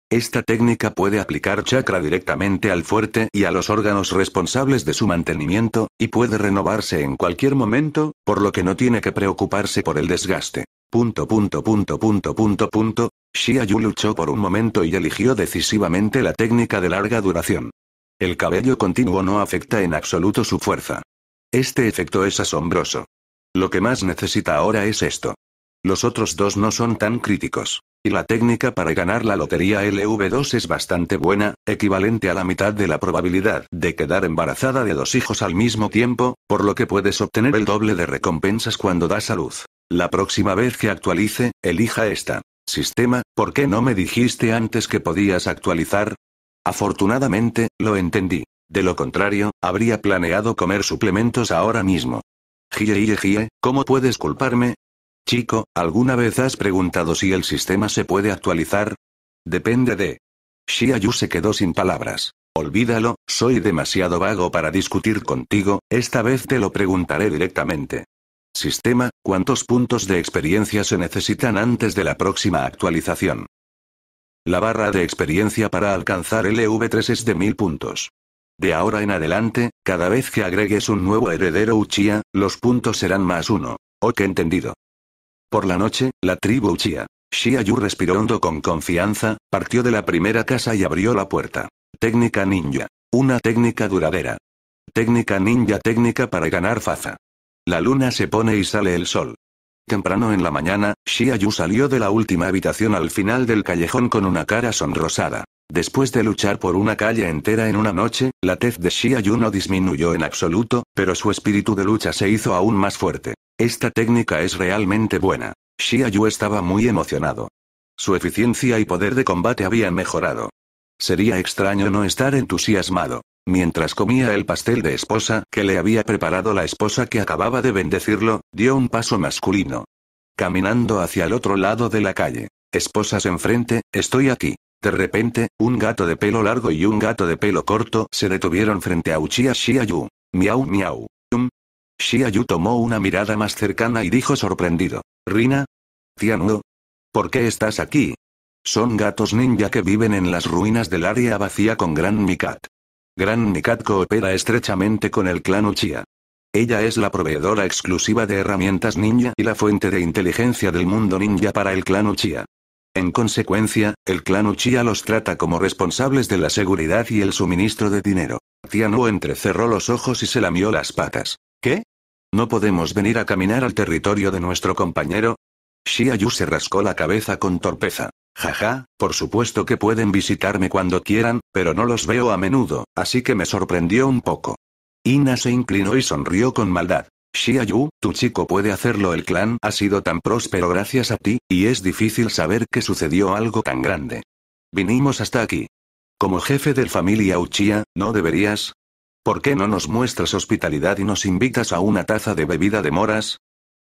Esta técnica puede aplicar chakra directamente al fuerte y a los órganos responsables de su mantenimiento, y puede renovarse en cualquier momento, por lo que no tiene que preocuparse por el desgaste. punto punto punto punto punto Xia Yu luchó por un momento y eligió decisivamente la técnica de larga duración. El cabello continuo no afecta en absoluto su fuerza. Este efecto es asombroso. Lo que más necesita ahora es esto. Los otros dos no son tan críticos. Y la técnica para ganar la lotería LV2 es bastante buena, equivalente a la mitad de la probabilidad de quedar embarazada de dos hijos al mismo tiempo, por lo que puedes obtener el doble de recompensas cuando das a luz. La próxima vez que actualice, elija esta. Sistema, ¿por qué no me dijiste antes que podías actualizar? Afortunadamente, lo entendí. De lo contrario, habría planeado comer suplementos ahora mismo. jie ¿cómo puedes culparme? Chico, ¿alguna vez has preguntado si el sistema se puede actualizar? Depende de. Yu se quedó sin palabras. Olvídalo, soy demasiado vago para discutir contigo, esta vez te lo preguntaré directamente. Sistema, ¿cuántos puntos de experiencia se necesitan antes de la próxima actualización? La barra de experiencia para alcanzar LV3 es de 1000 puntos. De ahora en adelante, cada vez que agregues un nuevo heredero Uchiha, los puntos serán más uno. Ok entendido. Por la noche, la tribu Uchiha. Shiayu respiró hondo con confianza, partió de la primera casa y abrió la puerta. Técnica ninja. Una técnica duradera. Técnica ninja técnica para ganar faza. La luna se pone y sale el sol. Temprano en la mañana, Yu salió de la última habitación al final del callejón con una cara sonrosada. Después de luchar por una calle entera en una noche, la tez de Yu no disminuyó en absoluto, pero su espíritu de lucha se hizo aún más fuerte. Esta técnica es realmente buena. Yu estaba muy emocionado. Su eficiencia y poder de combate habían mejorado. Sería extraño no estar entusiasmado. Mientras comía el pastel de esposa que le había preparado la esposa que acababa de bendecirlo, dio un paso masculino. Caminando hacia el otro lado de la calle. Esposas enfrente, estoy aquí. De repente, un gato de pelo largo y un gato de pelo corto se detuvieron frente a Uchiha Shiayu. Miau miau. Um. Shiayu tomó una mirada más cercana y dijo sorprendido. Rina. Tianuo. ¿Por qué estás aquí? Son gatos ninja que viven en las ruinas del área vacía con Gran Mikat. Gran Nikat coopera estrechamente con el clan Uchiha. Ella es la proveedora exclusiva de herramientas ninja y la fuente de inteligencia del mundo ninja para el clan Uchiha. En consecuencia, el clan Uchiha los trata como responsables de la seguridad y el suministro de dinero. Tiano entrecerró los ojos y se lamió las patas. ¿Qué? No podemos venir a caminar al territorio de nuestro compañero, Yu se rascó la cabeza con torpeza. Jaja, por supuesto que pueden visitarme cuando quieran, pero no los veo a menudo, así que me sorprendió un poco. Ina se inclinó y sonrió con maldad. Yu, tu chico puede hacerlo el clan ha sido tan próspero gracias a ti, y es difícil saber que sucedió algo tan grande. Vinimos hasta aquí. Como jefe del familia Uchiha, ¿no deberías? ¿Por qué no nos muestras hospitalidad y nos invitas a una taza de bebida de moras?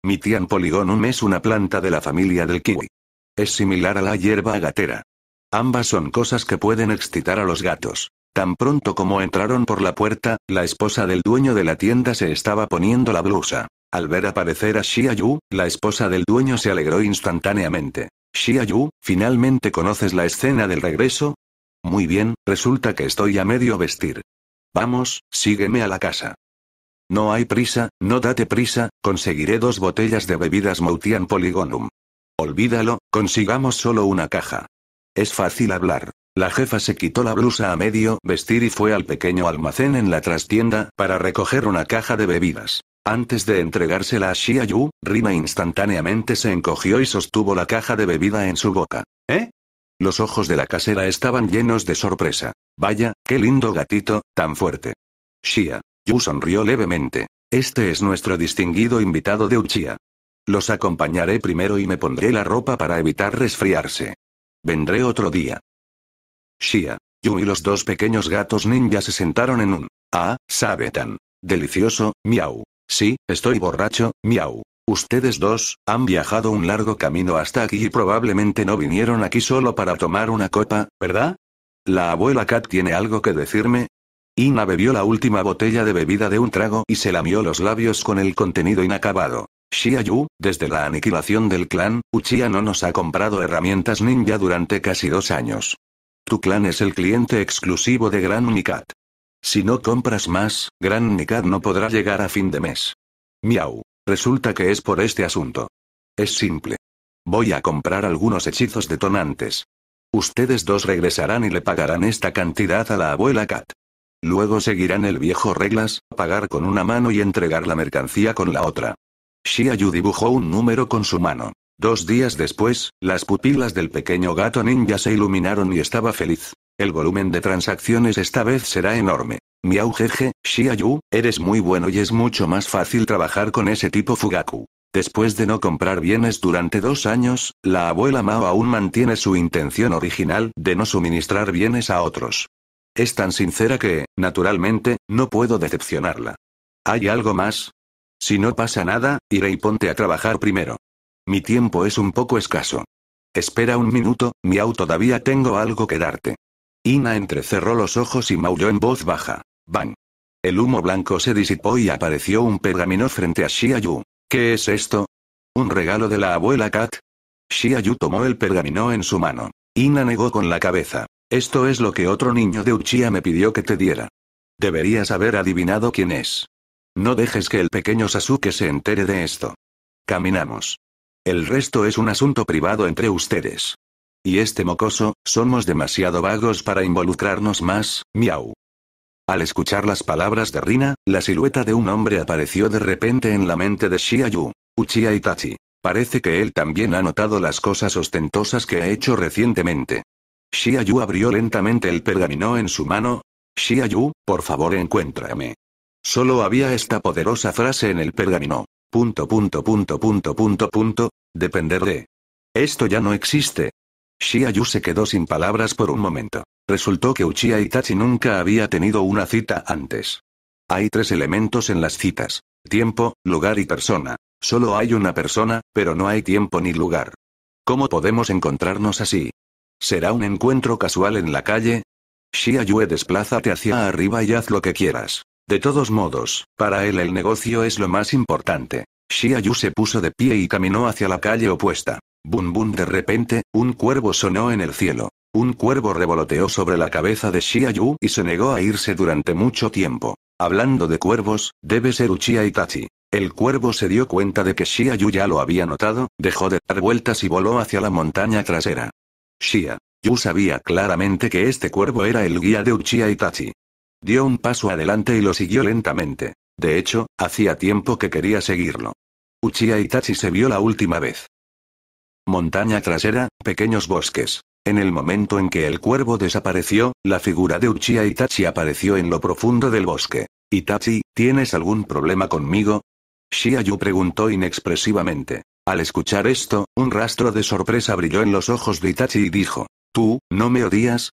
Mi Tian polygonum es una planta de la familia del kiwi. Es similar a la hierba gatera. Ambas son cosas que pueden excitar a los gatos. Tan pronto como entraron por la puerta, la esposa del dueño de la tienda se estaba poniendo la blusa. Al ver aparecer a Xia Yu, la esposa del dueño se alegró instantáneamente. Xia Yu, ¿finalmente conoces la escena del regreso? Muy bien, resulta que estoy a medio vestir. Vamos, sígueme a la casa. No hay prisa, no date prisa, conseguiré dos botellas de bebidas Moutian Polygonum. Olvídalo, consigamos solo una caja. Es fácil hablar. La jefa se quitó la blusa a medio vestir y fue al pequeño almacén en la trastienda para recoger una caja de bebidas. Antes de entregársela a Shia Yu, Rima instantáneamente se encogió y sostuvo la caja de bebida en su boca. ¿Eh? Los ojos de la casera estaban llenos de sorpresa. Vaya, qué lindo gatito, tan fuerte. Shia, Yu sonrió levemente. Este es nuestro distinguido invitado de Uchiha. Los acompañaré primero y me pondré la ropa para evitar resfriarse. Vendré otro día. Shia, Yu y los dos pequeños gatos ninja se sentaron en un. Ah, sabe tan. Delicioso, miau. Sí, estoy borracho, miau. Ustedes dos, han viajado un largo camino hasta aquí y probablemente no vinieron aquí solo para tomar una copa, ¿verdad? La abuela Kat tiene algo que decirme, Ina bebió la última botella de bebida de un trago y se lamió los labios con el contenido inacabado. Yu, desde la aniquilación del clan, Uchiha no nos ha comprado herramientas ninja durante casi dos años. Tu clan es el cliente exclusivo de Gran Unicat. Si no compras más, Gran Unicat no podrá llegar a fin de mes. Miau. Resulta que es por este asunto. Es simple. Voy a comprar algunos hechizos detonantes. Ustedes dos regresarán y le pagarán esta cantidad a la abuela Kat. Luego seguirán el viejo reglas, pagar con una mano y entregar la mercancía con la otra. Shiayu dibujó un número con su mano. Dos días después, las pupilas del pequeño gato ninja se iluminaron y estaba feliz. El volumen de transacciones esta vez será enorme. Miau jeje, Shiayu, eres muy bueno y es mucho más fácil trabajar con ese tipo Fugaku. Después de no comprar bienes durante dos años, la abuela Mao aún mantiene su intención original de no suministrar bienes a otros. Es tan sincera que, naturalmente, no puedo decepcionarla. ¿Hay algo más? Si no pasa nada, iré y ponte a trabajar primero. Mi tiempo es un poco escaso. Espera un minuto, mi todavía tengo algo que darte. Ina entrecerró los ojos y maulló en voz baja. Bang. El humo blanco se disipó y apareció un pergamino frente a Yu. ¿Qué es esto? ¿Un regalo de la abuela Kat? Yu tomó el pergamino en su mano. Ina negó con la cabeza. Esto es lo que otro niño de Uchiha me pidió que te diera. Deberías haber adivinado quién es. No dejes que el pequeño Sasuke se entere de esto. Caminamos. El resto es un asunto privado entre ustedes. Y este mocoso, somos demasiado vagos para involucrarnos más, miau. Al escuchar las palabras de Rina, la silueta de un hombre apareció de repente en la mente de Shiayu, Uchiha Itachi. Parece que él también ha notado las cosas ostentosas que ha hecho recientemente. Xia abrió lentamente el pergamino en su mano. Xia por favor encuéntrame. Solo había esta poderosa frase en el pergamino. Punto punto punto punto punto depender de. Esto ya no existe. Xia Yu se quedó sin palabras por un momento. Resultó que Uchiha Itachi nunca había tenido una cita antes. Hay tres elementos en las citas. Tiempo, lugar y persona. Solo hay una persona, pero no hay tiempo ni lugar. ¿Cómo podemos encontrarnos así? ¿Será un encuentro casual en la calle? Xia desplázate hacia arriba y haz lo que quieras. De todos modos, para él el negocio es lo más importante. Xia se puso de pie y caminó hacia la calle opuesta. Bum bum de repente, un cuervo sonó en el cielo. Un cuervo revoloteó sobre la cabeza de Xia y se negó a irse durante mucho tiempo. Hablando de cuervos, debe ser Uchiha Itachi. El cuervo se dio cuenta de que Xia ya lo había notado, dejó de dar vueltas y voló hacia la montaña trasera. Shia. Yu sabía claramente que este cuervo era el guía de Uchiha Itachi. Dio un paso adelante y lo siguió lentamente. De hecho, hacía tiempo que quería seguirlo. Uchiha Itachi se vio la última vez. Montaña trasera, pequeños bosques. En el momento en que el cuervo desapareció, la figura de Uchiha Itachi apareció en lo profundo del bosque. Itachi, ¿tienes algún problema conmigo? Shia Yu preguntó inexpresivamente. Al escuchar esto, un rastro de sorpresa brilló en los ojos de Itachi y dijo, ¿Tú, no me odias?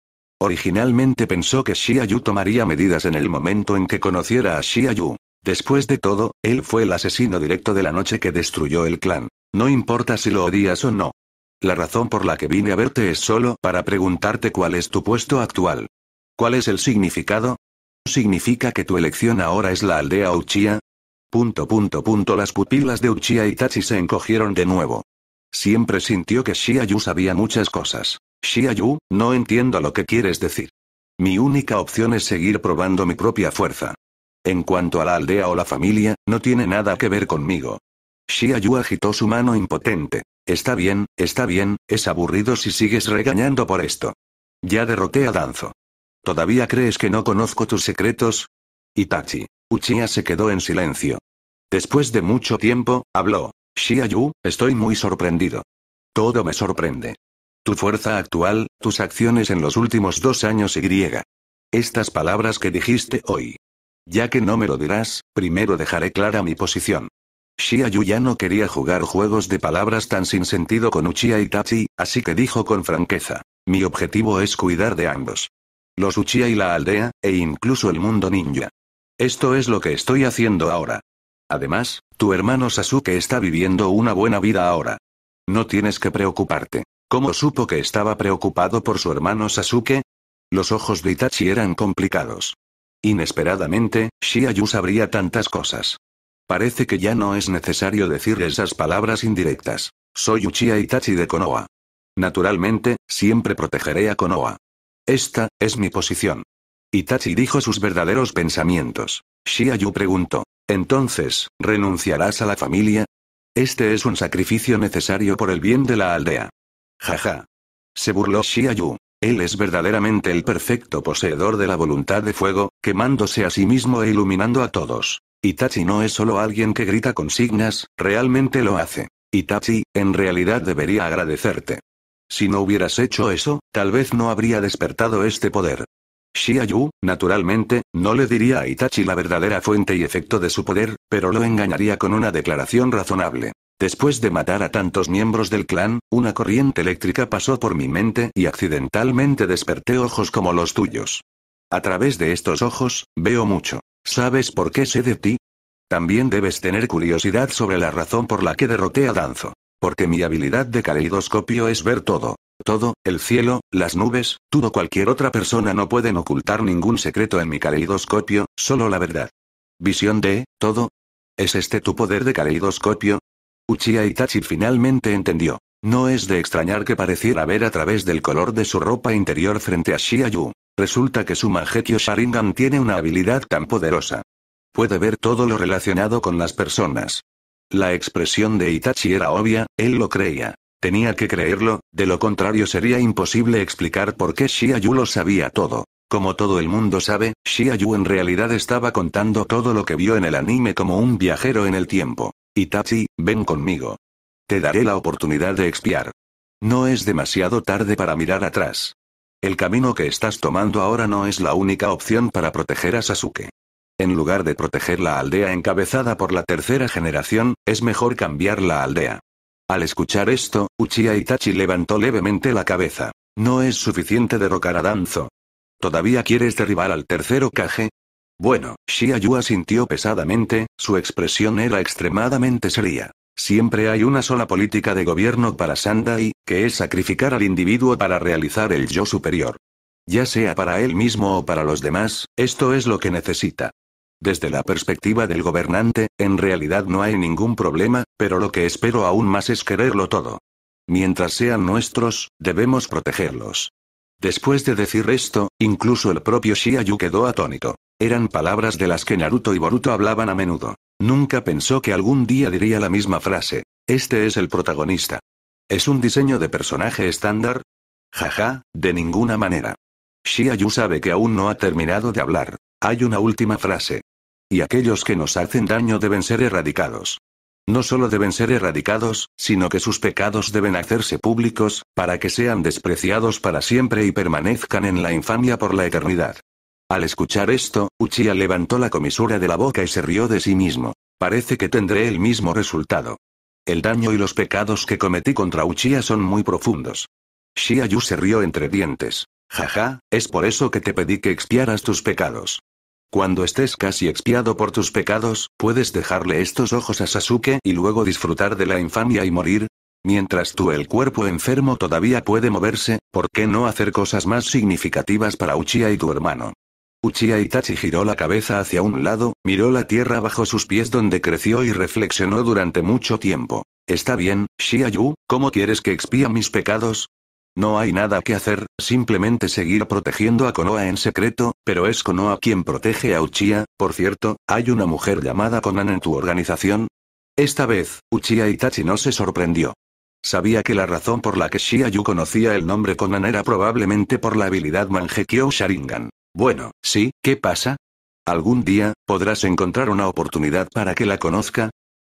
Originalmente pensó que Shiayu tomaría medidas en el momento en que conociera a Shiayu. Después de todo, él fue el asesino directo de la noche que destruyó el clan. No importa si lo odias o no. La razón por la que vine a verte es solo para preguntarte cuál es tu puesto actual. ¿Cuál es el significado? ¿Significa que tu elección ahora es la aldea Uchiha? Punto punto punto las pupilas de Uchiha Tachi se encogieron de nuevo. Siempre sintió que Shiayu sabía muchas cosas. Shiayu, no entiendo lo que quieres decir. Mi única opción es seguir probando mi propia fuerza. En cuanto a la aldea o la familia, no tiene nada que ver conmigo. Shiayu agitó su mano impotente. Está bien, está bien, es aburrido si sigues regañando por esto. Ya derroté a Danzo. ¿Todavía crees que no conozco tus secretos? Itachi. Uchiha se quedó en silencio. Después de mucho tiempo, habló. Yu, estoy muy sorprendido. Todo me sorprende. Tu fuerza actual, tus acciones en los últimos dos años y Estas palabras que dijiste hoy. Ya que no me lo dirás, primero dejaré clara mi posición. Yu ya no quería jugar juegos de palabras tan sin sentido con Uchiha Tachi, así que dijo con franqueza. Mi objetivo es cuidar de ambos. Los Uchiha y la aldea, e incluso el mundo ninja. Esto es lo que estoy haciendo ahora. Además, tu hermano Sasuke está viviendo una buena vida ahora. No tienes que preocuparte. ¿Cómo supo que estaba preocupado por su hermano Sasuke? Los ojos de Itachi eran complicados. Inesperadamente, Shiayu sabría tantas cosas. Parece que ya no es necesario decir esas palabras indirectas. Soy Uchiha Itachi de Konoha. Naturalmente, siempre protegeré a Konoha. Esta, es mi posición. Itachi dijo sus verdaderos pensamientos. Shiayu preguntó. Entonces, ¿renunciarás a la familia? Este es un sacrificio necesario por el bien de la aldea. Jaja. Se burló Shiayu. Él es verdaderamente el perfecto poseedor de la voluntad de fuego, quemándose a sí mismo e iluminando a todos. Itachi no es solo alguien que grita consignas, realmente lo hace. Itachi, en realidad debería agradecerte. Si no hubieras hecho eso, tal vez no habría despertado este poder. Xia naturalmente, no le diría a Itachi la verdadera fuente y efecto de su poder, pero lo engañaría con una declaración razonable. Después de matar a tantos miembros del clan, una corriente eléctrica pasó por mi mente y accidentalmente desperté ojos como los tuyos. A través de estos ojos, veo mucho. ¿Sabes por qué sé de ti? También debes tener curiosidad sobre la razón por la que derroté a Danzo. Porque mi habilidad de caleidoscopio es ver todo. Todo, el cielo, las nubes, todo cualquier otra persona no pueden ocultar ningún secreto en mi caleidoscopio, solo la verdad. Visión de, todo. ¿Es este tu poder de caleidoscopio? Uchiha Itachi finalmente entendió. No es de extrañar que pareciera ver a través del color de su ropa interior frente a Shiayu. Resulta que su Mangekyo Sharingan tiene una habilidad tan poderosa. Puede ver todo lo relacionado con las personas. La expresión de Itachi era obvia, él lo creía. Tenía que creerlo, de lo contrario sería imposible explicar por qué Yu lo sabía todo. Como todo el mundo sabe, Yu en realidad estaba contando todo lo que vio en el anime como un viajero en el tiempo. Itachi, ven conmigo. Te daré la oportunidad de expiar. No es demasiado tarde para mirar atrás. El camino que estás tomando ahora no es la única opción para proteger a Sasuke. En lugar de proteger la aldea encabezada por la tercera generación, es mejor cambiar la aldea. Al escuchar esto, Uchiha Itachi levantó levemente la cabeza. No es suficiente derrocar a Danzo. ¿Todavía quieres este derribar al tercero Kage? Bueno, Shiayu sintió pesadamente, su expresión era extremadamente seria. Siempre hay una sola política de gobierno para Sandai, que es sacrificar al individuo para realizar el yo superior. Ya sea para él mismo o para los demás, esto es lo que necesita. Desde la perspectiva del gobernante, en realidad no hay ningún problema, pero lo que espero aún más es quererlo todo. Mientras sean nuestros, debemos protegerlos. Después de decir esto, incluso el propio Shiayu quedó atónito. Eran palabras de las que Naruto y Boruto hablaban a menudo. Nunca pensó que algún día diría la misma frase. Este es el protagonista. ¿Es un diseño de personaje estándar? Jaja, de ninguna manera. Shiayu sabe que aún no ha terminado de hablar. Hay una última frase y aquellos que nos hacen daño deben ser erradicados. No solo deben ser erradicados, sino que sus pecados deben hacerse públicos, para que sean despreciados para siempre y permanezcan en la infamia por la eternidad. Al escuchar esto, Uchiha levantó la comisura de la boca y se rió de sí mismo. Parece que tendré el mismo resultado. El daño y los pecados que cometí contra Uchiha son muy profundos. Shiayu se rió entre dientes. Jaja, es por eso que te pedí que expiaras tus pecados. Cuando estés casi expiado por tus pecados, ¿puedes dejarle estos ojos a Sasuke y luego disfrutar de la infamia y morir? Mientras tú el cuerpo enfermo todavía puede moverse, ¿por qué no hacer cosas más significativas para Uchiha y tu hermano? Uchiha Itachi giró la cabeza hacia un lado, miró la tierra bajo sus pies donde creció y reflexionó durante mucho tiempo. Está bien, Shiayu, ¿cómo quieres que expía mis pecados? No hay nada que hacer, simplemente seguir protegiendo a Konoha en secreto, pero es Konoha quien protege a Uchiha, por cierto, ¿hay una mujer llamada Konan en tu organización? Esta vez, Uchiha Itachi no se sorprendió. Sabía que la razón por la que Shiayu conocía el nombre Konan era probablemente por la habilidad Mangekyo Sharingan. Bueno, sí, ¿qué pasa? ¿Algún día, podrás encontrar una oportunidad para que la conozca?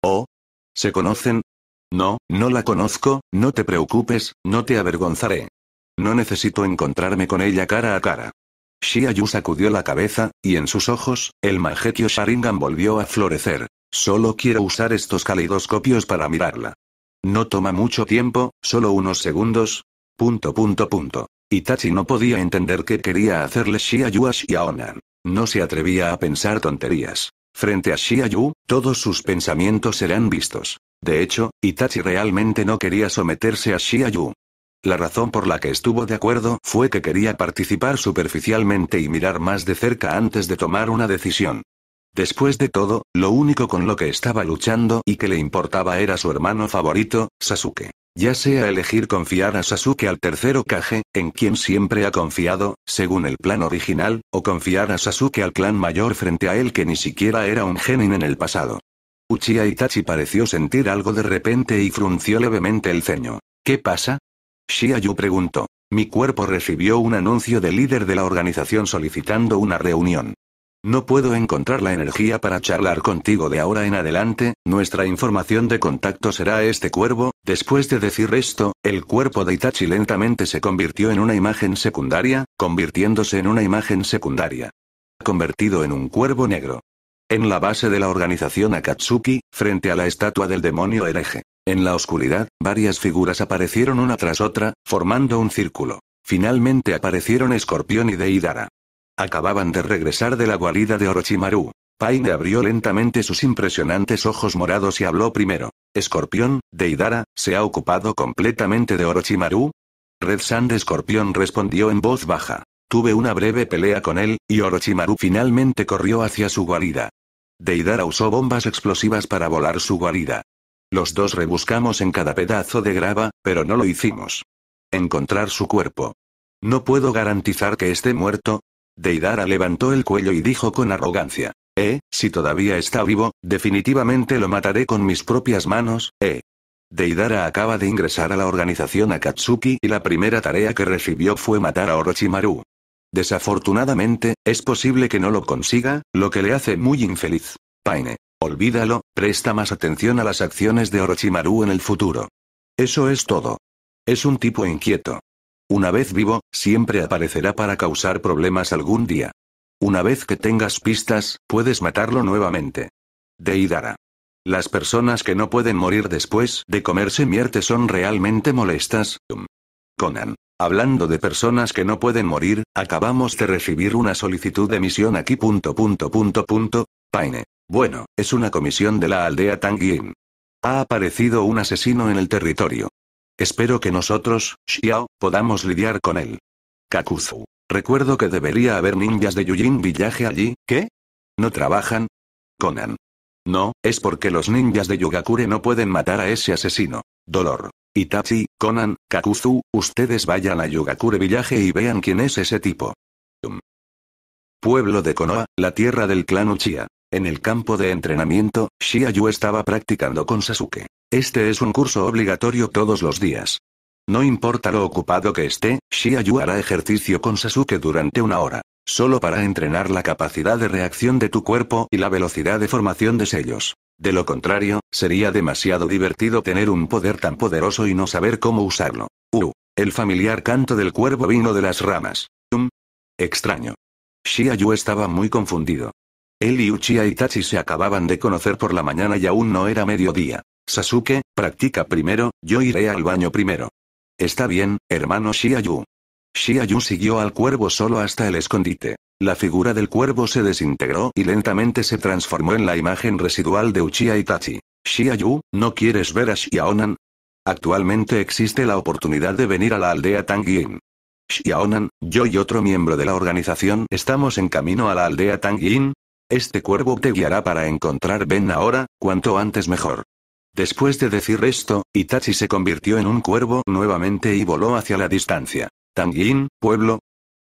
¿O? ¿Se conocen? No, no la conozco, no te preocupes, no te avergonzaré. No necesito encontrarme con ella cara a cara. Yu sacudió la cabeza, y en sus ojos, el majequio Sharingan volvió a florecer. Solo quiero usar estos calidoscopios para mirarla. No toma mucho tiempo, solo unos segundos. Punto punto punto. Itachi no podía entender qué quería hacerle Yu a Onan. No se atrevía a pensar tonterías. Frente a Xia todos sus pensamientos serán vistos. De hecho, Itachi realmente no quería someterse a Xia La razón por la que estuvo de acuerdo fue que quería participar superficialmente y mirar más de cerca antes de tomar una decisión. Después de todo, lo único con lo que estaba luchando y que le importaba era su hermano favorito, Sasuke. Ya sea elegir confiar a Sasuke al tercero Kage, en quien siempre ha confiado, según el plan original, o confiar a Sasuke al clan mayor frente a él que ni siquiera era un genin en el pasado. Uchiha Itachi pareció sentir algo de repente y frunció levemente el ceño. ¿Qué pasa? Shiayu preguntó. Mi cuerpo recibió un anuncio del líder de la organización solicitando una reunión. No puedo encontrar la energía para charlar contigo de ahora en adelante, nuestra información de contacto será este cuervo. Después de decir esto, el cuerpo de Itachi lentamente se convirtió en una imagen secundaria, convirtiéndose en una imagen secundaria. Convertido en un cuervo negro. En la base de la organización Akatsuki, frente a la estatua del demonio hereje. En la oscuridad, varias figuras aparecieron una tras otra, formando un círculo. Finalmente aparecieron Escorpión y Deidara. Acababan de regresar de la guarida de Orochimaru. Paine abrió lentamente sus impresionantes ojos morados y habló primero. Escorpión, Deidara, ¿se ha ocupado completamente de Orochimaru? Red Sand Escorpión respondió en voz baja. Tuve una breve pelea con él, y Orochimaru finalmente corrió hacia su guarida. Deidara usó bombas explosivas para volar su guarida. Los dos rebuscamos en cada pedazo de grava, pero no lo hicimos. Encontrar su cuerpo. No puedo garantizar que esté muerto, Deidara levantó el cuello y dijo con arrogancia. Eh, si todavía está vivo, definitivamente lo mataré con mis propias manos, eh. Deidara acaba de ingresar a la organización Akatsuki y la primera tarea que recibió fue matar a Orochimaru. Desafortunadamente, es posible que no lo consiga, lo que le hace muy infeliz. Paine. Olvídalo, presta más atención a las acciones de Orochimaru en el futuro. Eso es todo. Es un tipo inquieto. Una vez vivo, siempre aparecerá para causar problemas algún día. Una vez que tengas pistas, puedes matarlo nuevamente. Deidara. Las personas que no pueden morir después de comerse mierte son realmente molestas. Conan. Hablando de personas que no pueden morir, acabamos de recibir una solicitud de misión aquí. Punto, Paine. Bueno, es una comisión de la aldea Tangyin. Ha aparecido un asesino en el territorio. Espero que nosotros, Xiao, podamos lidiar con él. Kakuzu. Recuerdo que debería haber ninjas de Yujin Villaje allí, ¿qué? ¿No trabajan? Conan. No, es porque los ninjas de Yugakure no pueden matar a ese asesino. Dolor. Itachi, Conan, Kakuzu, ustedes vayan a Yugakure Villaje y vean quién es ese tipo. Pueblo de Konoha, la tierra del clan Uchiha. En el campo de entrenamiento, Shiayu estaba practicando con Sasuke. Este es un curso obligatorio todos los días. No importa lo ocupado que esté, Yu hará ejercicio con Sasuke durante una hora. Solo para entrenar la capacidad de reacción de tu cuerpo y la velocidad de formación de sellos. De lo contrario, sería demasiado divertido tener un poder tan poderoso y no saber cómo usarlo. Uh, el familiar canto del cuervo vino de las ramas. Um. Extraño. Yu estaba muy confundido. Él y Uchiha Itachi se acababan de conocer por la mañana y aún no era mediodía. Sasuke, practica primero, yo iré al baño primero. Está bien, hermano Shiayu. Yu siguió al cuervo solo hasta el escondite. La figura del cuervo se desintegró y lentamente se transformó en la imagen residual de Uchiha Itachi. Shiayu, ¿no quieres ver a Shiaonan? Actualmente existe la oportunidad de venir a la aldea Tangyin. Xiaonan, yo y otro miembro de la organización estamos en camino a la aldea Tangyin. Este cuervo te guiará para encontrar Ben ahora, cuanto antes mejor. Después de decir esto, Itachi se convirtió en un cuervo nuevamente y voló hacia la distancia. Tangin, pueblo.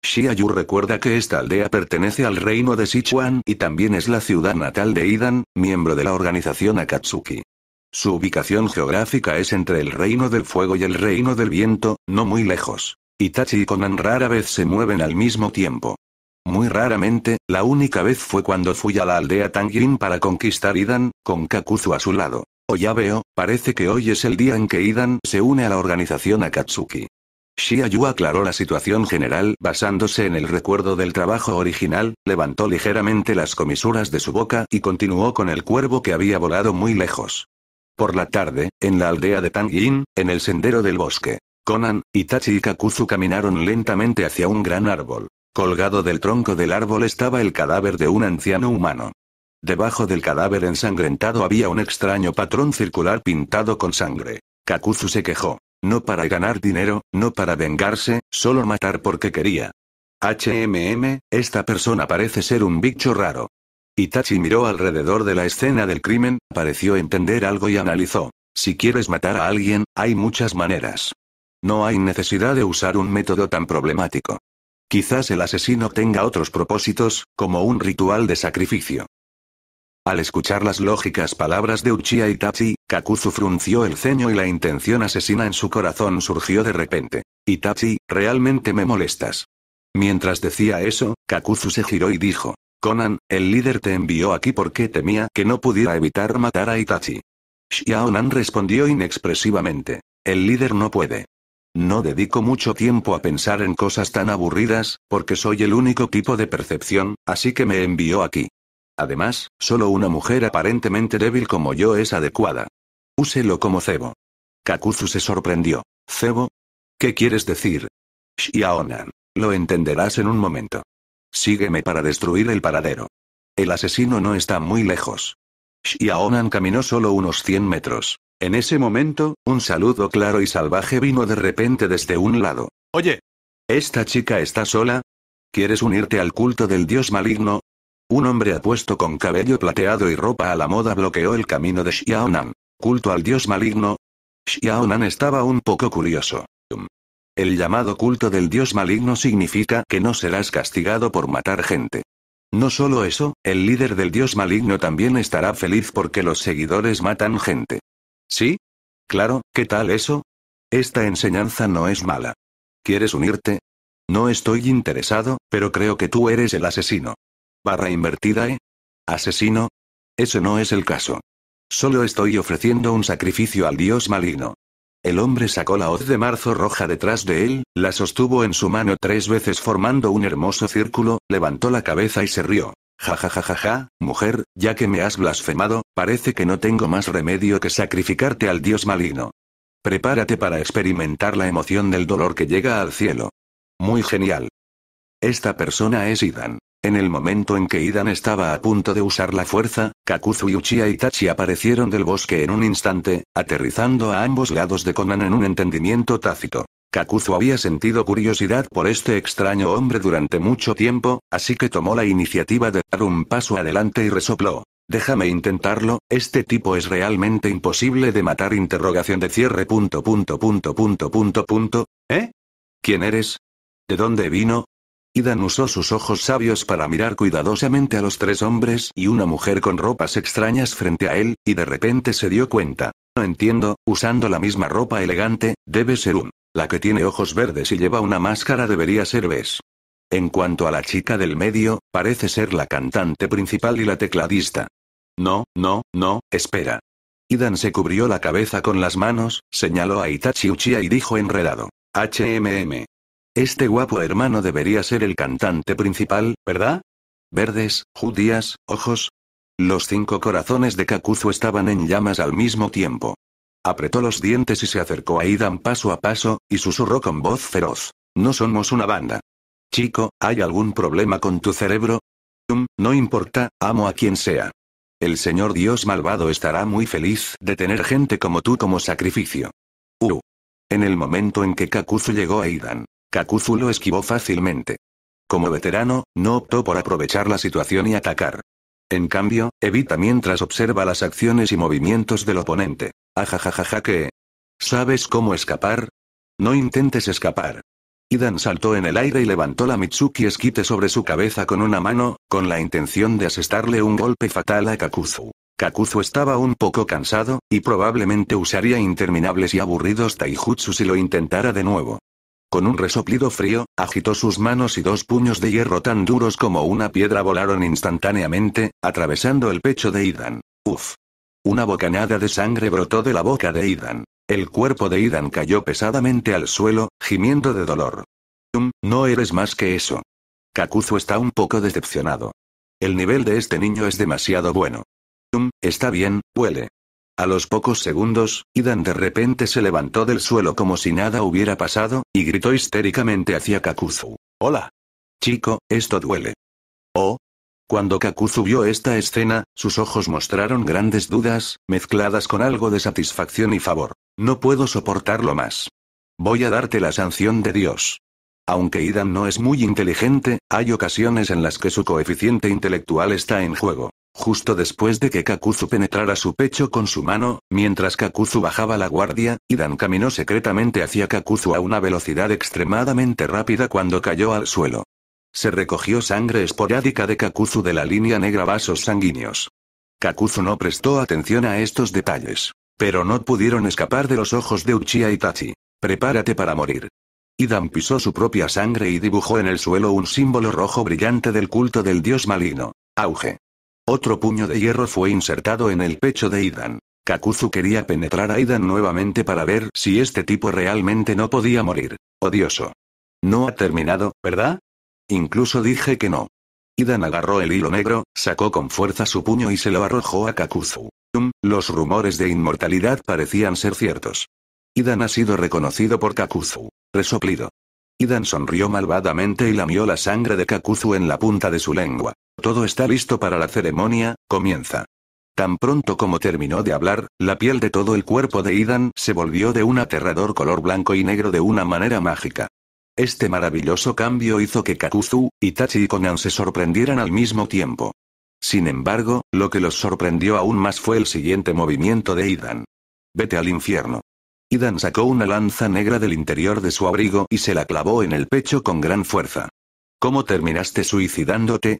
Shiayu recuerda que esta aldea pertenece al reino de Sichuan y también es la ciudad natal de Idan, miembro de la organización Akatsuki. Su ubicación geográfica es entre el reino del fuego y el reino del viento, no muy lejos. Itachi y Konan rara vez se mueven al mismo tiempo. Muy raramente, la única vez fue cuando fui a la aldea Tangin para conquistar Idan, con Kakuzu a su lado. Oh ya veo, parece que hoy es el día en que Idan se une a la organización Akatsuki. Shiayu aclaró la situación general basándose en el recuerdo del trabajo original, levantó ligeramente las comisuras de su boca y continuó con el cuervo que había volado muy lejos. Por la tarde, en la aldea de Yin, en el sendero del bosque, Conan, Itachi y Kakuzu caminaron lentamente hacia un gran árbol. Colgado del tronco del árbol estaba el cadáver de un anciano humano. Debajo del cadáver ensangrentado había un extraño patrón circular pintado con sangre. Kakuzu se quejó. No para ganar dinero, no para vengarse, solo matar porque quería. HMM, esta persona parece ser un bicho raro. Itachi miró alrededor de la escena del crimen, pareció entender algo y analizó. Si quieres matar a alguien, hay muchas maneras. No hay necesidad de usar un método tan problemático. Quizás el asesino tenga otros propósitos, como un ritual de sacrificio. Al escuchar las lógicas palabras de Uchiha Itachi, Kakuzu frunció el ceño y la intención asesina en su corazón surgió de repente. Itachi, realmente me molestas. Mientras decía eso, Kakuzu se giró y dijo. Conan, el líder te envió aquí porque temía que no pudiera evitar matar a Itachi. Xiaonan respondió inexpresivamente. El líder no puede. No dedico mucho tiempo a pensar en cosas tan aburridas, porque soy el único tipo de percepción, así que me envió aquí. Además, solo una mujer aparentemente débil como yo es adecuada. Úselo como cebo. Kakuzu se sorprendió. ¿Cebo? ¿Qué quieres decir? Shiaonan. Lo entenderás en un momento. Sígueme para destruir el paradero. El asesino no está muy lejos. Shiaonan caminó solo unos 100 metros. En ese momento, un saludo claro y salvaje vino de repente desde un lado. Oye. ¿Esta chica está sola? ¿Quieres unirte al culto del dios maligno? Un hombre apuesto con cabello plateado y ropa a la moda bloqueó el camino de Xiaonan. ¿Culto al dios maligno? Xiaonan estaba un poco curioso. El llamado culto del dios maligno significa que no serás castigado por matar gente. No solo eso, el líder del dios maligno también estará feliz porque los seguidores matan gente. ¿Sí? Claro, ¿qué tal eso? Esta enseñanza no es mala. ¿Quieres unirte? No estoy interesado, pero creo que tú eres el asesino barra invertida eh? ¿Asesino? Eso no es el caso. Solo estoy ofreciendo un sacrificio al dios maligno. El hombre sacó la hoz de marzo roja detrás de él, la sostuvo en su mano tres veces formando un hermoso círculo, levantó la cabeza y se rió. Ja ja ja ja ja, mujer, ya que me has blasfemado, parece que no tengo más remedio que sacrificarte al dios maligno. Prepárate para experimentar la emoción del dolor que llega al cielo. Muy genial. Esta persona es Idan. En el momento en que Idan estaba a punto de usar la fuerza, Kakuzu y Uchiha Itachi aparecieron del bosque en un instante, aterrizando a ambos lados de Conan en un entendimiento tácito. Kakuzu había sentido curiosidad por este extraño hombre durante mucho tiempo, así que tomó la iniciativa de dar un paso adelante y resopló. Déjame intentarlo, este tipo es realmente imposible de matar interrogación de cierre ¿Eh? ¿Quién eres? ¿De dónde vino? Idan usó sus ojos sabios para mirar cuidadosamente a los tres hombres y una mujer con ropas extrañas frente a él, y de repente se dio cuenta. No entiendo, usando la misma ropa elegante, debe ser un. La que tiene ojos verdes y lleva una máscara debería ser ves. En cuanto a la chica del medio, parece ser la cantante principal y la tecladista. No, no, no, espera. Idan se cubrió la cabeza con las manos, señaló a Itachi Uchiha y dijo enredado. HMM. Este guapo hermano debería ser el cantante principal, ¿verdad? Verdes, judías, ojos. Los cinco corazones de Kakuzu estaban en llamas al mismo tiempo. Apretó los dientes y se acercó a Idan paso a paso, y susurró con voz feroz. No somos una banda. Chico, ¿hay algún problema con tu cerebro? Mm, no importa, amo a quien sea. El señor Dios malvado estará muy feliz de tener gente como tú como sacrificio. Uh. En el momento en que Kakuzu llegó a Idan, Kakuzu lo esquivó fácilmente. Como veterano, no optó por aprovechar la situación y atacar. En cambio, evita mientras observa las acciones y movimientos del oponente. Ajajajaja que... ¿Sabes cómo escapar? No intentes escapar. Idan saltó en el aire y levantó la Mitsuki esquite sobre su cabeza con una mano, con la intención de asestarle un golpe fatal a Kakuzu. Kakuzu estaba un poco cansado, y probablemente usaría interminables y aburridos taijutsu si lo intentara de nuevo. Con un resoplido frío, agitó sus manos y dos puños de hierro tan duros como una piedra volaron instantáneamente, atravesando el pecho de Idan. Uf. Una bocanada de sangre brotó de la boca de Idan. El cuerpo de Idan cayó pesadamente al suelo, gimiendo de dolor. Um, no eres más que eso. Kakuzu está un poco decepcionado. El nivel de este niño es demasiado bueno. Um, está bien, huele. A los pocos segundos, Idan de repente se levantó del suelo como si nada hubiera pasado, y gritó histéricamente hacia Kakuzu. Hola. Chico, esto duele. Oh. Cuando Kakuzu vio esta escena, sus ojos mostraron grandes dudas, mezcladas con algo de satisfacción y favor. No puedo soportarlo más. Voy a darte la sanción de Dios. Aunque Idan no es muy inteligente, hay ocasiones en las que su coeficiente intelectual está en juego justo después de que Kakuzu penetrara su pecho con su mano, mientras Kakuzu bajaba la guardia, Idan caminó secretamente hacia Kakuzu a una velocidad extremadamente rápida cuando cayó al suelo. Se recogió sangre esporádica de Kakuzu de la línea negra vasos sanguíneos. Kakuzu no prestó atención a estos detalles. Pero no pudieron escapar de los ojos de Uchiha Itachi. Prepárate para morir. Idan pisó su propia sangre y dibujó en el suelo un símbolo rojo brillante del culto del dios maligno. Auge. Otro puño de hierro fue insertado en el pecho de Idan. Kakuzu quería penetrar a Idan nuevamente para ver si este tipo realmente no podía morir. Odioso. No ha terminado, ¿verdad? Incluso dije que no. Idan agarró el hilo negro, sacó con fuerza su puño y se lo arrojó a Kakuzu. los rumores de inmortalidad parecían ser ciertos. Idan ha sido reconocido por Kakuzu. Resoplido. Idan sonrió malvadamente y lamió la sangre de Kakuzu en la punta de su lengua. Todo está listo para la ceremonia, comienza. Tan pronto como terminó de hablar, la piel de todo el cuerpo de Idan se volvió de un aterrador color blanco y negro de una manera mágica. Este maravilloso cambio hizo que Kakuzu, Itachi y konan se sorprendieran al mismo tiempo. Sin embargo, lo que los sorprendió aún más fue el siguiente movimiento de Idan. Vete al infierno. Idan sacó una lanza negra del interior de su abrigo y se la clavó en el pecho con gran fuerza. ¿Cómo terminaste suicidándote?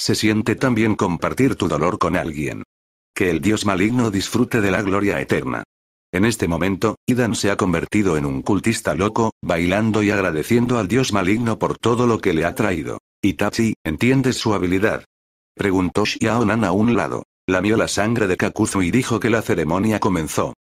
Se siente tan bien compartir tu dolor con alguien. Que el dios maligno disfrute de la gloria eterna. En este momento, Idan se ha convertido en un cultista loco, bailando y agradeciendo al dios maligno por todo lo que le ha traído. Itachi, ¿entiendes su habilidad? Preguntó Xiaonan a un lado. Lamió la sangre de Kakuzu y dijo que la ceremonia comenzó.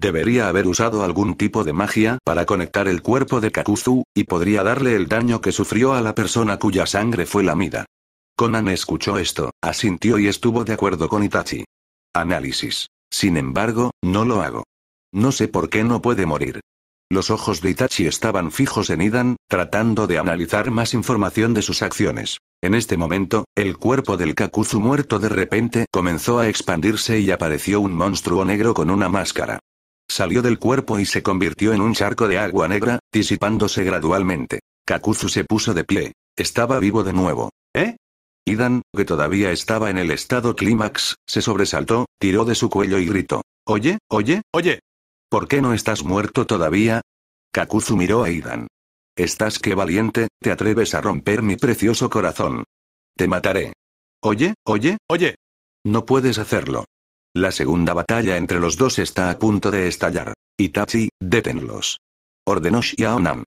Debería haber usado algún tipo de magia para conectar el cuerpo de Kakuzu, y podría darle el daño que sufrió a la persona cuya sangre fue lamida. Conan escuchó esto, asintió y estuvo de acuerdo con Itachi. Análisis. Sin embargo, no lo hago. No sé por qué no puede morir. Los ojos de Itachi estaban fijos en Idan, tratando de analizar más información de sus acciones. En este momento, el cuerpo del Kakuzu muerto de repente comenzó a expandirse y apareció un monstruo negro con una máscara. Salió del cuerpo y se convirtió en un charco de agua negra, disipándose gradualmente. Kakuzu se puso de pie. Estaba vivo de nuevo. ¿Eh? Idan, que todavía estaba en el estado clímax, se sobresaltó, tiró de su cuello y gritó. Oye, oye, oye. ¿Por qué no estás muerto todavía? Kakuzu miró a Idan. Estás que valiente, te atreves a romper mi precioso corazón. Te mataré. Oye, oye, oye. No puedes hacerlo. La segunda batalla entre los dos está a punto de estallar. Itachi, détenlos. Ordenó Xiaonan.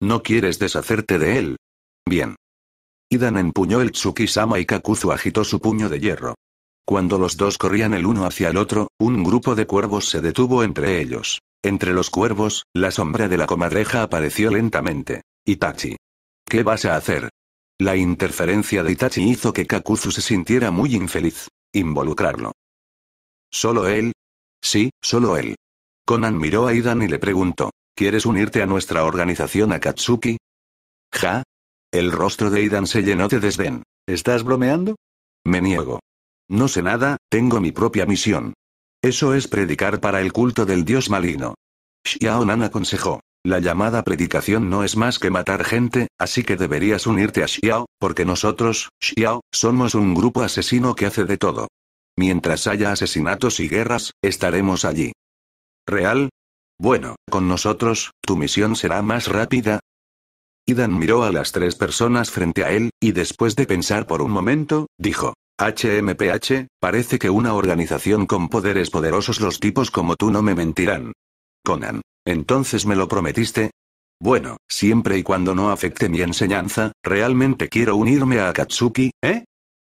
¿No quieres deshacerte de él? Bien. Idan empuñó el Tsukisama y Kakuzu agitó su puño de hierro. Cuando los dos corrían el uno hacia el otro, un grupo de cuervos se detuvo entre ellos. Entre los cuervos, la sombra de la comadreja apareció lentamente. Itachi. ¿Qué vas a hacer? La interferencia de Itachi hizo que Kakuzu se sintiera muy infeliz. Involucrarlo. ¿Solo él? Sí, solo él. Conan miró a Idan y le preguntó, ¿quieres unirte a nuestra organización Akatsuki? Ja, el rostro de Idan se llenó de desdén. ¿Estás bromeando? Me niego. No sé nada, tengo mi propia misión. Eso es predicar para el culto del dios maligno. Nan aconsejó. La llamada predicación no es más que matar gente, así que deberías unirte a Xiao, porque nosotros, Xiao, somos un grupo asesino que hace de todo. Mientras haya asesinatos y guerras, estaremos allí. ¿Real? Bueno, con nosotros, tu misión será más rápida, Idan miró a las tres personas frente a él, y después de pensar por un momento, dijo, HMPH, parece que una organización con poderes poderosos los tipos como tú no me mentirán. Conan, entonces me lo prometiste. Bueno, siempre y cuando no afecte mi enseñanza, realmente quiero unirme a Akatsuki, ¿eh?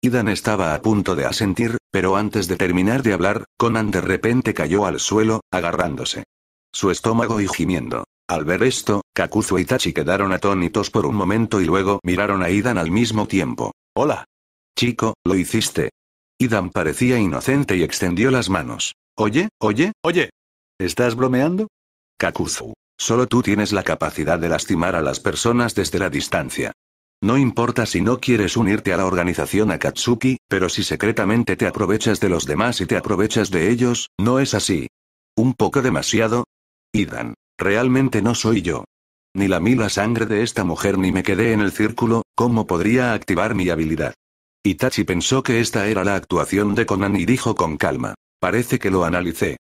Idan estaba a punto de asentir, pero antes de terminar de hablar, Conan de repente cayó al suelo, agarrándose. Su estómago y gimiendo. Al ver esto, Kakuzu y Tachi quedaron atónitos por un momento y luego miraron a Idan al mismo tiempo. Hola. Chico, lo hiciste. Idan parecía inocente y extendió las manos. Oye, oye, oye. ¿Estás bromeando? Kakuzu. Solo tú tienes la capacidad de lastimar a las personas desde la distancia. No importa si no quieres unirte a la organización Akatsuki, pero si secretamente te aprovechas de los demás y te aprovechas de ellos, no es así. Un poco demasiado. Idan. Realmente no soy yo. Ni lamí la sangre de esta mujer ni me quedé en el círculo, ¿cómo podría activar mi habilidad? Itachi pensó que esta era la actuación de Conan y dijo con calma. Parece que lo analicé.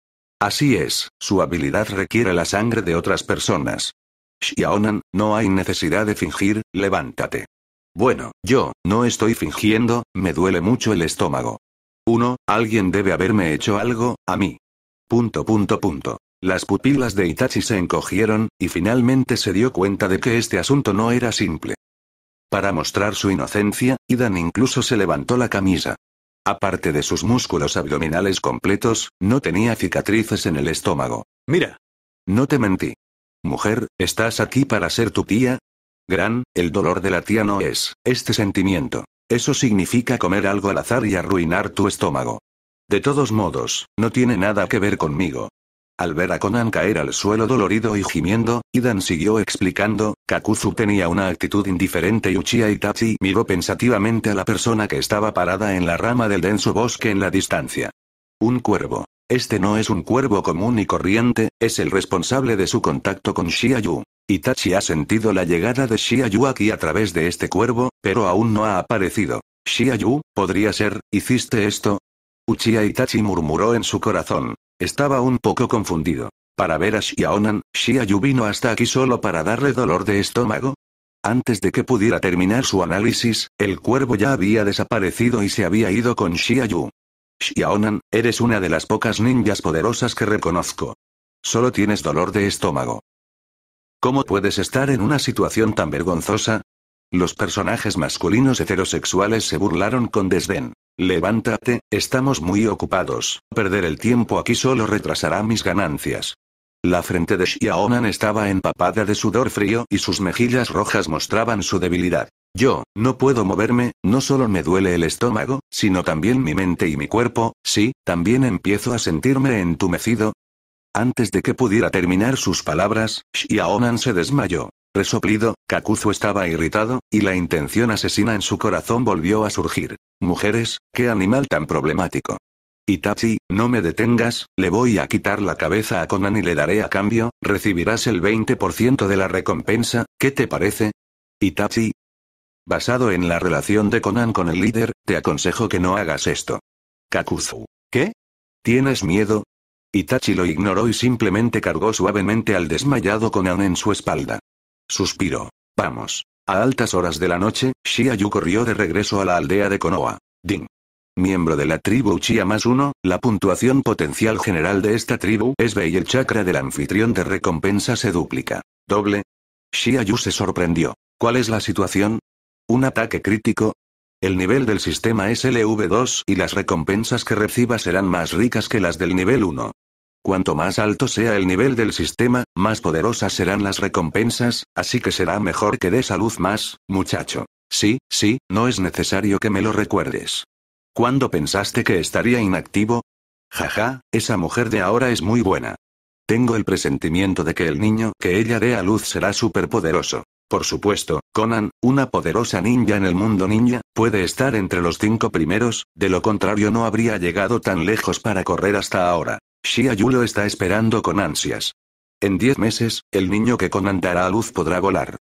Así es, su habilidad requiere la sangre de otras personas. Shiaonan, no hay necesidad de fingir, levántate. Bueno, yo, no estoy fingiendo, me duele mucho el estómago. 1. Alguien debe haberme hecho algo, a mí. Punto punto punto. Las pupilas de Itachi se encogieron, y finalmente se dio cuenta de que este asunto no era simple. Para mostrar su inocencia, Idan incluso se levantó la camisa. Aparte de sus músculos abdominales completos, no tenía cicatrices en el estómago. Mira. No te mentí. Mujer, ¿estás aquí para ser tu tía? Gran, el dolor de la tía no es, este sentimiento. Eso significa comer algo al azar y arruinar tu estómago. De todos modos, no tiene nada que ver conmigo. Al ver a Conan caer al suelo dolorido y gimiendo, Idan siguió explicando, Kakuzu tenía una actitud indiferente y Uchiha Itachi miró pensativamente a la persona que estaba parada en la rama del denso bosque en la distancia. Un cuervo. Este no es un cuervo común y corriente, es el responsable de su contacto con Shiayu. Itachi ha sentido la llegada de Shiayu aquí a través de este cuervo, pero aún no ha aparecido. Shiayu, podría ser, ¿hiciste esto? Uchiha Itachi murmuró en su corazón. Estaba un poco confundido. Para ver a Xiaonan, Yu vino hasta aquí solo para darle dolor de estómago. Antes de que pudiera terminar su análisis, el cuervo ya había desaparecido y se había ido con Yu. Xiaonan, eres una de las pocas ninjas poderosas que reconozco. Solo tienes dolor de estómago. ¿Cómo puedes estar en una situación tan vergonzosa? Los personajes masculinos heterosexuales se burlaron con desdén. Levántate, estamos muy ocupados, perder el tiempo aquí solo retrasará mis ganancias. La frente de Xiaonan estaba empapada de sudor frío y sus mejillas rojas mostraban su debilidad. Yo, no puedo moverme, no solo me duele el estómago, sino también mi mente y mi cuerpo, sí, también empiezo a sentirme entumecido. Antes de que pudiera terminar sus palabras, Xiaonan se desmayó resoplido, Kakuzu estaba irritado, y la intención asesina en su corazón volvió a surgir. Mujeres, qué animal tan problemático. Itachi, no me detengas, le voy a quitar la cabeza a Conan y le daré a cambio, recibirás el 20% de la recompensa, ¿qué te parece? Itachi. Basado en la relación de Conan con el líder, te aconsejo que no hagas esto. Kakuzu. ¿Qué? ¿Tienes miedo? Itachi lo ignoró y simplemente cargó suavemente al desmayado Conan en su espalda. Suspiró. Vamos. A altas horas de la noche, Yu corrió de regreso a la aldea de Konoha. Ding. Miembro de la tribu Uchiha más uno, la puntuación potencial general de esta tribu es B y el chakra del anfitrión de recompensa se duplica. Doble. Yu se sorprendió. ¿Cuál es la situación? ¿Un ataque crítico? El nivel del sistema es LV2 y las recompensas que reciba serán más ricas que las del nivel 1. Cuanto más alto sea el nivel del sistema, más poderosas serán las recompensas, así que será mejor que des a luz más, muchacho. Sí, sí, no es necesario que me lo recuerdes. ¿Cuándo pensaste que estaría inactivo? Jaja, esa mujer de ahora es muy buena. Tengo el presentimiento de que el niño que ella dé a luz será superpoderoso. Por supuesto, Conan, una poderosa ninja en el mundo ninja, puede estar entre los cinco primeros, de lo contrario no habría llegado tan lejos para correr hasta ahora. Shia Yu lo está esperando con ansias. En diez meses, el niño que Conan dará a luz podrá volar.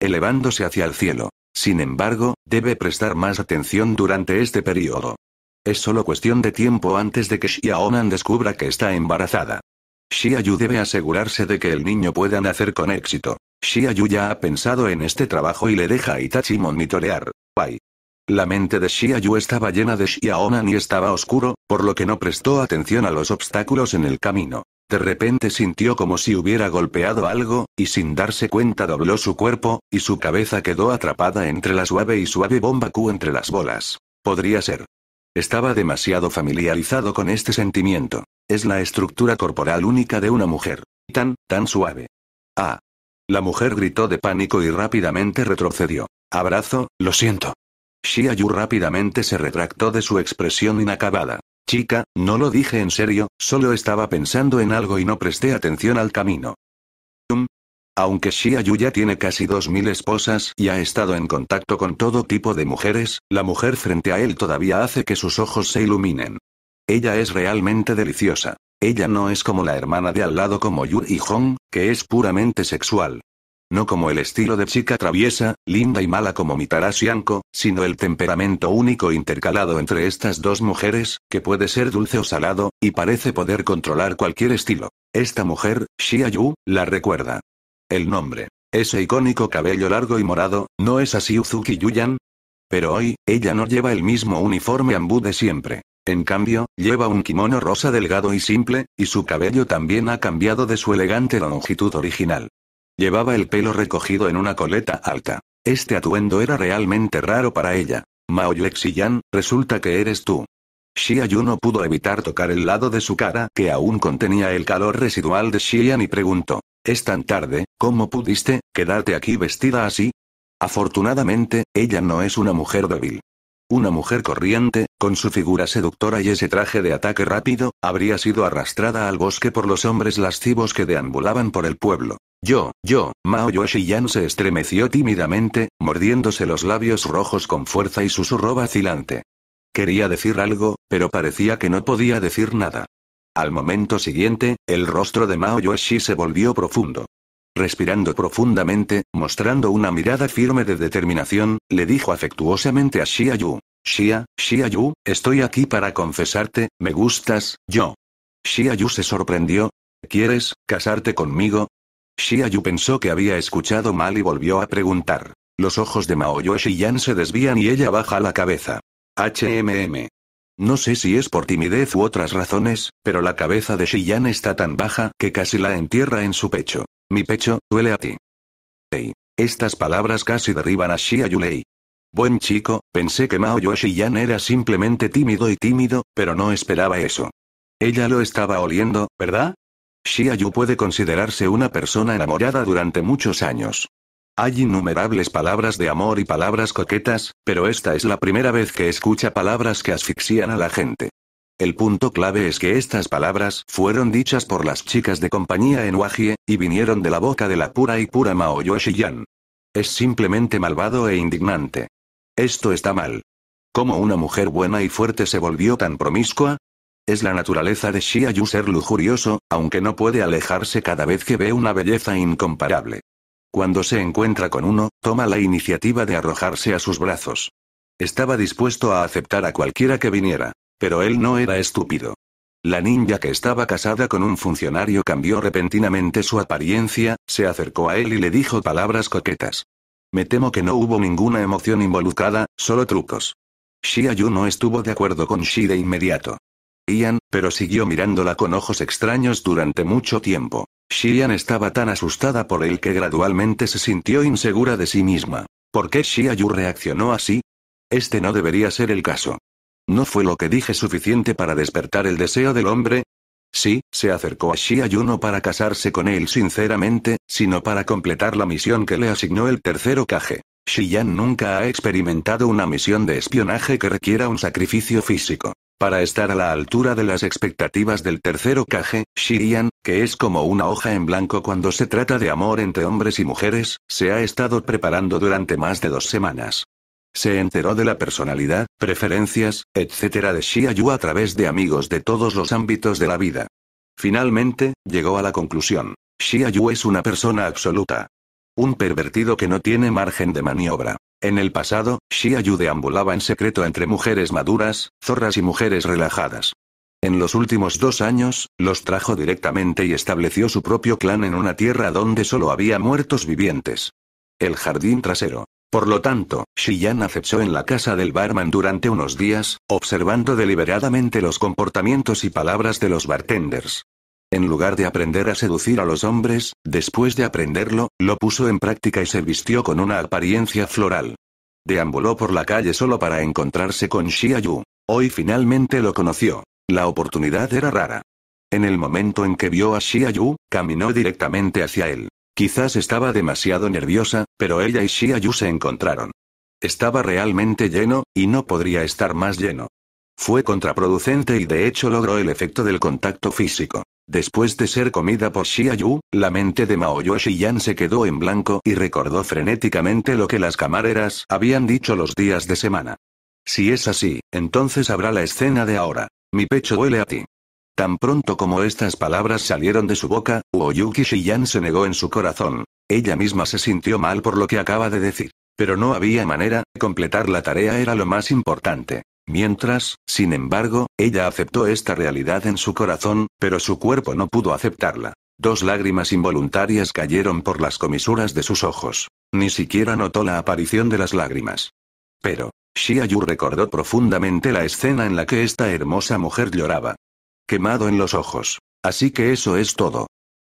Elevándose hacia el cielo. Sin embargo, debe prestar más atención durante este periodo. Es solo cuestión de tiempo antes de que Shia Onan descubra que está embarazada. Shia Yu debe asegurarse de que el niño pueda nacer con éxito. Shia Yu ya ha pensado en este trabajo y le deja a Itachi monitorear. Bye. La mente de Yu estaba llena de Xiaonan y estaba oscuro, por lo que no prestó atención a los obstáculos en el camino. De repente sintió como si hubiera golpeado algo, y sin darse cuenta dobló su cuerpo, y su cabeza quedó atrapada entre la suave y suave bomba Q entre las bolas. Podría ser. Estaba demasiado familiarizado con este sentimiento. Es la estructura corporal única de una mujer. Tan, tan suave. Ah. La mujer gritó de pánico y rápidamente retrocedió. Abrazo, lo siento. Xia Yu rápidamente se retractó de su expresión inacabada. Chica, no lo dije en serio, solo estaba pensando en algo y no presté atención al camino. Aunque Shia Yu ya tiene casi dos 2.000 esposas y ha estado en contacto con todo tipo de mujeres, la mujer frente a él todavía hace que sus ojos se iluminen. Ella es realmente deliciosa. Ella no es como la hermana de al lado como Yu y Hong, que es puramente sexual. No como el estilo de chica traviesa, linda y mala como Mitarashi Anko, sino el temperamento único intercalado entre estas dos mujeres, que puede ser dulce o salado, y parece poder controlar cualquier estilo. Esta mujer, Xia Yu, la recuerda. El nombre. Ese icónico cabello largo y morado, ¿no es así Uzuki Yuyan? Pero hoy, ella no lleva el mismo uniforme ambú de siempre. En cambio, lleva un kimono rosa delgado y simple, y su cabello también ha cambiado de su elegante longitud original. Llevaba el pelo recogido en una coleta alta. Este atuendo era realmente raro para ella. Mao Yan, resulta que eres tú. Yu no pudo evitar tocar el lado de su cara que aún contenía el calor residual de Xian y preguntó, ¿es tan tarde, cómo pudiste, quedarte aquí vestida así? Afortunadamente, ella no es una mujer débil. Una mujer corriente, con su figura seductora y ese traje de ataque rápido, habría sido arrastrada al bosque por los hombres lascivos que deambulaban por el pueblo. Yo, yo, Mao Yoshi-yan se estremeció tímidamente, mordiéndose los labios rojos con fuerza y susurró vacilante. Quería decir algo, pero parecía que no podía decir nada. Al momento siguiente, el rostro de Mao Yoshi se volvió profundo. Respirando profundamente, mostrando una mirada firme de determinación, le dijo afectuosamente a Xia Yu. Xia, Xia Yu, estoy aquí para confesarte, me gustas, yo. Xia Yu se sorprendió. ¿Quieres casarte conmigo? Yu pensó que había escuchado mal y volvió a preguntar. Los ojos de Yue Shiyan se desvían y ella baja la cabeza. HMM. No sé si es por timidez u otras razones, pero la cabeza de Shiyan está tan baja que casi la entierra en su pecho. Mi pecho, duele a ti. Hey. Estas palabras casi derriban a Xia Lei. Buen chico, pensé que Mao Shiyan era simplemente tímido y tímido, pero no esperaba eso. Ella lo estaba oliendo, ¿verdad? Xia Yu puede considerarse una persona enamorada durante muchos años. Hay innumerables palabras de amor y palabras coquetas, pero esta es la primera vez que escucha palabras que asfixian a la gente. El punto clave es que estas palabras fueron dichas por las chicas de compañía en Wajie, y vinieron de la boca de la pura y pura Mao Shiyan. Es simplemente malvado e indignante. Esto está mal. ¿Cómo una mujer buena y fuerte se volvió tan promiscua? Es la naturaleza de Yu ser lujurioso, aunque no puede alejarse cada vez que ve una belleza incomparable. Cuando se encuentra con uno, toma la iniciativa de arrojarse a sus brazos. Estaba dispuesto a aceptar a cualquiera que viniera. Pero él no era estúpido. La ninja que estaba casada con un funcionario cambió repentinamente su apariencia, se acercó a él y le dijo palabras coquetas. Me temo que no hubo ninguna emoción involucrada, solo trucos. Shia no estuvo de acuerdo con Shi de inmediato pero siguió mirándola con ojos extraños durante mucho tiempo. Shiyan estaba tan asustada por él que gradualmente se sintió insegura de sí misma. ¿Por qué Yu reaccionó así? Este no debería ser el caso. ¿No fue lo que dije suficiente para despertar el deseo del hombre? Sí, se acercó a Yu no para casarse con él sinceramente, sino para completar la misión que le asignó el tercero Kage. Shiyan nunca ha experimentado una misión de espionaje que requiera un sacrificio físico. Para estar a la altura de las expectativas del tercero Kage, Shirian, que es como una hoja en blanco cuando se trata de amor entre hombres y mujeres, se ha estado preparando durante más de dos semanas. Se enteró de la personalidad, preferencias, etc. de Yu a través de amigos de todos los ámbitos de la vida. Finalmente, llegó a la conclusión. Yu es una persona absoluta. Un pervertido que no tiene margen de maniobra. En el pasado, Yu deambulaba en secreto entre mujeres maduras, zorras y mujeres relajadas. En los últimos dos años, los trajo directamente y estableció su propio clan en una tierra donde solo había muertos vivientes. El jardín trasero. Por lo tanto, Yan acechó en la casa del barman durante unos días, observando deliberadamente los comportamientos y palabras de los bartenders. En lugar de aprender a seducir a los hombres, después de aprenderlo, lo puso en práctica y se vistió con una apariencia floral. Deambuló por la calle solo para encontrarse con Yu. Hoy finalmente lo conoció. La oportunidad era rara. En el momento en que vio a Yu, caminó directamente hacia él. Quizás estaba demasiado nerviosa, pero ella y Yu se encontraron. Estaba realmente lleno, y no podría estar más lleno. Fue contraproducente y de hecho logró el efecto del contacto físico. Después de ser comida por Yu, la mente de Maoyue Shiyan se quedó en blanco y recordó frenéticamente lo que las camareras habían dicho los días de semana. Si es así, entonces habrá la escena de ahora. Mi pecho huele a ti. Tan pronto como estas palabras salieron de su boca, Uoyuki Shiyan se negó en su corazón. Ella misma se sintió mal por lo que acaba de decir. Pero no había manera, completar la tarea era lo más importante. Mientras, sin embargo, ella aceptó esta realidad en su corazón, pero su cuerpo no pudo aceptarla. Dos lágrimas involuntarias cayeron por las comisuras de sus ojos. Ni siquiera notó la aparición de las lágrimas. Pero, Shiayu recordó profundamente la escena en la que esta hermosa mujer lloraba. Quemado en los ojos. Así que eso es todo.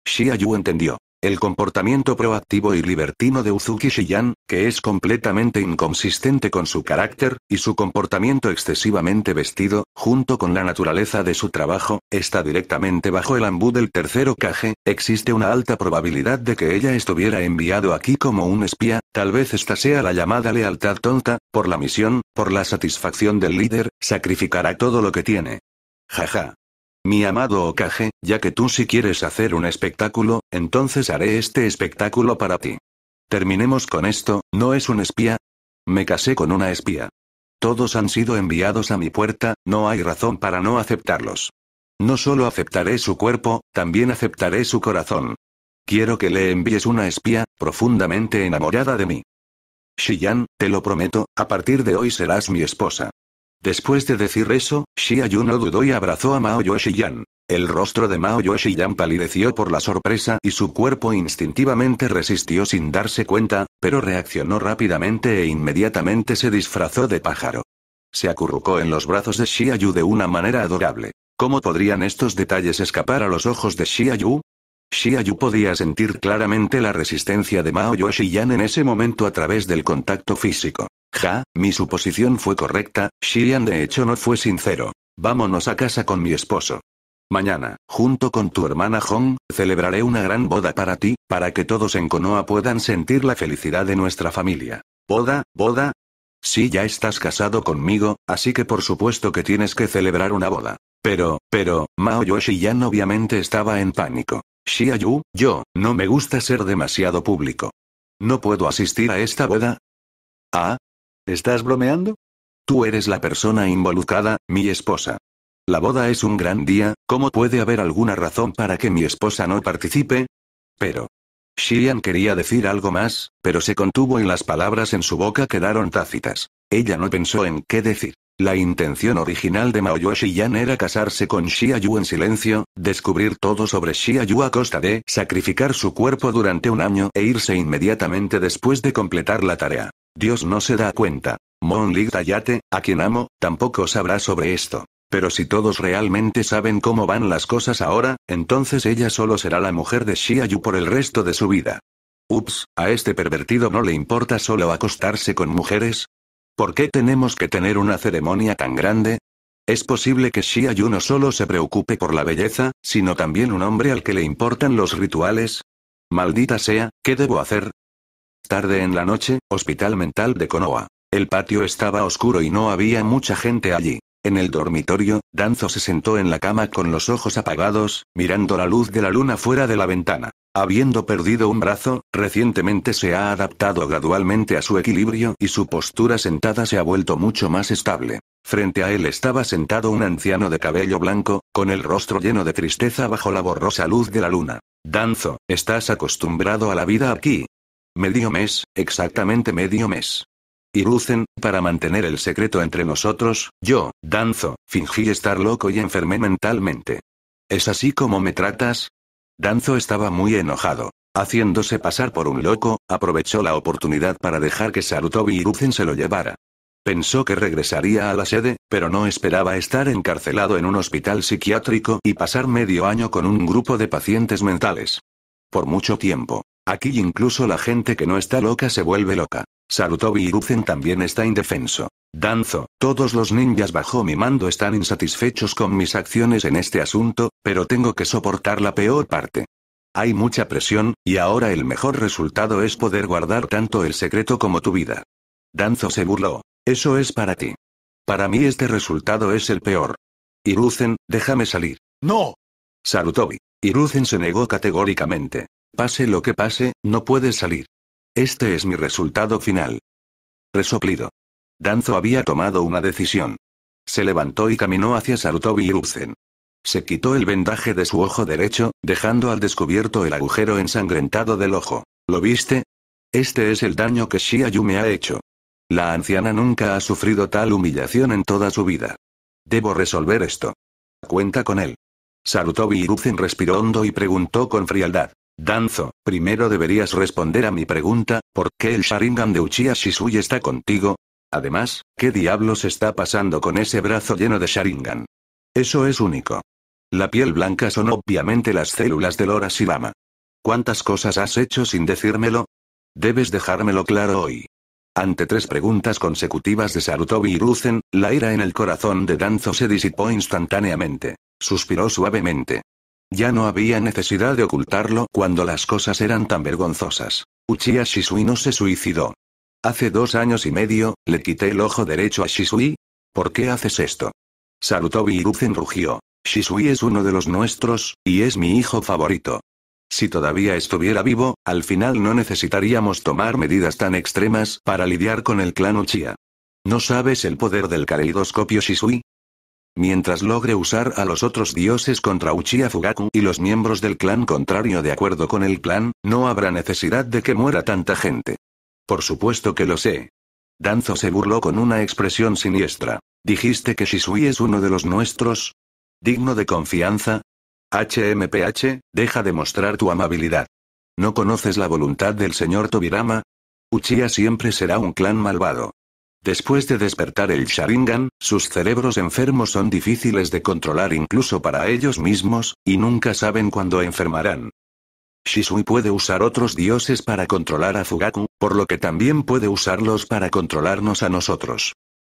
Shiayu entendió. El comportamiento proactivo y libertino de Uzuki Shiyan, que es completamente inconsistente con su carácter, y su comportamiento excesivamente vestido, junto con la naturaleza de su trabajo, está directamente bajo el ambú del tercero Kage, existe una alta probabilidad de que ella estuviera enviado aquí como un espía, tal vez esta sea la llamada lealtad tonta, por la misión, por la satisfacción del líder, sacrificará todo lo que tiene. Jaja. Mi amado Okage, ya que tú si quieres hacer un espectáculo, entonces haré este espectáculo para ti. Terminemos con esto, ¿no es un espía? Me casé con una espía. Todos han sido enviados a mi puerta, no hay razón para no aceptarlos. No solo aceptaré su cuerpo, también aceptaré su corazón. Quiero que le envíes una espía, profundamente enamorada de mí. Shiyan, te lo prometo, a partir de hoy serás mi esposa. Después de decir eso, Yu no dudó y abrazó a Mao Yoshiyan. El rostro de Mao Yoshiyan palideció por la sorpresa y su cuerpo instintivamente resistió sin darse cuenta, pero reaccionó rápidamente e inmediatamente se disfrazó de pájaro. Se acurrucó en los brazos de Yu de una manera adorable. ¿Cómo podrían estos detalles escapar a los ojos de Xia Yu podía sentir claramente la resistencia de Mao Yoshiyan en ese momento a través del contacto físico. Ja, mi suposición fue correcta, Shiyan de hecho no fue sincero. Vámonos a casa con mi esposo. Mañana, junto con tu hermana Hong, celebraré una gran boda para ti, para que todos en Konoha puedan sentir la felicidad de nuestra familia. ¿Boda, boda? Sí, ya estás casado conmigo, así que por supuesto que tienes que celebrar una boda. Pero, pero, Mao Yoshiyan obviamente estaba en pánico. shiayu yo, no me gusta ser demasiado público. No puedo asistir a esta boda, Ah, ¿Estás bromeando? Tú eres la persona involucrada, mi esposa. La boda es un gran día, ¿cómo puede haber alguna razón para que mi esposa no participe? Pero. Shian quería decir algo más, pero se contuvo y las palabras en su boca quedaron tácitas. Ella no pensó en qué decir. La intención original de Mao Yan era casarse con Shiayu en silencio, descubrir todo sobre Shiayu a costa de sacrificar su cuerpo durante un año e irse inmediatamente después de completar la tarea. Dios no se da cuenta. Mon Lig Tayate, a quien amo, tampoco sabrá sobre esto. Pero si todos realmente saben cómo van las cosas ahora, entonces ella solo será la mujer de Shiayu por el resto de su vida. Ups, a este pervertido no le importa solo acostarse con mujeres, ¿Por qué tenemos que tener una ceremonia tan grande? Es posible que Shi Yu no solo se preocupe por la belleza, sino también un hombre al que le importan los rituales. Maldita sea, ¿qué debo hacer? Tarde en la noche, hospital mental de Konoha. El patio estaba oscuro y no había mucha gente allí. En el dormitorio, Danzo se sentó en la cama con los ojos apagados, mirando la luz de la luna fuera de la ventana. Habiendo perdido un brazo, recientemente se ha adaptado gradualmente a su equilibrio y su postura sentada se ha vuelto mucho más estable. Frente a él estaba sentado un anciano de cabello blanco, con el rostro lleno de tristeza bajo la borrosa luz de la luna. Danzo, estás acostumbrado a la vida aquí. Medio mes, exactamente medio mes. Y lucen, para mantener el secreto entre nosotros, yo, Danzo, fingí estar loco y enfermé mentalmente. ¿Es así como me tratas? Danzo estaba muy enojado. Haciéndose pasar por un loco, aprovechó la oportunidad para dejar que Sarutobi Hiruzen se lo llevara. Pensó que regresaría a la sede, pero no esperaba estar encarcelado en un hospital psiquiátrico y pasar medio año con un grupo de pacientes mentales. Por mucho tiempo. Aquí incluso la gente que no está loca se vuelve loca. Sarutobi Hiruzen también está indefenso. Danzo, todos los ninjas bajo mi mando están insatisfechos con mis acciones en este asunto, pero tengo que soportar la peor parte. Hay mucha presión, y ahora el mejor resultado es poder guardar tanto el secreto como tu vida. Danzo se burló. Eso es para ti. Para mí este resultado es el peor. Iruzen, déjame salir. ¡No! Sarutobi. Iruzen se negó categóricamente. Pase lo que pase, no puedes salir. Este es mi resultado final. Resoplido. Danzo había tomado una decisión. Se levantó y caminó hacia Sarutobi y Se quitó el vendaje de su ojo derecho, dejando al descubierto el agujero ensangrentado del ojo. ¿Lo viste? Este es el daño que Shiayu me ha hecho. La anciana nunca ha sufrido tal humillación en toda su vida. Debo resolver esto. Cuenta con él. Sarutobi Hiruzen respiró hondo y preguntó con frialdad. Danzo, primero deberías responder a mi pregunta, ¿por qué el Sharingan de Uchiha Shisui está contigo? Además, ¿qué diablos está pasando con ese brazo lleno de Sharingan? Eso es único. La piel blanca son obviamente las células de Lora ¿Cuántas cosas has hecho sin decírmelo? Debes dejármelo claro hoy. Ante tres preguntas consecutivas de Sarutobi y Ruzen, la ira en el corazón de Danzo se disipó instantáneamente. Suspiró suavemente. Ya no había necesidad de ocultarlo cuando las cosas eran tan vergonzosas. Uchiha Shisui no se suicidó. Hace dos años y medio, le quité el ojo derecho a Shisui. ¿Por qué haces esto? Sarutobi Hiruzen rugió. Shisui es uno de los nuestros, y es mi hijo favorito. Si todavía estuviera vivo, al final no necesitaríamos tomar medidas tan extremas para lidiar con el clan Uchiha. ¿No sabes el poder del caleidoscopio Shisui? Mientras logre usar a los otros dioses contra Uchiha Fugaku y los miembros del clan contrario de acuerdo con el plan, no habrá necesidad de que muera tanta gente. Por supuesto que lo sé. Danzo se burló con una expresión siniestra. ¿Dijiste que Shisui es uno de los nuestros? ¿Digno de confianza? HMPH, deja de mostrar tu amabilidad. ¿No conoces la voluntad del señor Tobirama? Uchiha siempre será un clan malvado. Después de despertar el Sharingan, sus cerebros enfermos son difíciles de controlar incluso para ellos mismos, y nunca saben cuándo enfermarán. Shisui puede usar otros dioses para controlar a Fugaku, por lo que también puede usarlos para controlarnos a nosotros.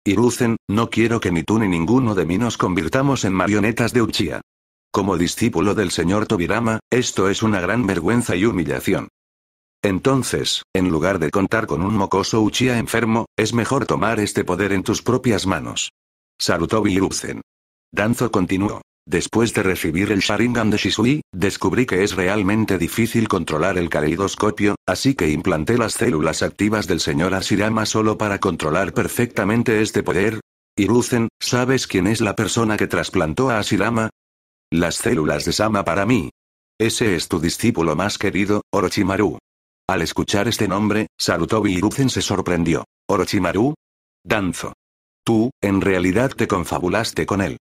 Iruzen, no quiero que ni tú ni ninguno de mí nos convirtamos en marionetas de Uchiha. Como discípulo del señor Tobirama, esto es una gran vergüenza y humillación. Entonces, en lugar de contar con un mocoso Uchiha enfermo, es mejor tomar este poder en tus propias manos. Salutó Iruzen. Danzo continuó. Después de recibir el Sharingan de Shisui, descubrí que es realmente difícil controlar el caleidoscopio, así que implanté las células activas del señor Asirama solo para controlar perfectamente este poder. Hiruzen, ¿sabes quién es la persona que trasplantó a Asirama? Las células de Sama para mí. Ese es tu discípulo más querido, Orochimaru. Al escuchar este nombre, Sarutobi Iruzen se sorprendió. ¿Orochimaru? Danzo. Tú, en realidad te confabulaste con él.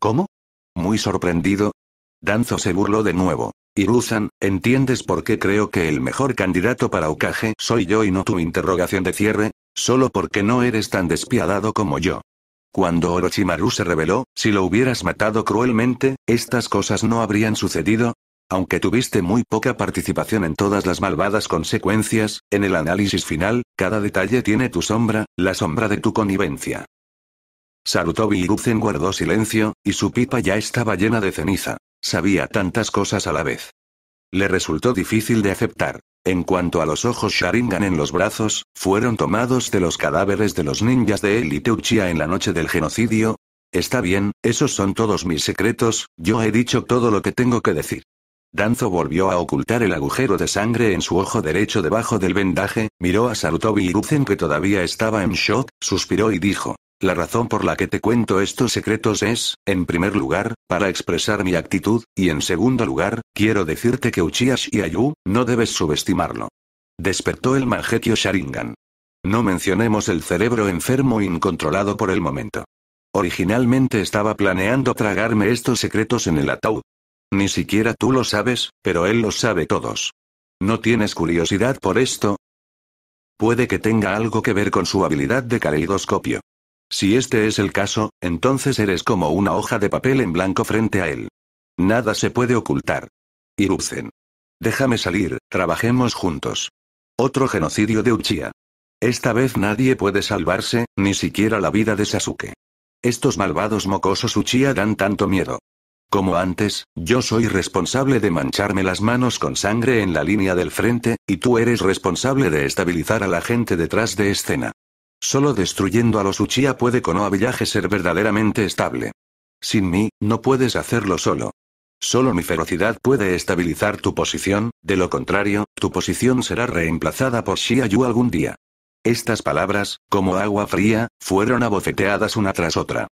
¿Cómo? muy sorprendido. Danzo se burló de nuevo. Irusan, ¿entiendes por qué creo que el mejor candidato para Okage soy yo y no tu interrogación de cierre? Solo porque no eres tan despiadado como yo. Cuando Orochimaru se reveló, si lo hubieras matado cruelmente, estas cosas no habrían sucedido. Aunque tuviste muy poca participación en todas las malvadas consecuencias, en el análisis final, cada detalle tiene tu sombra, la sombra de tu connivencia. Sarutobi Iruzen guardó silencio, y su pipa ya estaba llena de ceniza. Sabía tantas cosas a la vez. Le resultó difícil de aceptar. En cuanto a los ojos Sharingan en los brazos, fueron tomados de los cadáveres de los ninjas de él en la noche del genocidio. Está bien, esos son todos mis secretos, yo he dicho todo lo que tengo que decir. Danzo volvió a ocultar el agujero de sangre en su ojo derecho debajo del vendaje, miró a Sarutobi Iruzen que todavía estaba en shock, suspiró y dijo, la razón por la que te cuento estos secretos es, en primer lugar, para expresar mi actitud, y en segundo lugar, quiero decirte que Uchiha Ayu no debes subestimarlo. Despertó el Mangekyo Sharingan. No mencionemos el cerebro enfermo incontrolado por el momento. Originalmente estaba planeando tragarme estos secretos en el ataúd. Ni siquiera tú lo sabes, pero él los sabe todos. ¿No tienes curiosidad por esto? Puede que tenga algo que ver con su habilidad de caleidoscopio. Si este es el caso, entonces eres como una hoja de papel en blanco frente a él. Nada se puede ocultar. Irucen. Déjame salir, trabajemos juntos. Otro genocidio de Uchiha. Esta vez nadie puede salvarse, ni siquiera la vida de Sasuke. Estos malvados mocosos Uchiha dan tanto miedo. Como antes, yo soy responsable de mancharme las manos con sangre en la línea del frente, y tú eres responsable de estabilizar a la gente detrás de escena. Solo destruyendo a los Uchiha puede Konoha Village ser verdaderamente estable. Sin mí, no puedes hacerlo solo. Solo mi ferocidad puede estabilizar tu posición, de lo contrario, tu posición será reemplazada por Yu algún día. Estas palabras, como agua fría, fueron abofeteadas una tras otra.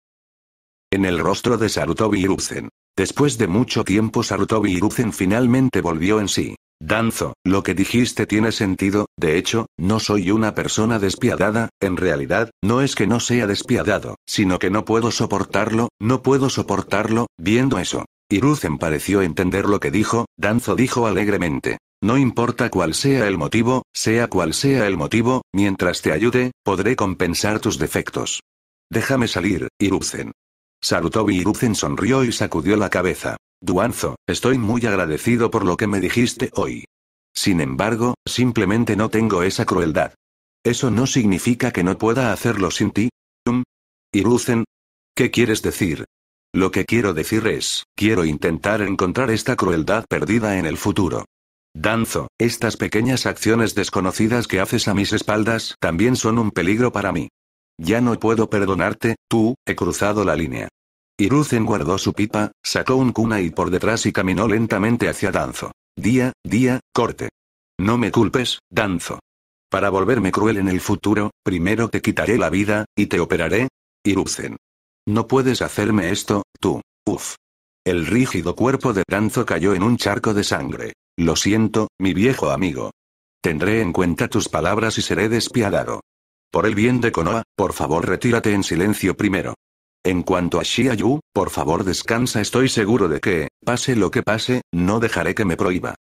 En el rostro de Sarutobi Hiruzen. Después de mucho tiempo Sarutobi Hiruzen finalmente volvió en sí. Danzo, lo que dijiste tiene sentido, de hecho, no soy una persona despiadada, en realidad, no es que no sea despiadado, sino que no puedo soportarlo, no puedo soportarlo, viendo eso. Iruzen pareció entender lo que dijo, Danzo dijo alegremente. No importa cuál sea el motivo, sea cual sea el motivo, mientras te ayude, podré compensar tus defectos. Déjame salir, Iruzen. Sarutobi Iruzen sonrió y sacudió la cabeza. Duanzo, estoy muy agradecido por lo que me dijiste hoy. Sin embargo, simplemente no tengo esa crueldad. Eso no significa que no pueda hacerlo sin ti. ¿Y Iruzen. ¿Qué quieres decir? Lo que quiero decir es, quiero intentar encontrar esta crueldad perdida en el futuro. Danzo, estas pequeñas acciones desconocidas que haces a mis espaldas también son un peligro para mí. Ya no puedo perdonarte, tú, he cruzado la línea. Iruzen guardó su pipa, sacó un kunai por detrás y caminó lentamente hacia Danzo. Día, día, corte. No me culpes, Danzo. Para volverme cruel en el futuro, primero te quitaré la vida, y te operaré. Iruzen. No puedes hacerme esto, tú. Uf. El rígido cuerpo de Danzo cayó en un charco de sangre. Lo siento, mi viejo amigo. Tendré en cuenta tus palabras y seré despiadado. Por el bien de Konoha, por favor retírate en silencio primero. En cuanto a Xia Yu, por favor descansa, estoy seguro de que, pase lo que pase, no dejaré que me prohíba.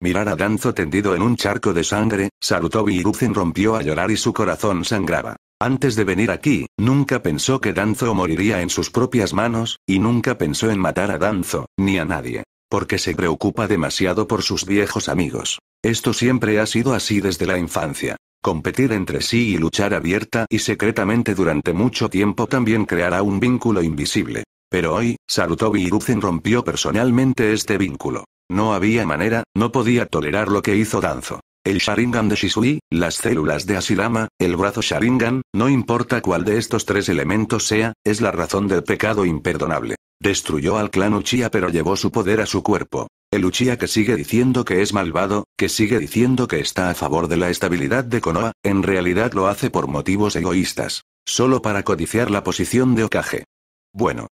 Mirar a Danzo tendido en un charco de sangre, Sarutobi Iruzen rompió a llorar y su corazón sangraba. Antes de venir aquí, nunca pensó que Danzo moriría en sus propias manos, y nunca pensó en matar a Danzo, ni a nadie. Porque se preocupa demasiado por sus viejos amigos. Esto siempre ha sido así desde la infancia. Competir entre sí y luchar abierta y secretamente durante mucho tiempo también creará un vínculo invisible. Pero hoy, Sarutobi Hiruzen rompió personalmente este vínculo. No había manera, no podía tolerar lo que hizo Danzo. El Sharingan de Shisui, las células de asilama el brazo Sharingan, no importa cuál de estos tres elementos sea, es la razón del pecado imperdonable. Destruyó al clan Uchiha pero llevó su poder a su cuerpo. El Uchiha que sigue diciendo que es malvado, que sigue diciendo que está a favor de la estabilidad de Konoha, en realidad lo hace por motivos egoístas. Solo para codiciar la posición de Okage. Bueno,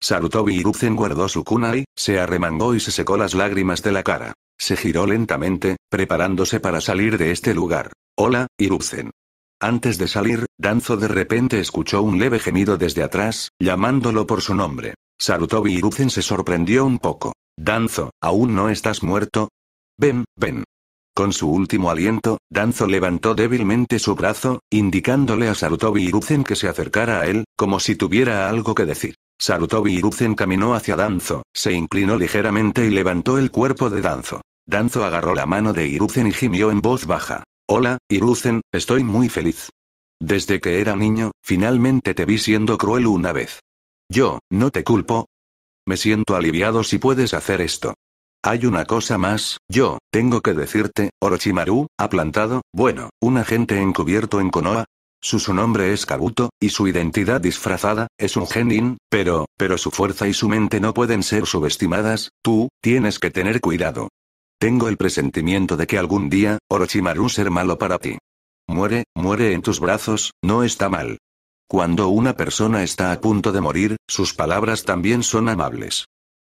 Sarutobi Hiruzen guardó su kunai, se arremangó y se secó las lágrimas de la cara. Se giró lentamente, preparándose para salir de este lugar. Hola, Hiruzen. Antes de salir, Danzo de repente escuchó un leve gemido desde atrás, llamándolo por su nombre. Sarutobi Hiruzen se sorprendió un poco. Danzo, ¿aún no estás muerto? Ven, ven. Con su último aliento, Danzo levantó débilmente su brazo, indicándole a Sarutobi Iruzen que se acercara a él, como si tuviera algo que decir. Sarutobi Iruzen caminó hacia Danzo, se inclinó ligeramente y levantó el cuerpo de Danzo. Danzo agarró la mano de Iruzen y gimió en voz baja. Hola, Iruzen, estoy muy feliz. Desde que era niño, finalmente te vi siendo cruel una vez. Yo, no te culpo. Me siento aliviado si puedes hacer esto. Hay una cosa más, yo, tengo que decirte, Orochimaru, ha plantado, bueno, un agente encubierto en Konoha. Su, su nombre es Kabuto, y su identidad disfrazada, es un genin, pero, pero su fuerza y su mente no pueden ser subestimadas, tú, tienes que tener cuidado. Tengo el presentimiento de que algún día, Orochimaru ser malo para ti. Muere, muere en tus brazos, no está mal. Cuando una persona está a punto de morir, sus palabras también son amables.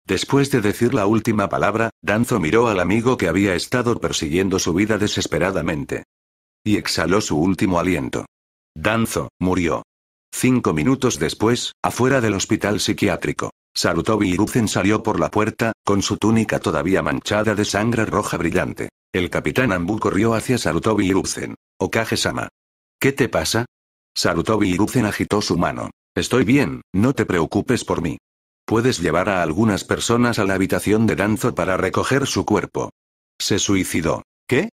Después de decir la última palabra, Danzo miró al amigo que había estado persiguiendo su vida desesperadamente. Y exhaló su último aliento. Danzo, murió. Cinco minutos después, afuera del hospital psiquiátrico, Sarutobi Iruzen salió por la puerta, con su túnica todavía manchada de sangre roja brillante. El capitán Ambu corrió hacia Sarutobi Hiruzen. Okage-sama. ¿Qué te pasa? Sarutobi Iruzen agitó su mano. Estoy bien, no te preocupes por mí. Puedes llevar a algunas personas a la habitación de Danzo para recoger su cuerpo. Se suicidó. ¿Qué?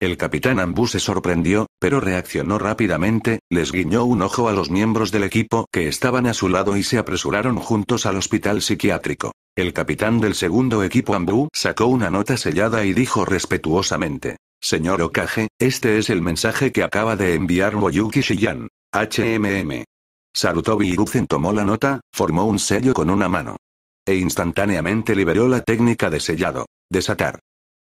El capitán Ambu se sorprendió, pero reaccionó rápidamente, les guiñó un ojo a los miembros del equipo que estaban a su lado y se apresuraron juntos al hospital psiquiátrico. El capitán del segundo equipo Ambu sacó una nota sellada y dijo respetuosamente. Señor Okage, este es el mensaje que acaba de enviar Moyuki Shiyan. HMM. Sarutobi Hiruzen tomó la nota, formó un sello con una mano. E instantáneamente liberó la técnica de sellado. Desatar.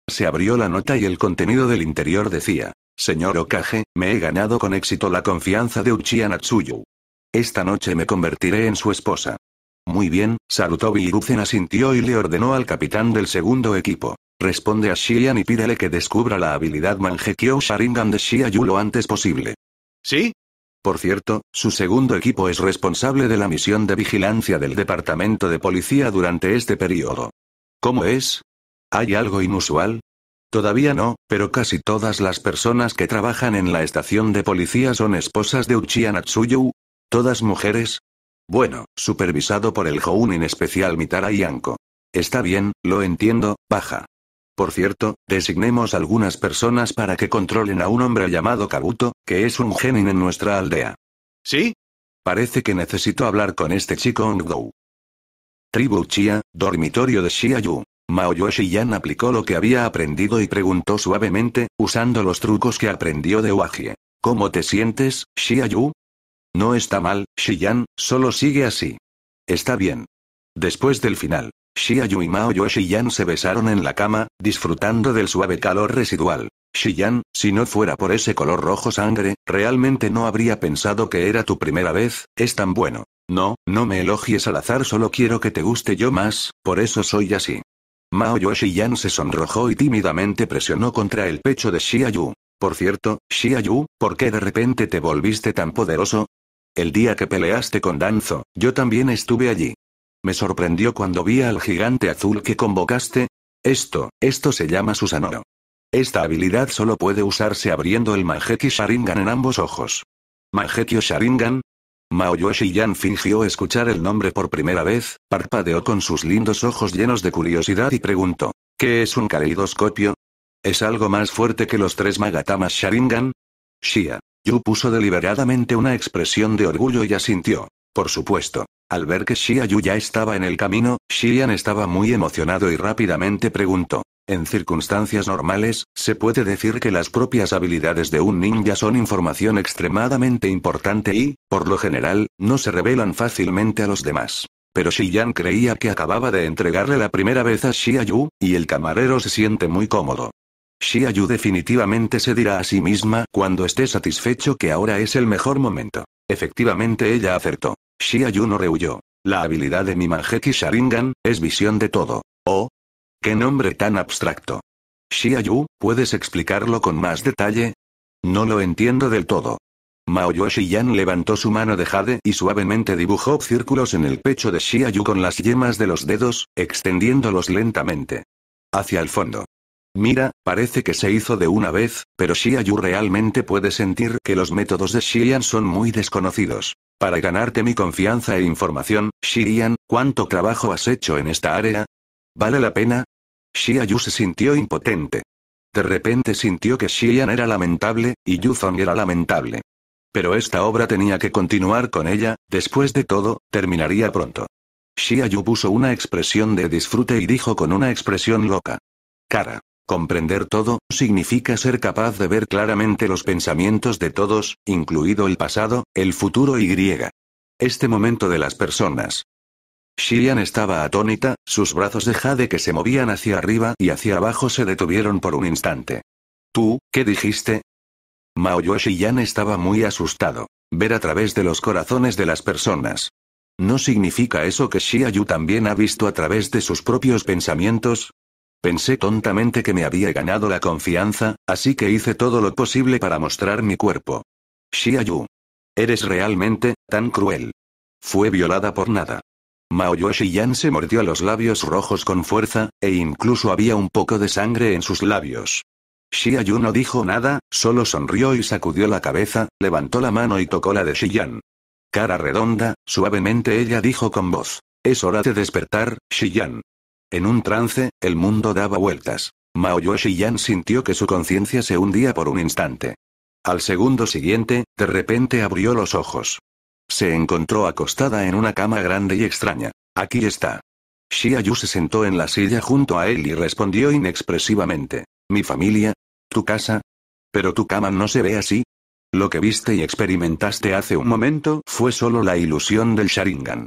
Se abrió la nota y el contenido del interior decía. Señor Okage, me he ganado con éxito la confianza de Uchiha Natsuyu. Esta noche me convertiré en su esposa. Muy bien, Sarutobi Hiruzen asintió y le ordenó al capitán del segundo equipo. Responde a Shian y pídele que descubra la habilidad Mangekyo Sharingan de Shia lo antes posible. ¿Sí? Por cierto, su segundo equipo es responsable de la misión de vigilancia del Departamento de Policía durante este periodo. ¿Cómo es? ¿Hay algo inusual? Todavía no, pero casi todas las personas que trabajan en la estación de policía son esposas de Uchiha ¿Todas mujeres? Bueno, supervisado por el en especial Mitara Yanko. Está bien, lo entiendo, baja. Por cierto, designemos algunas personas para que controlen a un hombre llamado Kabuto, que es un genin en nuestra aldea. ¿Sí? Parece que necesito hablar con este chico Ongou. Tribu Chia, dormitorio de Yu. Mao Yan aplicó lo que había aprendido y preguntó suavemente, usando los trucos que aprendió de Wajie. ¿Cómo te sientes, Yu? No está mal, Shiyan, solo sigue así. Está bien. Después del final, Yu y Mao Yue se besaron en la cama, disfrutando del suave calor residual. Xiyan, si no fuera por ese color rojo sangre, realmente no habría pensado que era tu primera vez, es tan bueno. No, no me elogies al azar, solo quiero que te guste yo más, por eso soy así. Mao Yoshi Yan se sonrojó y tímidamente presionó contra el pecho de Yu. Por cierto, Yu, ¿por qué de repente te volviste tan poderoso? El día que peleaste con Danzo, yo también estuve allí. Me sorprendió cuando vi al gigante azul que convocaste. Esto, esto se llama Susanoo. Esta habilidad solo puede usarse abriendo el Mageki Sharingan en ambos ojos. ¿Mageki Sharingan? Maoyoshi Yan fingió escuchar el nombre por primera vez, parpadeó con sus lindos ojos llenos de curiosidad y preguntó: ¿Qué es un caleidoscopio? ¿Es algo más fuerte que los tres Magatamas Sharingan? Shia. Yu puso deliberadamente una expresión de orgullo y asintió. Por supuesto. Al ver que Yu ya estaba en el camino, Shiyan estaba muy emocionado y rápidamente preguntó. En circunstancias normales, se puede decir que las propias habilidades de un ninja son información extremadamente importante y, por lo general, no se revelan fácilmente a los demás. Pero Shiyan creía que acababa de entregarle la primera vez a Yu, y el camarero se siente muy cómodo. Yu definitivamente se dirá a sí misma cuando esté satisfecho que ahora es el mejor momento. Efectivamente ella acertó. Shia no rehuyó. La habilidad de mi Sharingan, es visión de todo. Oh. ¡Qué nombre tan abstracto! Shia Yu, ¿puedes explicarlo con más detalle? No lo entiendo del todo. Maoyoshi Yan levantó su mano de jade y suavemente dibujó círculos en el pecho de Yu con las yemas de los dedos, extendiéndolos lentamente. Hacia el fondo. Mira, parece que se hizo de una vez, pero Yu realmente puede sentir que los métodos de Xian son muy desconocidos. Para ganarte mi confianza e información, Shirian, ¿cuánto trabajo has hecho en esta área? ¿Vale la pena? Yu se sintió impotente. De repente sintió que Xian era lamentable, y Zong era lamentable. Pero esta obra tenía que continuar con ella, después de todo, terminaría pronto. Yu puso una expresión de disfrute y dijo con una expresión loca. Cara. Comprender todo, significa ser capaz de ver claramente los pensamientos de todos, incluido el pasado, el futuro y este momento de las personas. Shiyan estaba atónita, sus brazos de jade que se movían hacia arriba y hacia abajo se detuvieron por un instante. ¿Tú, qué dijiste? mao Shiyan estaba muy asustado. Ver a través de los corazones de las personas. ¿No significa eso que Yu también ha visto a través de sus propios pensamientos? Pensé tontamente que me había ganado la confianza, así que hice todo lo posible para mostrar mi cuerpo. Xia Eres realmente, tan cruel. Fue violada por nada. Mao Xiyan se mordió los labios rojos con fuerza, e incluso había un poco de sangre en sus labios. Xia no dijo nada, solo sonrió y sacudió la cabeza, levantó la mano y tocó la de Xiyan. Cara redonda, suavemente ella dijo con voz. Es hora de despertar, Xiyan. En un trance, el mundo daba vueltas. yoshi Yan sintió que su conciencia se hundía por un instante. Al segundo siguiente, de repente abrió los ojos. Se encontró acostada en una cama grande y extraña. Aquí está. Xiaoyu se sentó en la silla junto a él y respondió inexpresivamente. Mi familia. Tu casa. Pero tu cama no se ve así. Lo que viste y experimentaste hace un momento fue solo la ilusión del Sharingan.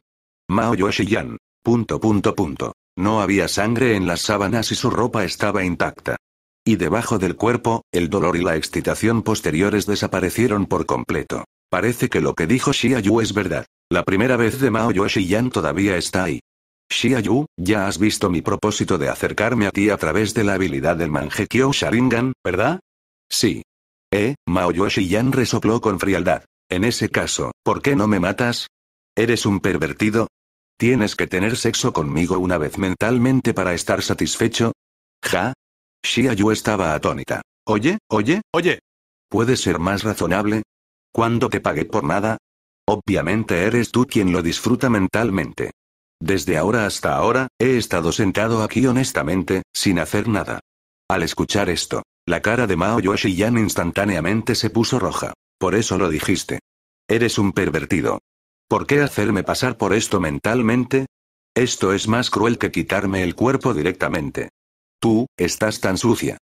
Mao Yoshi Yan. Punto punto punto. No había sangre en las sábanas y su ropa estaba intacta. Y debajo del cuerpo, el dolor y la excitación posteriores desaparecieron por completo. Parece que lo que dijo shiayu es verdad. La primera vez de Mao Yoshiyan todavía está ahí. shiayu ya has visto mi propósito de acercarme a ti a través de la habilidad del Manjekyo Sharingan, ¿verdad? Sí. Eh, Mao Yoshiyan resopló con frialdad. En ese caso, ¿por qué no me matas? ¿Eres un pervertido? ¿Tienes que tener sexo conmigo una vez mentalmente para estar satisfecho? ¿Ja? Shia Yu estaba atónita. Oye, oye, oye. ¿Puede ser más razonable? ¿Cuándo te pagué por nada? Obviamente eres tú quien lo disfruta mentalmente. Desde ahora hasta ahora, he estado sentado aquí honestamente, sin hacer nada. Al escuchar esto, la cara de Mao Yoshiyan instantáneamente se puso roja. Por eso lo dijiste. Eres un pervertido. ¿Por qué hacerme pasar por esto mentalmente? Esto es más cruel que quitarme el cuerpo directamente. Tú, estás tan sucia.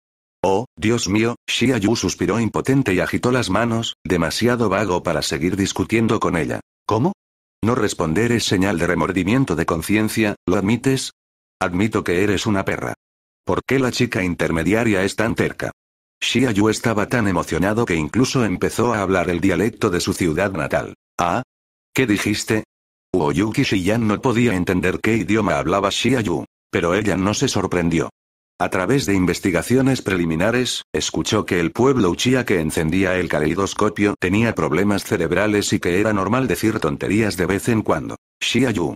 Oh, Dios mío, Yu suspiró impotente y agitó las manos, demasiado vago para seguir discutiendo con ella. ¿Cómo? No responder es señal de remordimiento de conciencia, ¿lo admites? Admito que eres una perra. ¿Por qué la chica intermediaria es tan terca? Yu estaba tan emocionado que incluso empezó a hablar el dialecto de su ciudad natal. Ah, ¿Qué dijiste? Uoyuki Shiyan no podía entender qué idioma hablaba Shiayu, pero ella no se sorprendió. A través de investigaciones preliminares, escuchó que el pueblo Uchiha que encendía el caleidoscopio tenía problemas cerebrales y que era normal decir tonterías de vez en cuando. Shiayu.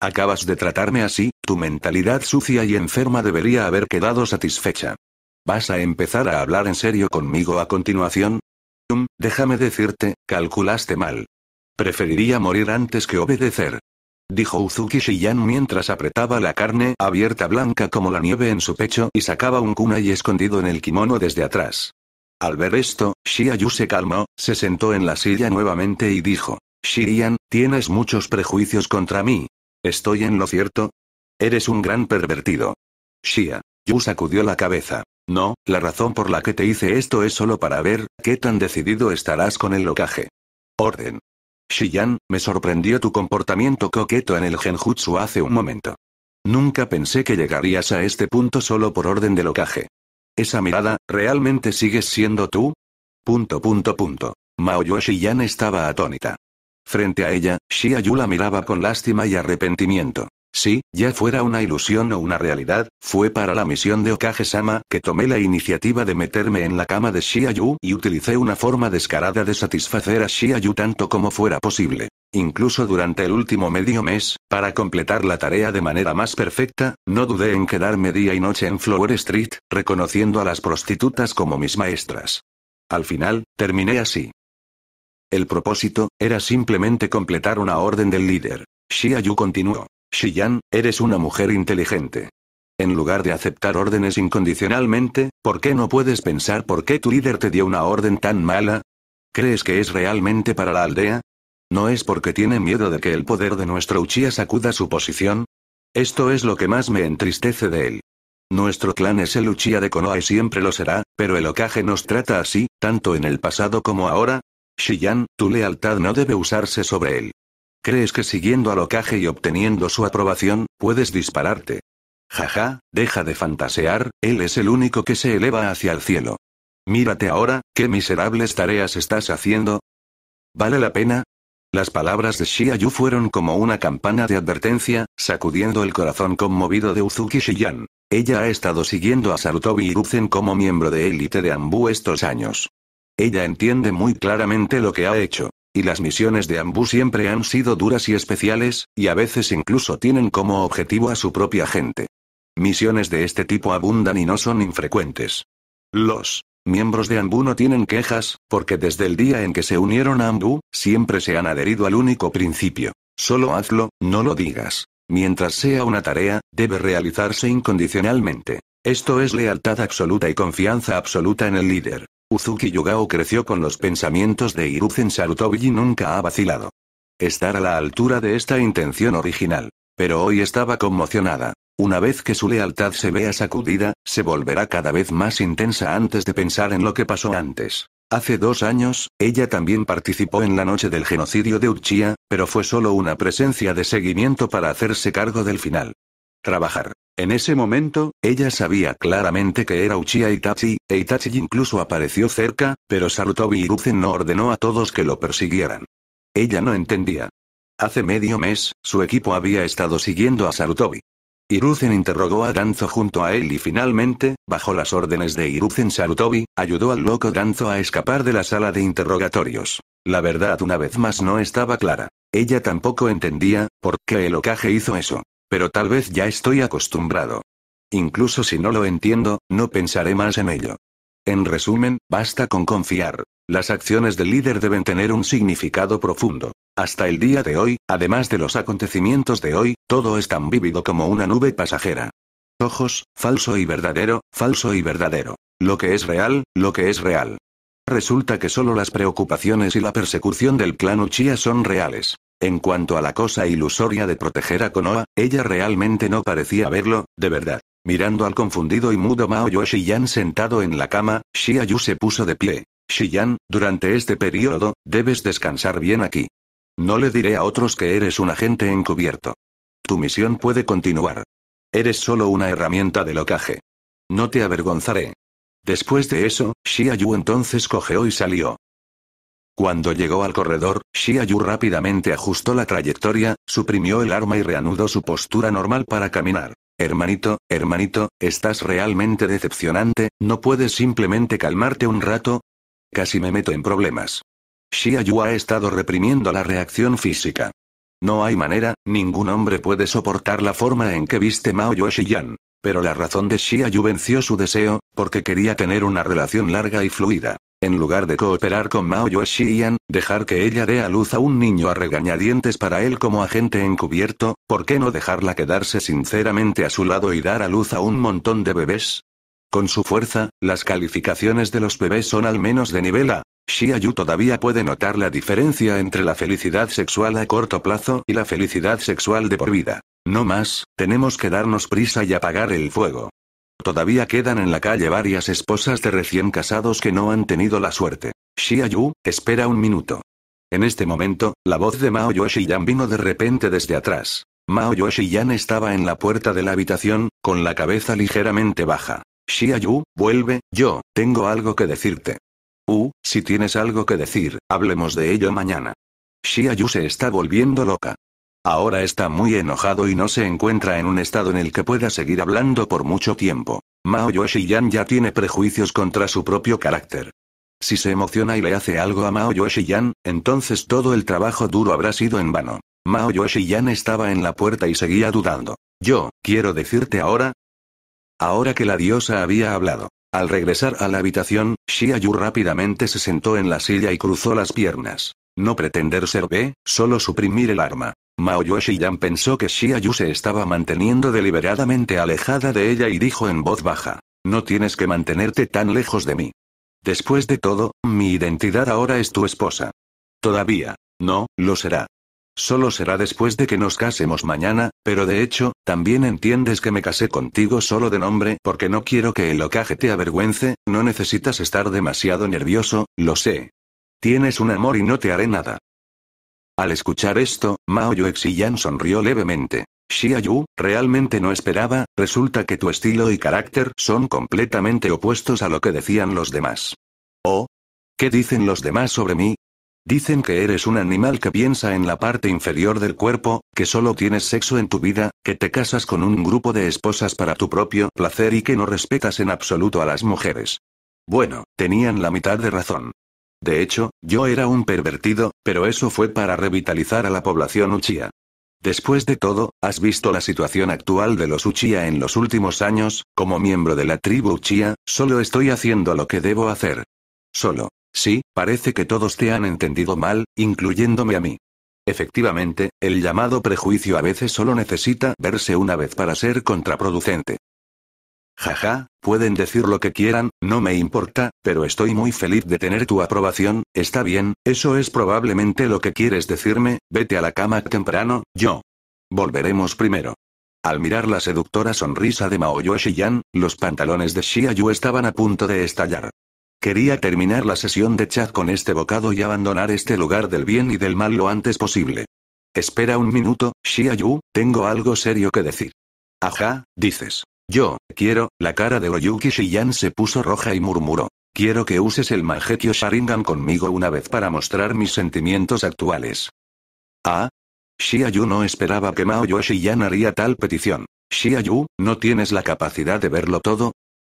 Acabas de tratarme así, tu mentalidad sucia y enferma debería haber quedado satisfecha. ¿Vas a empezar a hablar en serio conmigo a continuación? déjame decirte, calculaste mal. Preferiría morir antes que obedecer. Dijo Uzuki Shiyan mientras apretaba la carne abierta blanca como la nieve en su pecho y sacaba un kunai escondido en el kimono desde atrás. Al ver esto, yu se calmó, se sentó en la silla nuevamente y dijo, Shiyan, tienes muchos prejuicios contra mí. ¿Estoy en lo cierto? Eres un gran pervertido. Shia. Yu sacudió la cabeza. No, la razón por la que te hice esto es solo para ver qué tan decidido estarás con el locaje. Orden. Shiyan, me sorprendió tu comportamiento coqueto en el genjutsu hace un momento. Nunca pensé que llegarías a este punto solo por orden de locaje. Esa mirada, ¿realmente sigues siendo tú? Punto punto punto. Shiyan estaba atónita. Frente a ella, Shia la miraba con lástima y arrepentimiento. Si, ya fuera una ilusión o una realidad, fue para la misión de Okage-sama que tomé la iniciativa de meterme en la cama de Shiayu y utilicé una forma descarada de satisfacer a Shiayu tanto como fuera posible. Incluso durante el último medio mes, para completar la tarea de manera más perfecta, no dudé en quedarme día y noche en Flower Street, reconociendo a las prostitutas como mis maestras. Al final, terminé así. El propósito, era simplemente completar una orden del líder. Shiayu continuó. Shiyan, eres una mujer inteligente. En lugar de aceptar órdenes incondicionalmente, ¿por qué no puedes pensar por qué tu líder te dio una orden tan mala? ¿Crees que es realmente para la aldea? ¿No es porque tiene miedo de que el poder de nuestro Uchiha sacuda su posición? Esto es lo que más me entristece de él. Nuestro clan es el Uchiha de Konoha y siempre lo será, pero el Okage nos trata así, tanto en el pasado como ahora. Shiyan, tu lealtad no debe usarse sobre él. ¿Crees que siguiendo a ocaje y obteniendo su aprobación, puedes dispararte? Jaja, deja de fantasear, él es el único que se eleva hacia el cielo. Mírate ahora, qué miserables tareas estás haciendo. ¿Vale la pena? Las palabras de Shiayu fueron como una campana de advertencia, sacudiendo el corazón conmovido de Uzuki Shiyan. Ella ha estado siguiendo a Sarutobi Hiruzen como miembro de élite de Ambu estos años. Ella entiende muy claramente lo que ha hecho y las misiones de Ambu siempre han sido duras y especiales, y a veces incluso tienen como objetivo a su propia gente. Misiones de este tipo abundan y no son infrecuentes. Los miembros de Ambu no tienen quejas, porque desde el día en que se unieron a Ambu, siempre se han adherido al único principio. Solo hazlo, no lo digas. Mientras sea una tarea, debe realizarse incondicionalmente. Esto es lealtad absoluta y confianza absoluta en el líder. Uzuki Yugao creció con los pensamientos de Hiruzen Sarutobi y nunca ha vacilado. Estar a la altura de esta intención original. Pero hoy estaba conmocionada. Una vez que su lealtad se vea sacudida, se volverá cada vez más intensa antes de pensar en lo que pasó antes. Hace dos años, ella también participó en la noche del genocidio de Uchiha, pero fue solo una presencia de seguimiento para hacerse cargo del final trabajar. En ese momento, ella sabía claramente que era Uchiha Itachi, e Itachi incluso apareció cerca, pero Sarutobi Hiruzen no ordenó a todos que lo persiguieran. Ella no entendía. Hace medio mes, su equipo había estado siguiendo a Sarutobi. Hiruzen interrogó a Danzo junto a él y finalmente, bajo las órdenes de Hiruzen Sarutobi, ayudó al loco Danzo a escapar de la sala de interrogatorios. La verdad una vez más no estaba clara. Ella tampoco entendía, por qué el Okage hizo eso. Pero tal vez ya estoy acostumbrado. Incluso si no lo entiendo, no pensaré más en ello. En resumen, basta con confiar. Las acciones del líder deben tener un significado profundo. Hasta el día de hoy, además de los acontecimientos de hoy, todo es tan vívido como una nube pasajera. Ojos, falso y verdadero, falso y verdadero. Lo que es real, lo que es real. Resulta que solo las preocupaciones y la persecución del clan Uchiha son reales. En cuanto a la cosa ilusoria de proteger a Konoha, ella realmente no parecía verlo, de verdad. Mirando al confundido y mudo Mao Shiyan sentado en la cama, Xiayu se puso de pie. Shiyan, durante este periodo, debes descansar bien aquí. No le diré a otros que eres un agente encubierto. Tu misión puede continuar. Eres solo una herramienta de locaje. No te avergonzaré. Después de eso, Xia Yu entonces cogeó y salió. Cuando llegó al corredor, Xia Yu rápidamente ajustó la trayectoria, suprimió el arma y reanudó su postura normal para caminar. Hermanito, hermanito, estás realmente decepcionante, ¿no puedes simplemente calmarte un rato? Casi me meto en problemas. Xia Yu ha estado reprimiendo la reacción física. No hay manera, ningún hombre puede soportar la forma en que viste Mao Yoshiyan. Pero la razón de Yu venció su deseo, porque quería tener una relación larga y fluida. En lugar de cooperar con Mao Yue Xian, dejar que ella dé a luz a un niño a regañadientes para él como agente encubierto, ¿por qué no dejarla quedarse sinceramente a su lado y dar a luz a un montón de bebés? Con su fuerza, las calificaciones de los bebés son al menos de nivel A. Yu todavía puede notar la diferencia entre la felicidad sexual a corto plazo y la felicidad sexual de por vida. No más, tenemos que darnos prisa y apagar el fuego. Todavía quedan en la calle varias esposas de recién casados que no han tenido la suerte. Xiaoyu, espera un minuto. En este momento, la voz de Mao Yoshiyan vino de repente desde atrás. Mao Yoshiyan estaba en la puerta de la habitación, con la cabeza ligeramente baja. Xia Yu, vuelve, yo, tengo algo que decirte. Uh, si tienes algo que decir, hablemos de ello mañana. Shiayu se está volviendo loca. Ahora está muy enojado y no se encuentra en un estado en el que pueda seguir hablando por mucho tiempo. Mao Yoshiyan ya tiene prejuicios contra su propio carácter. Si se emociona y le hace algo a Mao Yoshiyan, entonces todo el trabajo duro habrá sido en vano. Mao Yoshiyan estaba en la puerta y seguía dudando. Yo, quiero decirte ahora, Ahora que la diosa había hablado. Al regresar a la habitación, Yu rápidamente se sentó en la silla y cruzó las piernas. No pretender ser B, solo suprimir el arma. Mao Shiyan pensó que Yu se estaba manteniendo deliberadamente alejada de ella y dijo en voz baja. No tienes que mantenerte tan lejos de mí. Después de todo, mi identidad ahora es tu esposa. Todavía. No, lo será. Solo será después de que nos casemos mañana, pero de hecho, también entiendes que me casé contigo solo de nombre porque no quiero que el locaje te avergüence, no necesitas estar demasiado nervioso, lo sé. Tienes un amor y no te haré nada. Al escuchar esto, Mao Yuexiyan sonrió levemente. Xia realmente no esperaba, resulta que tu estilo y carácter son completamente opuestos a lo que decían los demás. Oh, ¿Qué dicen los demás sobre mí? Dicen que eres un animal que piensa en la parte inferior del cuerpo, que solo tienes sexo en tu vida, que te casas con un grupo de esposas para tu propio placer y que no respetas en absoluto a las mujeres. Bueno, tenían la mitad de razón. De hecho, yo era un pervertido, pero eso fue para revitalizar a la población uchía. Después de todo, ¿has visto la situación actual de los uchía en los últimos años? Como miembro de la tribu uchía, solo estoy haciendo lo que debo hacer. Solo. Sí, parece que todos te han entendido mal, incluyéndome a mí. Efectivamente, el llamado prejuicio a veces solo necesita verse una vez para ser contraproducente. Jaja, pueden decir lo que quieran, no me importa, pero estoy muy feliz de tener tu aprobación, está bien, eso es probablemente lo que quieres decirme, vete a la cama temprano, yo. Volveremos primero. Al mirar la seductora sonrisa de Mao Yan, los pantalones de Yu estaban a punto de estallar. Quería terminar la sesión de chat con este bocado y abandonar este lugar del bien y del mal lo antes posible. Espera un minuto, Yu, tengo algo serio que decir. Ajá, dices. Yo, quiero, la cara de Oyuki Shiyan se puso roja y murmuró. Quiero que uses el Mangekyo Sharingan conmigo una vez para mostrar mis sentimientos actuales. Ah. Yu no esperaba que Mao Yoshiyan haría tal petición. Yu, no tienes la capacidad de verlo todo,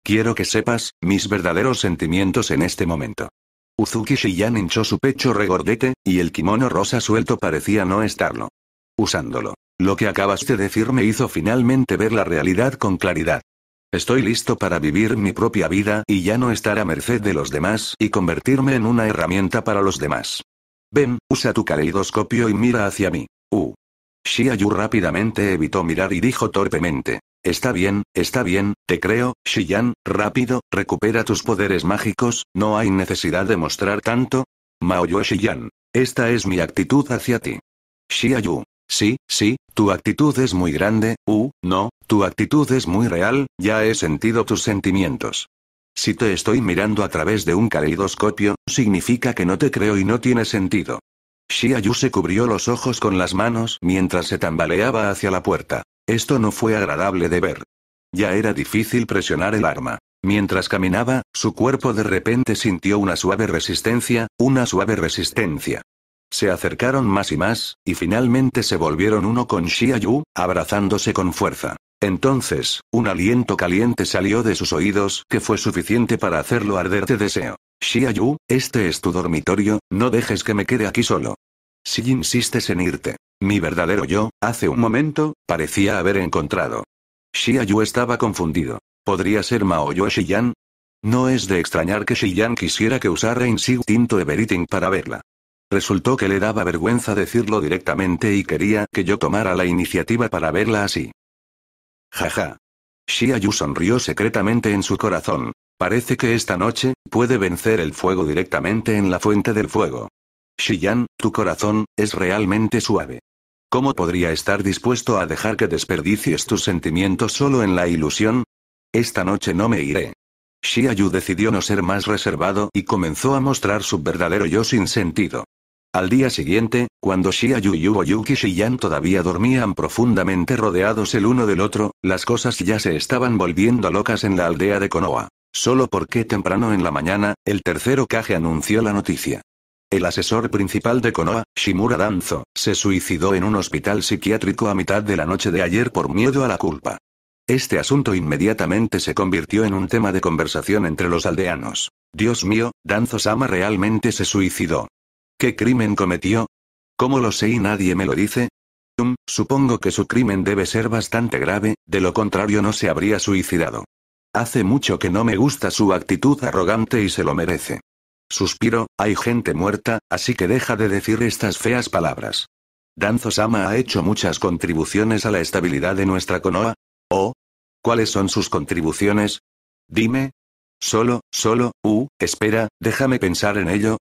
Quiero que sepas, mis verdaderos sentimientos en este momento. Uzuki Shiyan hinchó su pecho regordete, y el kimono rosa suelto parecía no estarlo. Usándolo. Lo que acabas de decir me hizo finalmente ver la realidad con claridad. Estoy listo para vivir mi propia vida y ya no estar a merced de los demás y convertirme en una herramienta para los demás. Ven, usa tu caleidoscopio y mira hacia mí. U. Uh. Yu rápidamente evitó mirar y dijo torpemente. Está bien, está bien, te creo, Xiyan, rápido, recupera tus poderes mágicos, no hay necesidad de mostrar tanto. Maoyue Xiyan. Esta es mi actitud hacia ti. Xiaoyu. Sí, sí, tu actitud es muy grande, uh, no, tu actitud es muy real, ya he sentido tus sentimientos. Si te estoy mirando a través de un caleidoscopio, significa que no te creo y no tiene sentido. Shiayu se cubrió los ojos con las manos mientras se tambaleaba hacia la puerta. Esto no fue agradable de ver. Ya era difícil presionar el arma. Mientras caminaba, su cuerpo de repente sintió una suave resistencia, una suave resistencia. Se acercaron más y más, y finalmente se volvieron uno con Shiayu, abrazándose con fuerza. Entonces, un aliento caliente salió de sus oídos que fue suficiente para hacerlo arder de deseo. Yu, este es tu dormitorio, no dejes que me quede aquí solo. Si insistes en irte. Mi verdadero yo, hace un momento, parecía haber encontrado. Yu estaba confundido. ¿Podría ser Yue Shiyan? No es de extrañar que Shiyan quisiera que usara Tinto Everything para verla. Resultó que le daba vergüenza decirlo directamente y quería que yo tomara la iniciativa para verla así. Jaja. Xia sonrió secretamente en su corazón. Parece que esta noche, puede vencer el fuego directamente en la fuente del fuego. Xiyan, tu corazón, es realmente suave. ¿Cómo podría estar dispuesto a dejar que desperdicies tus sentimientos solo en la ilusión? Esta noche no me iré. Yu decidió no ser más reservado y comenzó a mostrar su verdadero yo sin sentido. Al día siguiente, cuando Yu y o Yuki Shiyan todavía dormían profundamente rodeados el uno del otro, las cosas ya se estaban volviendo locas en la aldea de Konoha. Solo porque temprano en la mañana, el tercero Kage anunció la noticia. El asesor principal de Konoha, Shimura Danzo, se suicidó en un hospital psiquiátrico a mitad de la noche de ayer por miedo a la culpa. Este asunto inmediatamente se convirtió en un tema de conversación entre los aldeanos. Dios mío, Danzo Sama realmente se suicidó. ¿Qué crimen cometió? ¿Cómo lo sé y nadie me lo dice? Mm, supongo que su crimen debe ser bastante grave, de lo contrario no se habría suicidado. Hace mucho que no me gusta su actitud arrogante y se lo merece. Suspiro, hay gente muerta, así que deja de decir estas feas palabras. Danzo-sama ha hecho muchas contribuciones a la estabilidad de nuestra Konoha. ¿O? ¿Cuáles son sus contribuciones? Dime. Solo, solo, uh, espera, déjame pensar en ello.